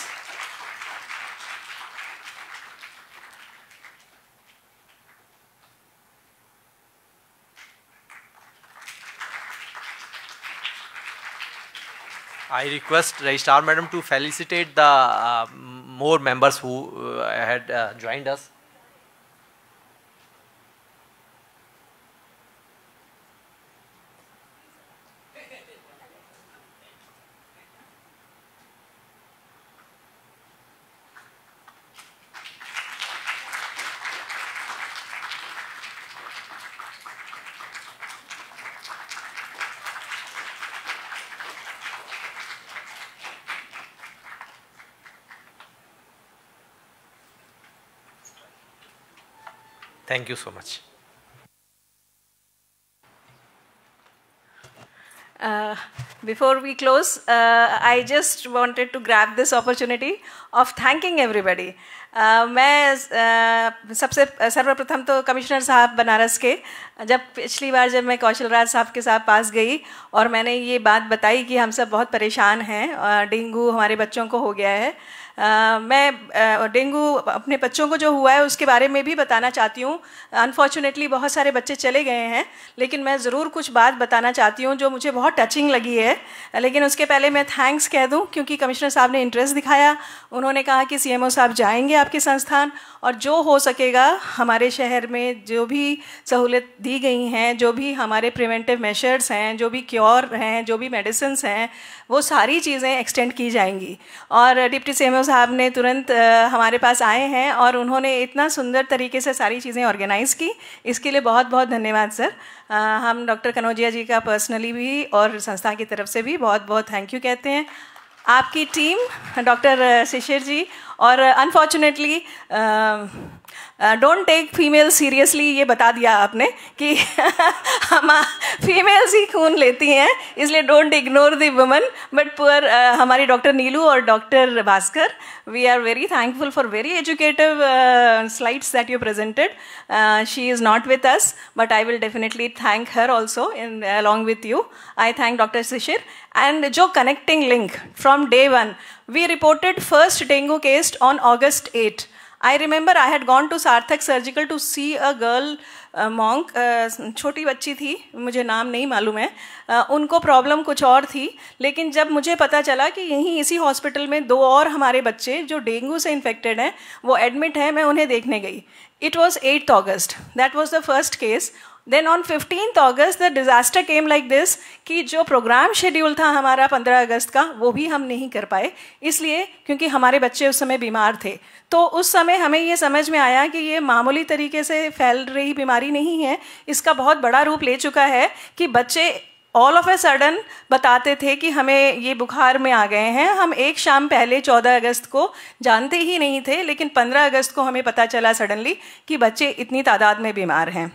I request Registrar Madam to felicitate the uh, more members who uh, had uh, joined us. Thank you so much Uh, before we close, uh, I just wanted to grab this opportunity of thanking everybody. Uh, मैं uh, सबसे सर्वप्रथम तो commissioner साहब बनारस के जब पिछली बार जब मैं कौशल राज साहब के साथ पास गई और मैंने ये बात बताई कि हम सब बहुत परेशान हैं डेंगू हमारे बच्चों को हो गया है आ, मैं डेंगू अपने बच्चों को जो हुआ है उसके बारे में भी बताना चाहती हूँ अनफॉर्चुनेटली बहुत सारे बच्चे चले गए हैं लेकिन मैं ज़रूर कुछ बात बताना चाहती हूँ जो मुझे बहुत टचिंग लगी है लेकिन उसके पहले मैं थैंक्स कह दूँ क्योंकि कमिश्नर साहब ने इंटरेस्ट दिखाया उन्होंने कहा कि सी साहब जाएंगे आपके संस्थान और जो हो सकेगा हमारे शहर में जो भी सहूलियत दी गई हैं जो भी हमारे प्रिवेंटिव मेशर्स हैं जो भी क्योर हैं जो भी मेडिसिन हैं वो सारी चीज़ें एक्सटेंड की जाएंगी और डिप्टी सी साहब ने तुरंत हमारे पास आए हैं और उन्होंने इतना सुंदर तरीके से सारी चीज़ें ऑर्गेनाइज़ की इसके लिए बहुत बहुत धन्यवाद सर हम डॉक्टर कनौजिया जी का पर्सनली भी और संस्था की तरफ से भी बहुत बहुत थैंक यू कहते हैं आपकी टीम डॉक्टर शिशिर जी और unfortunately don't take female seriously ये बता दिया आपने कि हम फीमेल्स uh, ही खून लेती हैं इसलिए don't ignore the woman but poor हमारी डॉक्टर नीलू और doctor Bhaskar we are very thankful for very educative slides that you presented she is not with us but I will definitely thank her also in along with you I thank doctor Shishir and जो connecting link from day one we reported first dengue case on August eight I remember I had gone to Sarthak surgical to see a girl monk छोटी बच्ची थी मुझे नाम नहीं मालूम है uh, उनको प्रॉब्लम कुछ और थी लेकिन जब मुझे पता चला कि यहीं इसी हॉस्पिटल में दो और हमारे बच्चे जो डेंगू से इन्फेक्टेड हैं वो एडमिट हैं मैं उन्हें देखने गई it was eighth August that was the first case then on fifteen August the disaster came like this कि जो प्रोग्राम शेड्यूल था हमारा पंद्रह अगस्त का वो भी हम नहीं कर पाए इसलिए क्योंकि हमारे बच्चे उस समय बीमार थे तो उस समय हमें ये समझ में आया कि ये मामूली तरीके से फैल रही बीमारी नहीं है इसका बहुत बड़ा रूप ले चुका है कि बच्चे ऑल ऑफ ए सडन बताते थे कि हमें ये बुखार में आ गए हैं हम एक शाम पहले 14 अगस्त को जानते ही नहीं थे लेकिन 15 अगस्त को हमें पता चला सडनली कि बच्चे इतनी तादाद में बीमार हैं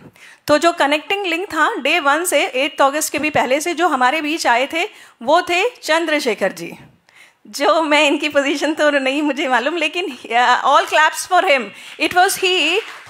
तो जो कनेक्टिंग लिंक था डे वन से एट अगस्त के भी पहले से जो हमारे बीच आए थे वो थे चंद्रशेखर जी जो मैं इनकी पोजीशन तो नहीं मुझे मालूम लेकिन all claps for him it was he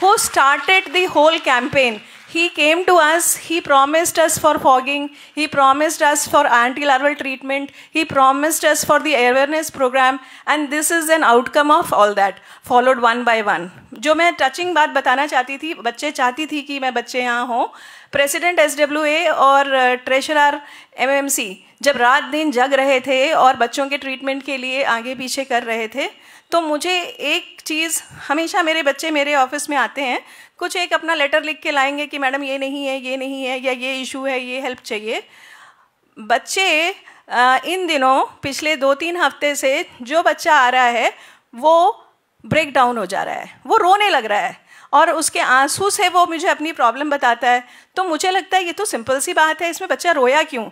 who started the whole campaign He came to us, He promised us for fogging, He promised us for anti larval treatment, He promised us for the awareness program, and this is an outcome of all that, followed one by one. जो मैं touching बात बताना चाहती थी बच्चे चाहती थी कि मैं बच्चे यहाँ हों प्रेसिडेंट एस और treasurer mmc jab raat din jag rahe the aur bachchon ke treatment ke liye aage piche kar rahe the तो मुझे एक चीज़ हमेशा मेरे बच्चे मेरे ऑफिस में आते हैं कुछ एक अपना लेटर लिख के लाएंगे कि मैडम ये नहीं है ये नहीं है या ये इशू है ये हेल्प चाहिए बच्चे इन दिनों पिछले दो तीन हफ्ते से जो बच्चा आ रहा है वो ब्रेक डाउन हो जा रहा है वो रोने लग रहा है और उसके आंसू से वो मुझे अपनी प्रॉब्लम बताता है तो मुझे लगता है ये तो सिंपल सी बात है इसमें बच्चा रोया क्यों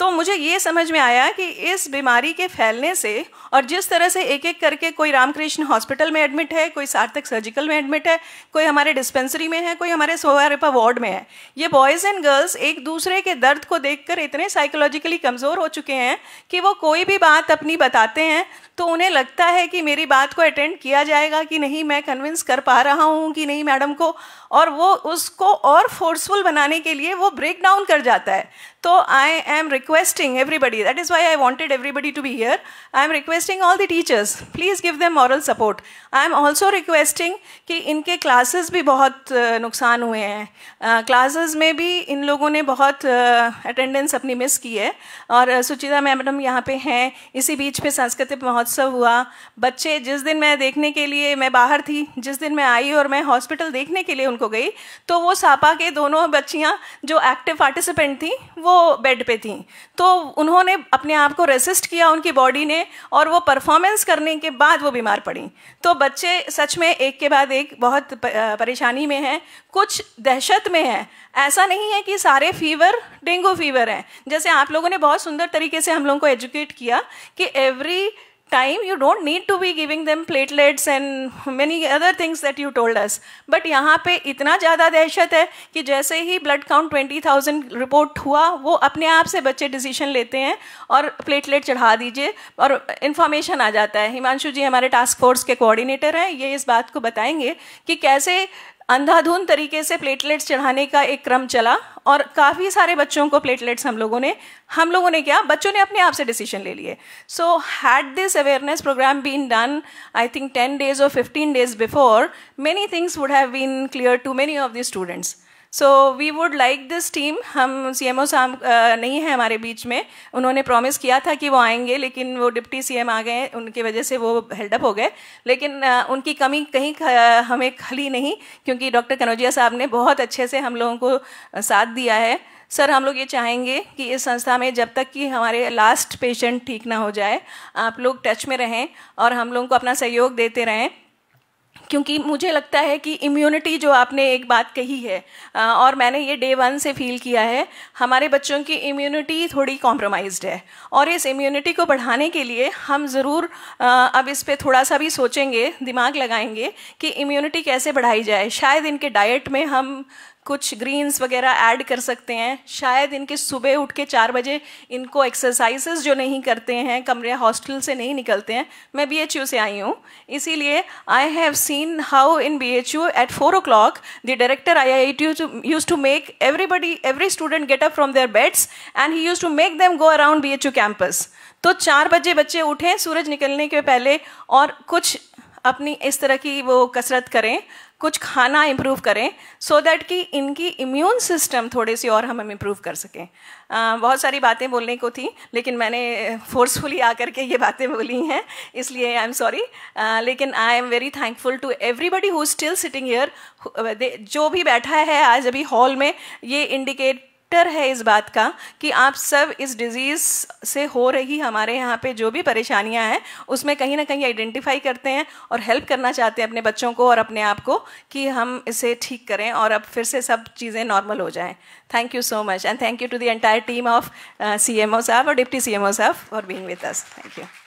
तो मुझे ये समझ में आया कि इस बीमारी के फैलने से और जिस तरह से एक एक करके कोई रामकृष्ण हॉस्पिटल में एडमिट है कोई सार्थक सर्जिकल में एडमिट है कोई हमारे डिस्पेंसरी में है कोई हमारे सोवारिपा वार्ड में है ये बॉयज़ एंड गर्ल्स एक दूसरे के दर्द को देखकर इतने साइकोलॉजिकली कमज़ोर हो चुके हैं कि वो कोई भी बात अपनी बताते हैं तो उन्हें लगता है कि मेरी बात को अटेंड किया जाएगा कि नहीं मैं कन्विंस कर पा रहा हूँ कि नहीं मैडम को और वो उसको और फोर्सफुल बनाने के लिए वो ब्रेक डाउन कर जाता है तो I am requesting everybody that is why I wanted everybody to be here I am requesting all the teachers please give them moral support I am also requesting कि इनके क्लासेस भी बहुत नुकसान हुए हैं क्लासेस में भी इन लोगों ने बहुत अटेंडेंस अपनी मिस की है और सुचिता मैडम यहाँ पे हैं इसी बीच पे सांस्कृतिक महोत्सव महोत्सव हुआ बच्चे जिस दिन मैं देखने के लिए मैं बाहर थी जिस दिन मैं आई और मैं हॉस्पिटल देखने के लिए उनको गई तो वो सापा के दोनों बच्चियाँ जो एक्टिव पार्टिसिपेंट थी वो बेड पे थी तो उन्होंने अपने आप को रेसिस्ट किया उनकी बॉडी ने और वो परफॉर्मेंस करने के बाद वो बीमार पड़ी तो बच्चे सच में एक के बाद एक बहुत परेशानी में हैं कुछ दहशत में हैं ऐसा नहीं है कि सारे फीवर डेंगू फीवर हैं जैसे आप लोगों ने बहुत सुंदर तरीके से हम लोगों को एजुकेट किया कि every time you don't need to be giving them platelets and many other things that you told us but यहाँ पे इतना ज़्यादा दहशत है कि जैसे ही ब्लड काउंट 20,000 रिपोर्ट हुआ वो अपने आप से बच्चे डिसीजन लेते हैं और प्लेटलेट चढ़ा दीजिए और इन्फॉर्मेशन आ जाता है हिमांशु जी हमारे टास्क फोर्स के कोऑर्डिनेटर हैं ये इस बात को बताएंगे कि कैसे अंधाधुंध तरीके से प्लेटलेट्स चढ़ाने का एक क्रम चला और काफ़ी सारे बच्चों को प्लेटलेट्स हम लोगों ने हम लोगों ने क्या बच्चों ने अपने आप से डिसीजन ले लिए so had this awareness program been done I think ten days और fifteen days before many things would have been clear to many of the students so we would like this team हम C M साहब नहीं है हमारे बीच में उन्होंने promise किया था कि वो आएंगे लेकिन वो डिप्टी सी एम आ गए उनकी वजह से वो हेल्डअप हो गए लेकिन uh, उनकी कमी कहीं हमें खली नहीं क्योंकि डॉक्टर कनौजिया साहब ने बहुत अच्छे से हम लोगों को साथ दिया है सर हम लोग ये चाहेंगे कि इस संस्था में जब तक कि हमारे लास्ट पेशेंट ठीक ना हो जाए आप लोग टच में रहें और हम लोगों को अपना सहयोग देते रहें क्योंकि मुझे लगता है कि इम्यूनिटी जो आपने एक बात कही है और मैंने ये डे वन से फील किया है हमारे बच्चों की इम्यूनिटी थोड़ी कॉम्प्रोमाइज्ड है और इस इम्यूनिटी को बढ़ाने के लिए हम ज़रूर अब इस पर थोड़ा सा भी सोचेंगे दिमाग लगाएंगे कि इम्यूनिटी कैसे बढ़ाई जाए शायद इनके डाइट में हम कुछ ग्रीन्स वगैरह ऐड कर सकते हैं शायद इनके सुबह उठ के चार बजे इनको एक्सरसाइजेस जो नहीं करते हैं कमरे हॉस्टल से नहीं निकलते हैं मैं बी से आई हूँ इसीलिए I have seen how in B H U at four o'clock the director I I T used to make everybody every student get up from their beds and he used to make them go around B H U campus तो चार बजे बच्चे उठें सूरज निकलने के पहले और कुछ अपनी इस तरह की वो कसरत करें कुछ खाना इम्प्रूव करें सो so दैट कि इनकी इम्यून सिस्टम थोड़ी सी और हम हम इम्प्रूव कर सकें uh, बहुत सारी बातें बोलने को थी लेकिन मैंने फोर्सफुली आकर के ये बातें बोली हैं इसलिए आई एम सॉरी लेकिन I am very thankful to everybody who still sitting here जो भी बैठा है आज अभी हॉल में ये इंडिकेट फैक्टर है इस बात का कि आप सब इस डिजीज़ से हो रही हमारे यहाँ पे जो भी परेशानियाँ हैं उसमें कहीं ना कहीं आइडेंटिफाई करते हैं और हेल्प करना चाहते हैं अपने बच्चों को और अपने आप को कि हम इसे ठीक करें और अब फिर से सब चीज़ें नॉर्मल हो जाएँ thank you so much and thank you to the entire team of C M O साहब और डिप्टी सी एम ओ साहब for being with us thank you